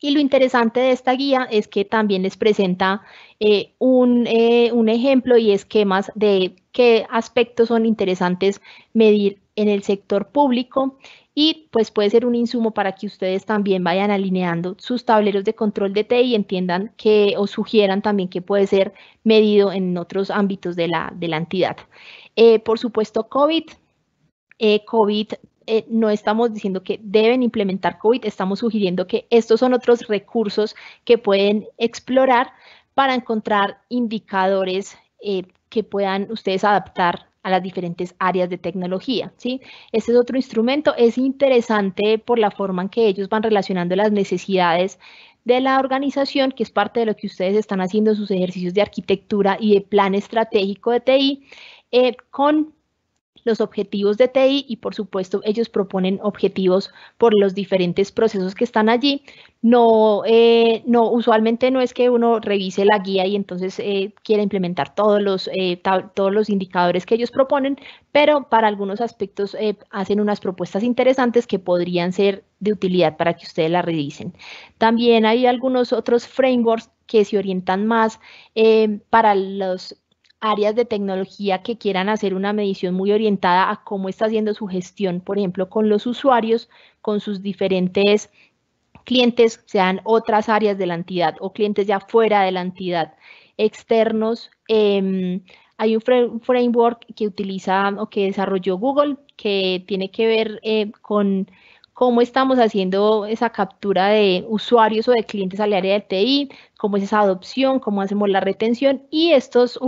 Y lo interesante de esta guía es que también les presenta eh, eh, un, ejemplo y esquemas de qué aspectos son interesantes medir en el sector público y pues puede ser un insumo para que ustedes también vayan alineando sus tableros de control de TI y entiendan que o sugieran también que puede ser medido en otros ámbitos de la, entidad. Eh, por supuesto, COVID. Eh, COVID eh, no estamos diciendo que deben implementar COVID, estamos sugiriendo que estos son otros recursos que pueden explorar para encontrar indicadores que puedan ustedes adaptar las diferentes áreas de tecnología. ¿sí? Este es otro instrumento, es interesante por la forma en que ellos van relacionando las necesidades de la organización, que es parte de lo que ustedes están haciendo en sus ejercicios de arquitectura y de plan estratégico de TI, eh, con los objetivos de TI y por supuesto ellos proponen objetivos por los diferentes procesos que están allí. No, eh, no usualmente no es que uno revise la guía y entonces eh, quiera implementar todos los, eh, todos los indicadores que ellos proponen, pero para algunos aspectos eh, hacen unas propuestas interesantes que podrían ser de utilidad para que ustedes la revisen. También hay algunos otros frameworks que se orientan más para los áreas de tecnología que quieran hacer una medición muy orientada a cómo está haciendo su gestión, por ejemplo, con los usuarios, con sus diferentes clientes, sean otras áreas de la entidad o clientes ya fuera de la entidad, externos. Em, hay un, framework que utiliza o que desarrolló Google que tiene que ver eh, con cómo estamos haciendo esa captura de usuarios o de clientes al área de TI, cómo es esa adopción, cómo hacemos la retención y estos,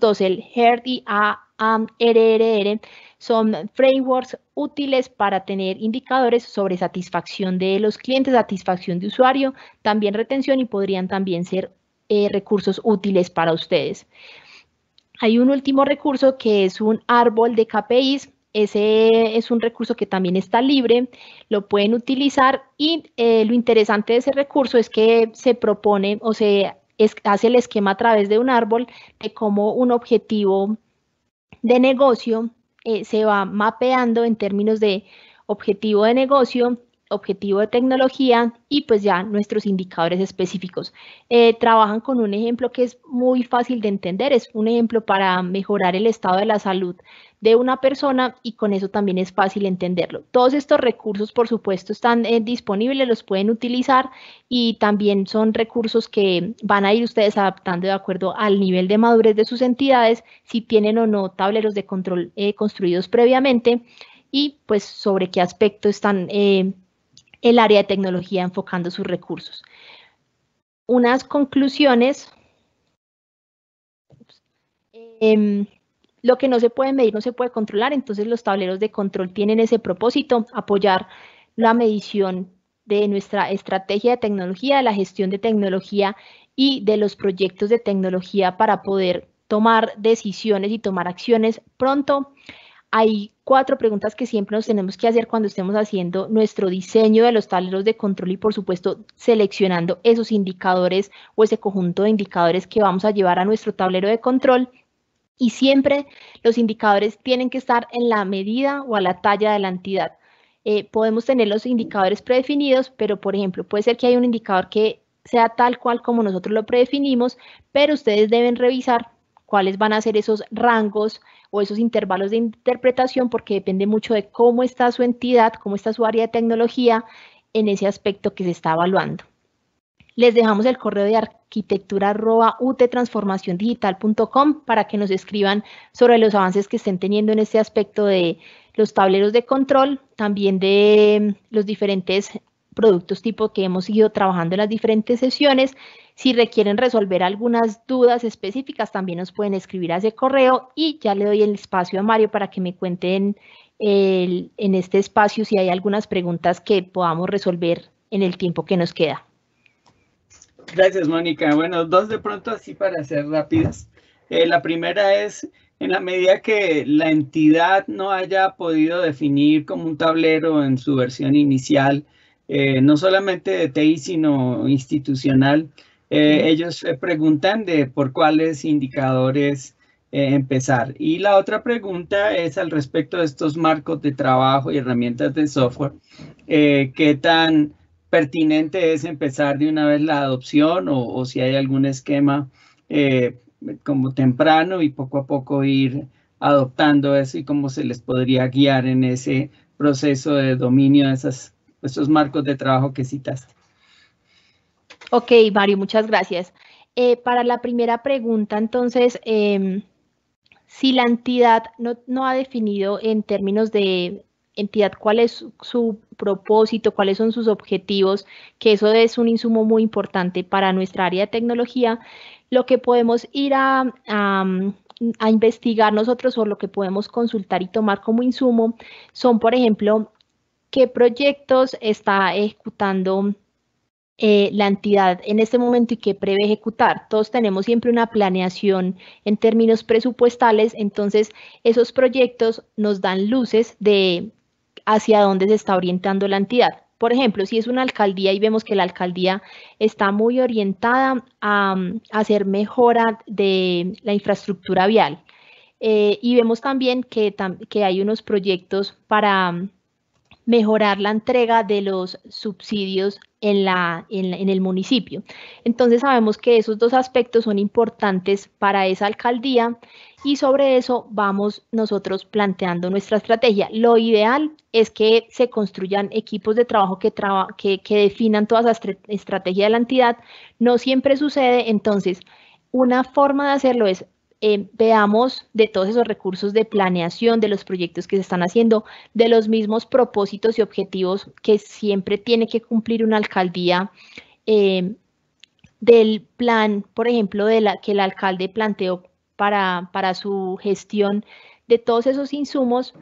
dos, el HERD y ARRR, e, e, e, son frameworks útiles para tener indicadores sobre satisfacción de los clientes, satisfacción de usuario, también retención y podrían también ser eh, recursos útiles para ustedes. Hay un último recurso que es un árbol de KPIs ese es un recurso que también está libre, lo pueden utilizar y eh, lo interesante de ese recurso es que se propone o se hace el esquema a través de un árbol de cómo un objetivo de negocio eh, se va mapeando en términos de objetivo de negocio, objetivo de tecnología y pues ya nuestros indicadores específicos. Eh, trabajan con un ejemplo que es muy fácil de entender, es un ejemplo para mejorar el estado de la salud de una persona y con eso también es fácil entenderlo. Todos estos recursos, por supuesto, están eh, disponibles, los pueden utilizar y también son recursos que van a ir ustedes adaptando de acuerdo al nivel de madurez de sus entidades, si tienen o no tableros de control eh, construidos previamente y pues sobre qué aspecto están eh, el área de tecnología enfocando sus recursos. Unas conclusiones. Em, lo que no se puede medir no se puede controlar, entonces los tableros de control tienen ese propósito, apoyar la medición de nuestra estrategia de tecnología, de la gestión de tecnología y de los proyectos de tecnología para poder tomar decisiones y tomar acciones pronto. Hay cuatro preguntas que siempre nos tenemos que hacer cuando estemos haciendo nuestro diseño de los tableros de control y por supuesto seleccionando esos indicadores o ese conjunto de indicadores que vamos a llevar a nuestro tablero de control y siempre los indicadores tienen que estar en la medida o a la talla de la entidad. Eh, podemos tener los indicadores predefinidos, pero por ejemplo, puede ser que haya un indicador que sea tal cual como nosotros lo predefinimos, pero ustedes deben revisar cuáles van a ser esos rangos o esos intervalos de interpretación, porque depende mucho de cómo está su entidad, cómo está su área de tecnología en ese aspecto que se está evaluando. Les dejamos el correo de arquitectura para que nos escriban sobre los avances que estén teniendo en este aspecto de los tableros de control, también de em, los diferentes productos tipo que hemos ido trabajando en las diferentes sesiones. Si requieren resolver algunas dudas específicas, también nos pueden escribir a ese correo y ya le doy el espacio a Mario para que me cuenten en este espacio si hay algunas preguntas que podamos resolver en el tiempo que nos queda. Gracias, Mónica. Bueno, dos de pronto así para ser rápidas. Eh, la primera es, en la medida que la entidad no haya podido definir como un tablero en su versión inicial, eh, no solamente de TI, sino institucional, eh, ellos eh, preguntan de por cuáles indicadores empezar. Y la otra pregunta es al respecto de estos marcos de trabajo y herramientas de software, qué tan pertinente es empezar de una vez la adopción o, si hay algún esquema eh, como temprano y poco a poco ir adoptando eso y cómo se les podría guiar en ese proceso de dominio de esas, esos marcos de trabajo que citaste. Ok, Mario, muchas gracias. Eh, para la primera pregunta, entonces, em, si la entidad no, no, ha definido en términos de entidad cuál es su, propósito, cuáles son sus objetivos, que eso es un insumo muy importante para nuestra área de tecnología, lo que podemos ir a, investigar nosotros o lo que podemos consultar y tomar como insumo son, por ejemplo, qué proyectos está ejecutando eh, la entidad en este momento y qué prevé ejecutar. Todos tenemos siempre una planeación en términos presupuestales, entonces esos proyectos nos dan luces de hacia dónde se está orientando la entidad. Por ejemplo, si es una alcaldía y vemos que la alcaldía está muy orientada a, mm, hacer mejora de la infraestructura vial. Eh, y vemos también que, hay unos proyectos para mm, mejorar la entrega de los subsidios en, la, en, el municipio. Entonces sabemos que esos dos aspectos son importantes para esa alcaldía y sobre eso vamos nosotros planteando nuestra estrategia. Lo ideal es que se construyan equipos de trabajo que, que, definan toda esa estrategia de la entidad. No siempre sucede, entonces una forma de hacerlo es eh, veamos de todos esos recursos de planeación, de los proyectos que se están haciendo, de los mismos propósitos y objetivos que siempre tiene que cumplir una alcaldía, eh, del plan, por ejemplo, de la que el alcalde planteó para, su gestión de todos esos insumos,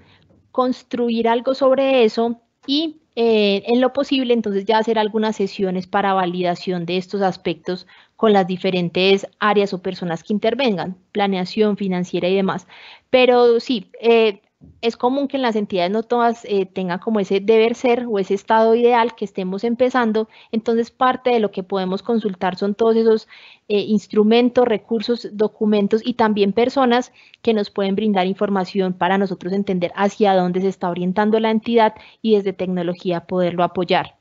construir algo sobre eso y eh, en lo posible entonces ya hacer algunas sesiones para validación de estos aspectos con las diferentes áreas o personas que intervengan, planeación financiera y demás. Pero sí, eh, es común que en las entidades no todas eh, tengan como ese deber ser o ese estado ideal que estemos empezando. Entonces, parte de lo que podemos consultar son todos esos eh, instrumentos, recursos, documentos y también personas que nos pueden brindar información para nosotros entender hacia dónde se está orientando la entidad y desde tecnología poderlo apoyar.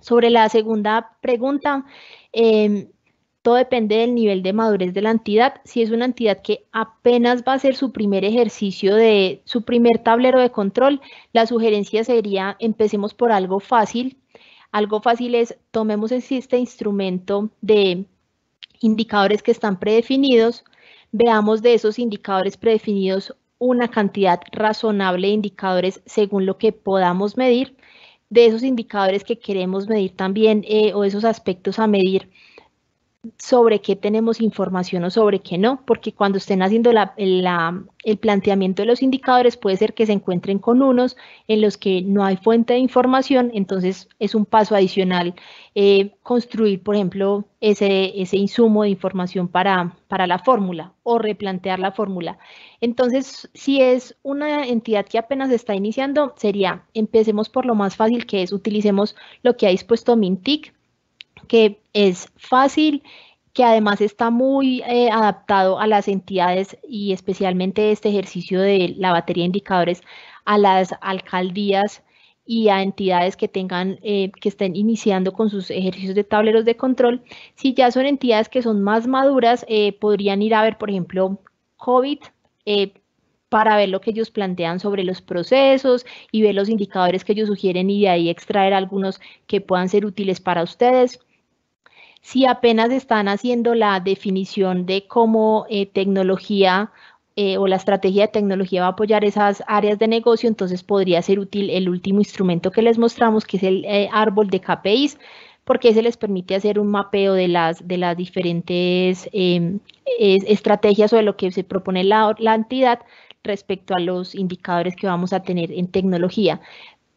Sobre la segunda pregunta, eh, todo depende del nivel de madurez de la entidad. Si es una entidad que apenas va a hacer su primer ejercicio de su primer tablero de control, la sugerencia sería empecemos por algo fácil. Algo fácil es tomemos este instrumento de indicadores que están predefinidos, veamos de esos indicadores predefinidos una cantidad razonable de indicadores según lo que podamos medir, de esos indicadores que queremos medir también eh, o esos aspectos a medir sobre qué tenemos información o sobre qué no, porque cuando estén haciendo el planteamiento de los indicadores puede ser que se encuentren con unos en los que no hay fuente de información, entonces es un paso adicional eh, construir, por ejemplo, ese, insumo de información para, para la fórmula o replantear la fórmula. Entonces, si es una entidad que apenas está iniciando, sería empecemos por lo más fácil que es utilicemos lo que ha dispuesto Mintic que es fácil, que además está muy eh, adaptado a las entidades y especialmente este ejercicio de la batería de indicadores a las alcaldías y a entidades que tengan, eh, que estén iniciando con sus ejercicios de tableros de control. Si ya son entidades que son más maduras, eh, podrían ir a ver, por ejemplo, COVID, para ver lo que ellos plantean sobre los procesos y ver los indicadores que ellos sugieren y de ahí extraer algunos que puedan ser útiles para ustedes si apenas están haciendo la definición de cómo eh, tecnología eh, o la estrategia de tecnología va a apoyar esas áreas de negocio, entonces podría ser útil el último instrumento que les mostramos, que es el eh, árbol de KPIs, porque se les permite hacer un mapeo de las, de las diferentes em, estrategias o de lo que se propone la, la entidad respecto a los indicadores que vamos a tener en tecnología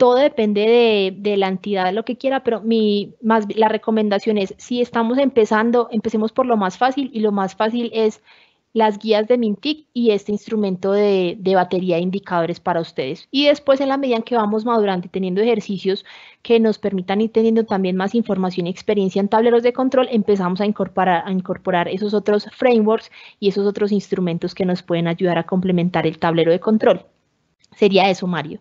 todo depende de, la entidad, lo que quiera, pero mi, más, la recomendación es, si estamos empezando, empecemos por lo más fácil y lo más fácil es las guías de Mintic y este instrumento de, batería de indicadores para ustedes. Y después, en la medida en que vamos madurando y teniendo ejercicios que nos permitan ir teniendo también más información y experiencia en tableros de control, empezamos a incorporar, a incorporar esos otros frameworks y esos otros instrumentos que nos pueden ayudar a complementar el tablero de control. Sería eso, Mario.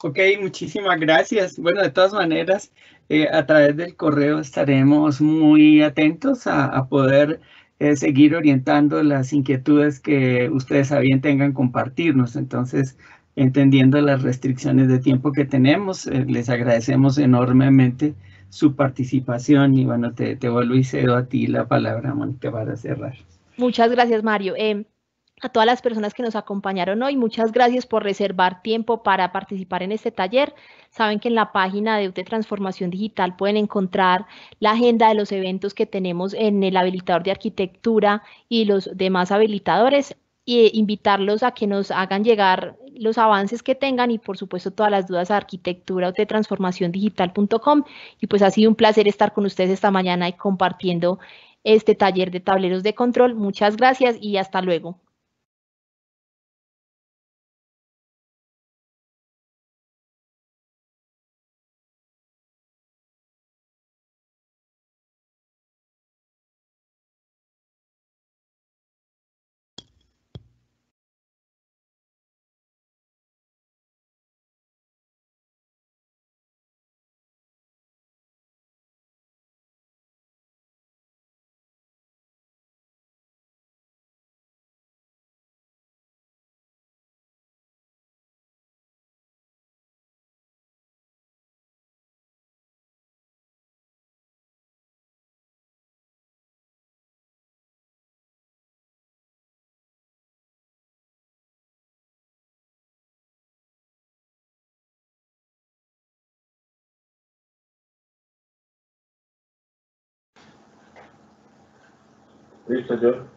Ok, muchísimas gracias. Bueno, de todas maneras, eh, a través del correo estaremos muy atentos a, poder eh, seguir orientando las inquietudes que ustedes a tengan compartirnos. Entonces, entendiendo las restricciones de tiempo que tenemos, eh, les agradecemos enormemente su participación y bueno, te, vuelvo y cedo a ti la palabra, Mónica, para cerrar. Muchas gracias, Mario. Em, a todas las personas que nos acompañaron hoy. Muchas gracias por reservar tiempo para participar en este taller. Saben que en la página de UT Transformación Digital pueden encontrar la agenda de los eventos que tenemos en el habilitador de arquitectura y los demás habilitadores e invitarlos a que nos hagan llegar los avances que tengan y por supuesto todas las dudas a arquitectura y pues ha sido un placer estar con ustedes esta mañana y compartiendo este taller de tableros de control. Muchas gracias y hasta luego. Listo yo.